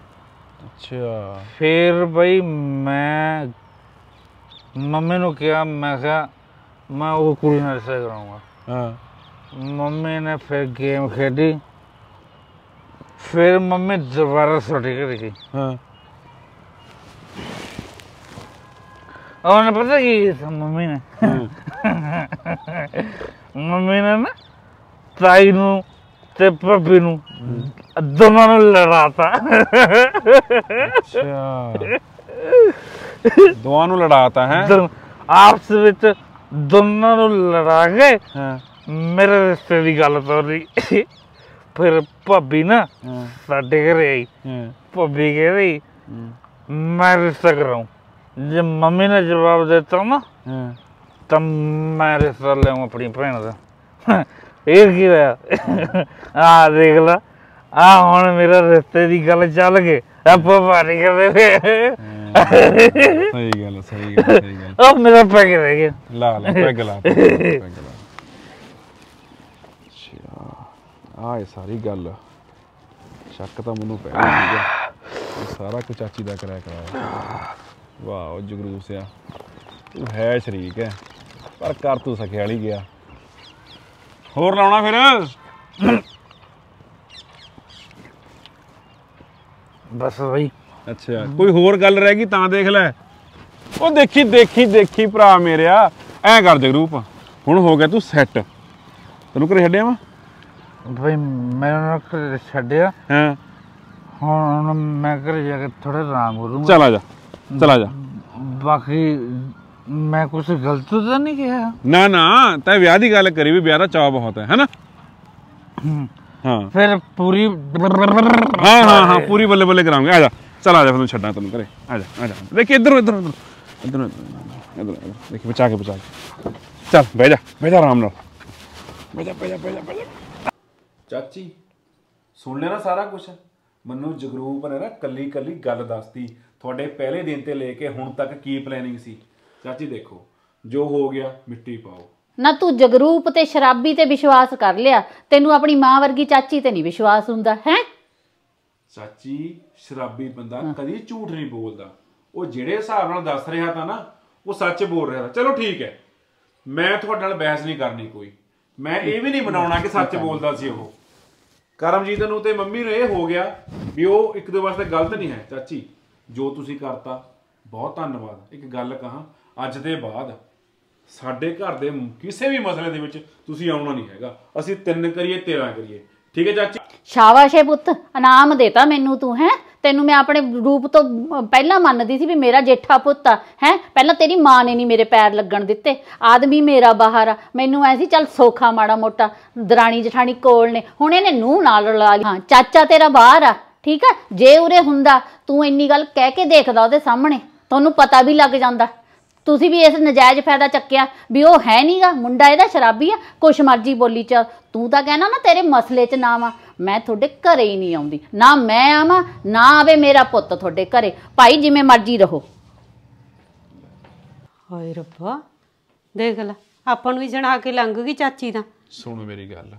ਅੱਛਾ ਫੇਰ ਬਈ ਮੈਂ ਮੰਮੀ ਨੂੰ ਕਿਹਾ ਮੈਂ ਕਿਹਾ ਮੈਂ ਉਹ ਕੁੜੀ ਨਾਲ ਰਿਸ਼ਤਾ ਕਰਾਉਂਗਾ ਹਾਂ मम्मी ने फिर गेम खेली फिर मम्मी दोबारा सोटी करेगी हाँ। पता कि मम्मी ने हाँ। मम्मी ने ना ताई नू ते पपी नू दोनों लड़ाता अच्छा। है आपस ਲੜਾਤਾ ਹੈ ਆਪਸ ਵਿੱਚ ਮੇਰੇ ਰਿਸ਼ਤੇ ਦੀ ਗੱਲ ਤੋਰੀ ਫਿਰ ਭਾਬੀ ਨਾ ਸਾਡੇ ਘਰੇ ਆਈ ਭਾਬੀ ਕਹਿੰਦੀ ਮੈਂ ਰਿਸ਼ਤਾ ਕਰਾਉਂ ਜੇ ਮੰਮੀ ਨੇ ਜਵਾਬ ਦਿੱਤਾ ਨਾ ਤਾਂ ਮੈਂ ਰਿਸ਼ਤਾ ਲਿਆਉਂ ਆਪਣੀ ਭੈਣ ਦਾ ਇਹ ਕੀ ਹੋਇਆ ਆ ਦੇਖ ਲਾ ਆ ਹੁਣ ਮੇਰਾ ਰਿਸ਼ਤੇ ਦੀ ਗੱਲ ਚੱਲ ਗਈ ਆਪਾਂ ਭਾਰੀ ਕਰਦੇ ਸਹੀ ਗੱਲ ਸਹੀ ਗੱਲ ਸਹੀ ਗੱਲ ਉਹ ਮੇਰਾ ਪੈਗ ਰਹਿ ਗਿਆ ਲਾ ਲਾ ਪੈਗ ਲਾ ਪੈਗ ਲਾ ਆ ਇਹ ਸਾਰੀ ਗੱਲ ਸ਼ੱਕ ਤਾਂ ਮੈਨੂੰ ਪੈ ਗਿਆ ਇਹ ਸਾਰਾ ਕੁਝ ਚਾਚੀ ਦਾ ਕਰਿਆ ਕਰਾਇਆ ਵਾਹ ਉਹ ਜਗਰੂਸ ਆ ਤੂੰ ਹੈ ਸ਼ਰੀਕ ਹੈ ਪਰ ਕਰ ਤੂੰ ਸਖੇ ਵਾਲੀ ਗਿਆ ਹੋਰ ਲਾਉਣਾ ਫਿਰ ਬਸ ਬਈ ਅੱਛਾ ਕੋਈ ਹੋਰ ਗੱਲ ਰਹਿ ਗਈ ਤਾਂ ਦੇਖ ਲੈ ਉਹ ਦੇਖੀ ਦੇਖੀ ਦੇਖੀ ਭਰਾ ਮੇਰਿਆ ਐ ਕਰ ਦੇ ਗਰੂਪ ਹੁਣ ਹੋ ਗਿਆ ਤੂੰ ਸੈੱਟ ਤੈਨੂੰ ਘਰੇ ਛੱਡਿਆ ਵਾ ਬਈ ਮੈਨੂੰ ਨਾ ਛੱਡਿਆ ਹਾਂ ਹੁਣ ਮੈਂ ਘਰੇ ਜਾ ਕੇ ਥੋੜਾ ਆਰਾਮ ਕਰੂੰਗਾ ਚਲਾ ਜਾ ਚਲਾ ਜਾ ਬਾਕੀ ਮੈਂ ਕੁਝ ਗਲਤ ਤਾਂ ਨਹੀਂ ਕਿਹਾ ਨਾ ਨਾ ਤੈ ਵਿਆਹ ਦੀ ਗੱਲ ਕਰੀ ਵੀ ਵਿਆਹ ਦਾ ਚਾਹ ਬਹੁਤ ਹੈ ਹੈਨਾ ਹਾਂ ਫਿਰ ਪੂਰੀ ਹਾਂ ਹਾਂ ਹਾਂ ਪੂਰੀ ਬੱਲੇ ਬੱਲੇ ਕਰਾਂਗੇ ਆ ਜਾ ਚਲ ਆ ਜਾ ਫਿਰ ਛੱਡਾਂ ਤੈਨੂੰ ਘਰੇ ਆ ਜਾ ਆ ਜਾ ਦੇਖ ਇਧਰ ਇਧਰ ਇਧਰ ਇਧਰ ਦੇਖੀ ਬਚਾ ਕੇ ਬਚਾ ਕੇ ਚੱਲ ਬਹਿ ਜਾ ਬਹਿ ਜਾ ਆਰਾਮ ਨਾਲ ਬਹਿ ਜਾ ਬਹਿ ਜਾ ਬਹਿ ਜਾ ਚਾਚੀ ਸੁਣ ਲੈ ਨਾ ਸਾਰਾ ਕੁਝ ਮੈਨੂੰ ਜਗਰੂਪ ਨੇ ਨਾ ਕੱਲੀ ਕੱਲੀ ਗੱਲ ਦੱਸਤੀ ਤੁਹਾਡੇ ਪਹਿਲੇ ਦਿਨ ਤੇ ਲੈ ਕੇ ਹੁਣ ਤੱਕ ਕੀ ਪਲੈਨਿੰਗ ਸੀ ਚਾਚੀ ਦੇਖੋ ਜੋ ਹੋ ਗਿਆ ਮਿੱਟੀ ਪਾਓ ਨਾ ਤੂੰ ਜਗਰੂਪ ਤੇ ਸ਼ਰਾਬੀ ਤੇ ਵਿਸ਼ਵਾਸ ਕਰ ਲਿਆ ਤੈਨੂੰ ਆਪਣੀ ਮਾਂ ਵਰਗੀ ਚਾਚੀ ਤੇ ਨਹੀਂ ਵਿਸ਼ਵਾਸ ਹੁੰਦਾ ਹੈ ਚਾਚੀ ਸ਼ਰਾਬੀ ਬੰਦਾ ਕਦੀ ਝੂਠ ਨਹੀਂ ਬੋਲਦਾ ਉਹ ਜਿਹੜੇ ਹਿਸਾਬ ਨਾਲ ਦੱਸ ਰਿਹਾ ਤਾਂ ਨਾ ਉਹ ਸੱਚ ਬੋਲ ਰਿਹਾ ਚਲੋ ਠੀਕ ਹੈ ਮੈਂ ਤੁਹਾਡੇ ਨਾਲ ਬਹਿਸ ਨਹੀਂ ਕਰਨੀ ਕੋਈ ਮੈਂ ਇਹ ਵੀ ਨਹੀਂ ਬਣਾਉਣਾ ਕਿ ਸੱਚ ਬੋਲਦਾ ਸੀ ਉਹ ਕਰਮਜੀਤ ਨੂੰ ਤੇ ਮੰਮੀ ਨੂੰ ਇਹ ਹੋ ਗਿਆ ਵੀ ਉਹ ਇੱਕ ਦੇ ਵਾਸਤੇ ਗਲਤ ਨਹੀਂ ਹੈ ਚਾਚੀ ਜੋ ਤੁਸੀਂ ਕਰਤਾ ਬਹੁਤ ਧੰਨਵਾਦ ਇੱਕ ਗੱਲ ਕਹਾ ਅੱਜ ਦੇ ਬਾਅਦ ਸਾਡੇ ਘਰ ਦੇ ਕਿਸੇ ਵੀ ਮਸਲੇ ਦੇ ਵਿੱਚ ਤੁਸੀਂ ਆਉਣਾ ਨਹੀਂ ਹੈਗਾ ਅਸੀਂ ਤਿੰਨ ਕਰੀਏ 13 ਕਰੀਏ ਠੀਕ ਹੈ ਚਾਚੀ ਸ਼ਾਬਾਸ਼ ਹੈ ਪੁੱਤ ਇਨਾਮ ਦੇਤਾ ਮੈਨੂੰ ਤੂੰ ਹੈ ਤੈਨੂੰ ਮੈਂ ਆਪਣੇ ਰੂਪ ਤੋਂ ਪਹਿਲਾਂ ਮੰਨਦੀ ਸੀ ਵੀ ਮੇਰਾ ਜੇਠਾ ਪੁੱਤ ਆ ਹੈ ਪਹਿਲਾਂ ਤੇਰੀ ਮਾਂ ਨੇ ਨਹੀਂ ਮੇਰੇ ਪੈਰ ਲੱਗਣ ਦਿੱਤੇ ਆਦਮੀ ਮੇਰਾ ਬਾਹਰ ਆ ਮੈਨੂੰ ਐ ਸੀ ਚੱਲ ਸੋਖਾ ਮਾੜਾ ਮੋਟਾ ਦਰਾਣੀ ਜਠਾਣੀ ਕੋਲ ਨੇ ਹੁਣ ਇਹਨੇ ਨੂੰ ਨਾਲ ਰਲਾ ਲਈ ਹਾਂ ਚਾਚਾ ਤੇਰਾ ਬਾਹਰ ਆ ਠੀਕ ਆ ਜੇ ਉਰੇ ਹੁੰਦਾ ਤੂੰ ਇੰਨੀ ਗੱਲ ਕਹਿ ਕੇ ਦੇਖਦਾ ਉਹਦੇ ਸਾਹਮਣੇ ਤੁਹਾਨੂੰ ਪਤਾ ਵੀ ਲੱਗ ਜਾਂਦਾ ਤੁਸੀਂ ਵੀ ਇਸ ਨਜਾਇਜ਼ ਫਾਇਦਾ ਚੱਕਿਆ ਵੀ ਉਹ ਹੈ ਨਹੀਂਗਾ ਮੁੰਡਾ ਇਹਦਾ ਸ਼ਰਾਬੀ ਆ ਕੁਛ ਮਰਜੀ ਬੋਲੀ ਚ ਤੂੰ ਤਾਂ ਕਹਿਣਾ ਨਾ ਤੇਰੇ ਮਸਲੇ 'ਚ ਨਾ ਆ ਮੈਂ ਤੁਹਾਡੇ ਘਰੇ ਹੀ ਨਹੀਂ ਆਉਂਦੀ ਨਾ ਮੈਂ ਆਵਾਂ ਨਾ ਆਵੇ ਮੇਰਾ ਪੁੱਤ ਤੁਹਾਡੇ ਘਰੇ ਭਾਈ ਜਿਵੇਂ ਮਰਜੀ ਰਹੋ ਹਾਏ ਰੱਬਾ ਦੇਖ ਲੈ ਆਪਾਂ ਨੂੰ ਵੀ ਜਣਾ ਕੇ ਲੰਘ ਗਈ ਚਾਚੀ ਦਾ ਸੁਣ ਮੇਰੀ ਗੱਲ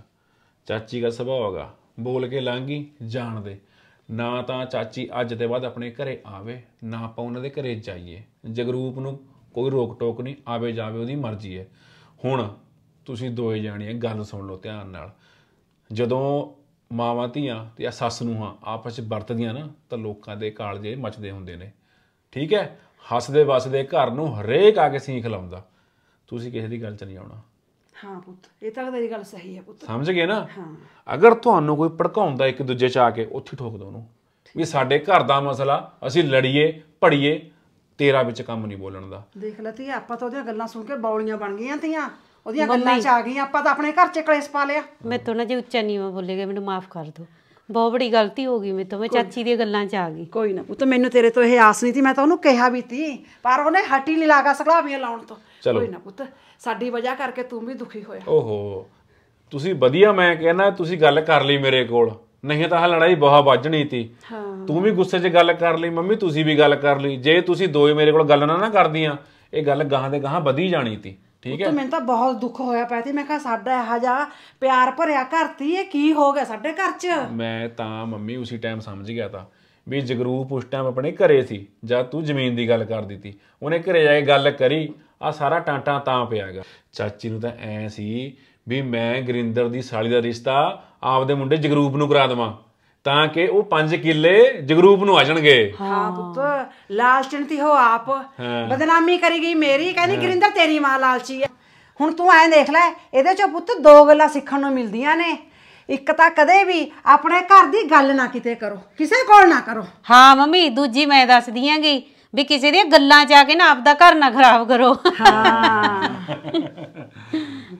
ਚਾਚੀ ਦਾ ਸੁਭਾਅ ਹੈਗਾ ਬੋਲ ਕੇ ਲੰਘੀ ਜਾਣ ਦੇ ਨਾ ਤਾਂ ਚਾਚੀ ਅੱਜ ਦੇ ਬਾਅਦ ਆਪਣੇ ਘਰੇ ਆਵੇ ਨਾ ਆਪਾਂ ਉਹਨਾਂ ਦੇ ਘਰੇ ਜਾਈਏ ਜਗਰੂਪ ਨੂੰ ਕੋਈ ਰੋਕ ਟੋਕ ਨਹੀਂ ਆਵੇ ਜਾਵੇ ਉਹਦੀ ਮਰਜ਼ੀ ਹੈ ਹੁਣ ਤੁਸੀਂ ਦੋਏ ਹੈ ਗੱਲ ਸੁਣ ਲਓ ਧਿਆਨ ਨਾਲ ਜਦੋਂ ਮਾਵਾਂ ਧੀਆਂ ਤੇ ਆ ਸੱਸ ਹਾਂ ਆਪਸ ਵਿੱਚ ਵਰਤਦੀਆਂ ਨਾ ਤਾਂ ਲੋਕਾਂ ਦੇ ਕਾਲਜੇ ਮਚਦੇ ਹੁੰਦੇ ਨੇ ਠੀਕ ਹੈ ਹੱਸਦੇ ਵਸਦੇ ਘਰ ਨੂੰ ਹਰੇਕ ਆ ਕੇ ਸੀਖ ਲਾਉਂਦਾ ਤੁਸੀਂ ਕਿਸੇ ਦੀ ਗੱਲ 'ਚ ਨਹੀਂ ਆਉਣਾ ਹਾਂ ਪੁੱਤ ਇਹ ਤਾਂ ਤੇਰੀ ਗੱਲ ਸਹੀ ਹੈ ਪੁੱਤ ਸਮਝ ਗਏ ਨਾ ਹਾਂ ਅਗਰ ਤੁਹਾਨੂੰ ਕੋਈ ਭੜਕਾਉਂਦਾ ਇੱਕ ਦੂਜੇ 'ਚ ਆ ਕੇ ਉੱਥੇ ਠੋਕ ਦੋ ਉਹਨੂੰ ਵੀ ਸਾਡੇ ਘਰ ਦਾ ਮਸਲਾ ਅਸੀਂ ਲੜੀਏ ਭੜੀਏ ਤੇਰਾ ਵਿੱਚ ਕੰਮ ਨਹੀਂ ਬੋਲਣ ਦਾ ਦੇਖ ਲੈ ਤੀ ਆਪਾਂ ਤਾਂ ਉਹਦੀਆਂ ਗੱਲਾਂ ਸੁਣ ਕੇ ਬੌਲੀਆਂ ਬਣ ਗਈਆਂ ਤੀਆਂ ਉਹਦੀਆਂ ਗੱਲਾਂ 'ਚ ਆ ਗਈਆਂ ਆਪਾਂ ਤਾਂ ਆਪਣੇ ਘਰ 'ਚ ਕਲੇਸ਼ ਪਾ ਲਿਆ ਮੈਥੋਂ ਨਾ ਜੇ ਉੱਚਾ ਨੀਵਾਂ ਬੋਲੇਗਾ ਮੈਨੂੰ ਮਾਫ ਕਰ ਦਿਓ ਬਹੁਤ ਬੜੀ ਗਲਤੀ ਹੋ ਗਈ ਮੇਤੋਂ ਮੈਂ ਚਾਚੀ ਦੀਆਂ ਗੱਲਾਂ 'ਚ ਆ ਗਈ ਕੋਈ ਨਾ ਪੁੱਤ ਮੈਨੂੰ ਤੇਰੇ ਤੋਂ ਇਹ ਆਸ ਨਹੀਂ ਸੀ ਮੈਂ ਤਾਂ ਉਹਨੂੰ ਕਿਹਾ ਵੀ ਤੀ ਪਰ ਉਹਨੇ ਹੱਟੀ ਨਹੀਂ ਲਾਗਾ ਸਕਲਾਵੀਆਂ ਲਾਉਣ ਤੋਂ ਕੋਈ ਨਾ ਪੁੱਤ ਸਾਡੀ ਵਜ੍ਹਾ ਕਰਕੇ ਤੂੰ ਵੀ ਦੁਖੀ ਹੋਇਆ ਓਹੋ ਤੁਸੀਂ ਵਧੀਆ ਮੈਂ ਕਹਿੰਦਾ ਤੁਸੀਂ ਗੱਲ ਕਰ ਲਈ ਮੇਰੇ ਕੋਲ ਨਹੀਂ ਤਾਂ ਆਹ ਲੜਾਈ ਬਹੁਤ ਵੱਜਣੀ ਸੀ ਹਾਂ ਤੂੰ ਵੀ ਗੁੱਸੇ 'ਚ ਗੱਲ ਕਰ ਲਈ ਮੰਮੀ ਤੁਸੀਂ ਵੀ ਗੱਲ ਕਰ ਲਈ ਜੇ ਤੁਸੀਂ ਦੋਏ ਮੇਰੇ ਕੋਲ ਗੱਲ ਨਾ ਨਾ ਕਰਦੀਆਂ ਇਹ ਗੱਲ ਗਾਹਾਂ ਦੇ ਗਾਹਾਂ ਵਧੀ ਜਾਣੀ ਸੀ ਠੀਕ ਹੈ ਤੇ ਮੈਨੂੰ ਤਾਂ ਬਹੁਤ ਦੁੱਖ ਹੋਇਆ ਪਿਆ ਸੀ ਮੈਂ ਕਿਹਾ ਸਾਡਾ ਇਹ ਹਜਾ ਪਿਆਰ ਭਰਿਆ ਘਰ ਤੀ ਇਹ ਕੀ ਹੋ ਗਿਆ ਸਾਡੇ ਘਰ 'ਚ ਮੈਂ ਤਾਂ ਮੰਮੀ ਉਸੇ ਟਾਈਮ ਸਮਝ ਗਿਆ ਤਾਂ ਵੀ ਜਗਰੂਪ ਉਸ ਟਾਈਮ ਆਪਣੇ ਘਰੇ ਸੀ ਜਦ ਤੂੰ ਜ਼ਮੀਨ ਦੀ ਗੱਲ ਕਰ ਦਿੱਤੀ ਉਹਨੇ ਘਰੇ ਜਾ ਕੇ ਗੱਲ ਕਰੀ ਆ ਸਾਰਾ ਟਾਂਟਾ ਤਾਂ ਪਿਆਗਾ ਚਾਚੀ ਨੂੰ ਤਾਂ ਐ ਸੀ ਵੀ ਮੈਂ ਗਰਿੰਦਰ ਦੀ ਸਾਲੀ ਦਾ ਰਿਸ਼ਤਾ ਆਪਦੇ ਮੁੰਡੇ ਜਗਰੂਪ ਨੂੰ ਕਰਾ ਦਵਾਂ ਤਾਂ ਕਿ ਉਹ 5 ਕਿੱਲੇ ਜਗਰੂਪ ਨੂੰ ਆ ਜਾਣਗੇ ਹਾਂ ਪੁੱਤ ਲਾਲਚਣ ਤੀ ਹੋ ਆਪ ਬਦਨਾਮੀ ਕਰੀ ਗਈ ਮੇਰੀ ਕਹਿੰਦੀ ਗਰਿੰਦਰ ਤੇਰੀ ਮਾਂ ਲਾਲਚੀ ਹੈ ਹੁਣ ਤੂੰ ਐਂ ਦੇਖ ਲੈ ਇਹਦੇ ਚੋਂ ਪੁੱਤ ਦੋ ਗੱਲਾਂ ਸਿੱਖਣ ਨੂੰ ਮਿਲਦੀਆਂ ਨੇ ਇੱਕ ਤਾਂ ਕਦੇ ਵੀ ਆਪਣੇ ਘਰ ਦੀ ਗੱਲ ਨਾ ਕਿਤੇ ਕਰੋ ਕਿਸੇ ਕੋਲ ਨਾ ਕਰੋ ਹਾਂ ਮੰਮੀ ਦੂਜੀ ਮੈਂ ਦੱਸ ਦਿਆਂਗੀ ਵੀ ਕਿਸੇ ਦੀਆਂ ਗੱਲਾਂ ਜਾ ਕੇ ਨਾ ਆਪਦਾ ਘਰ ਨਾ ਖਰਾਬ ਕਰੋ ਹਾਂ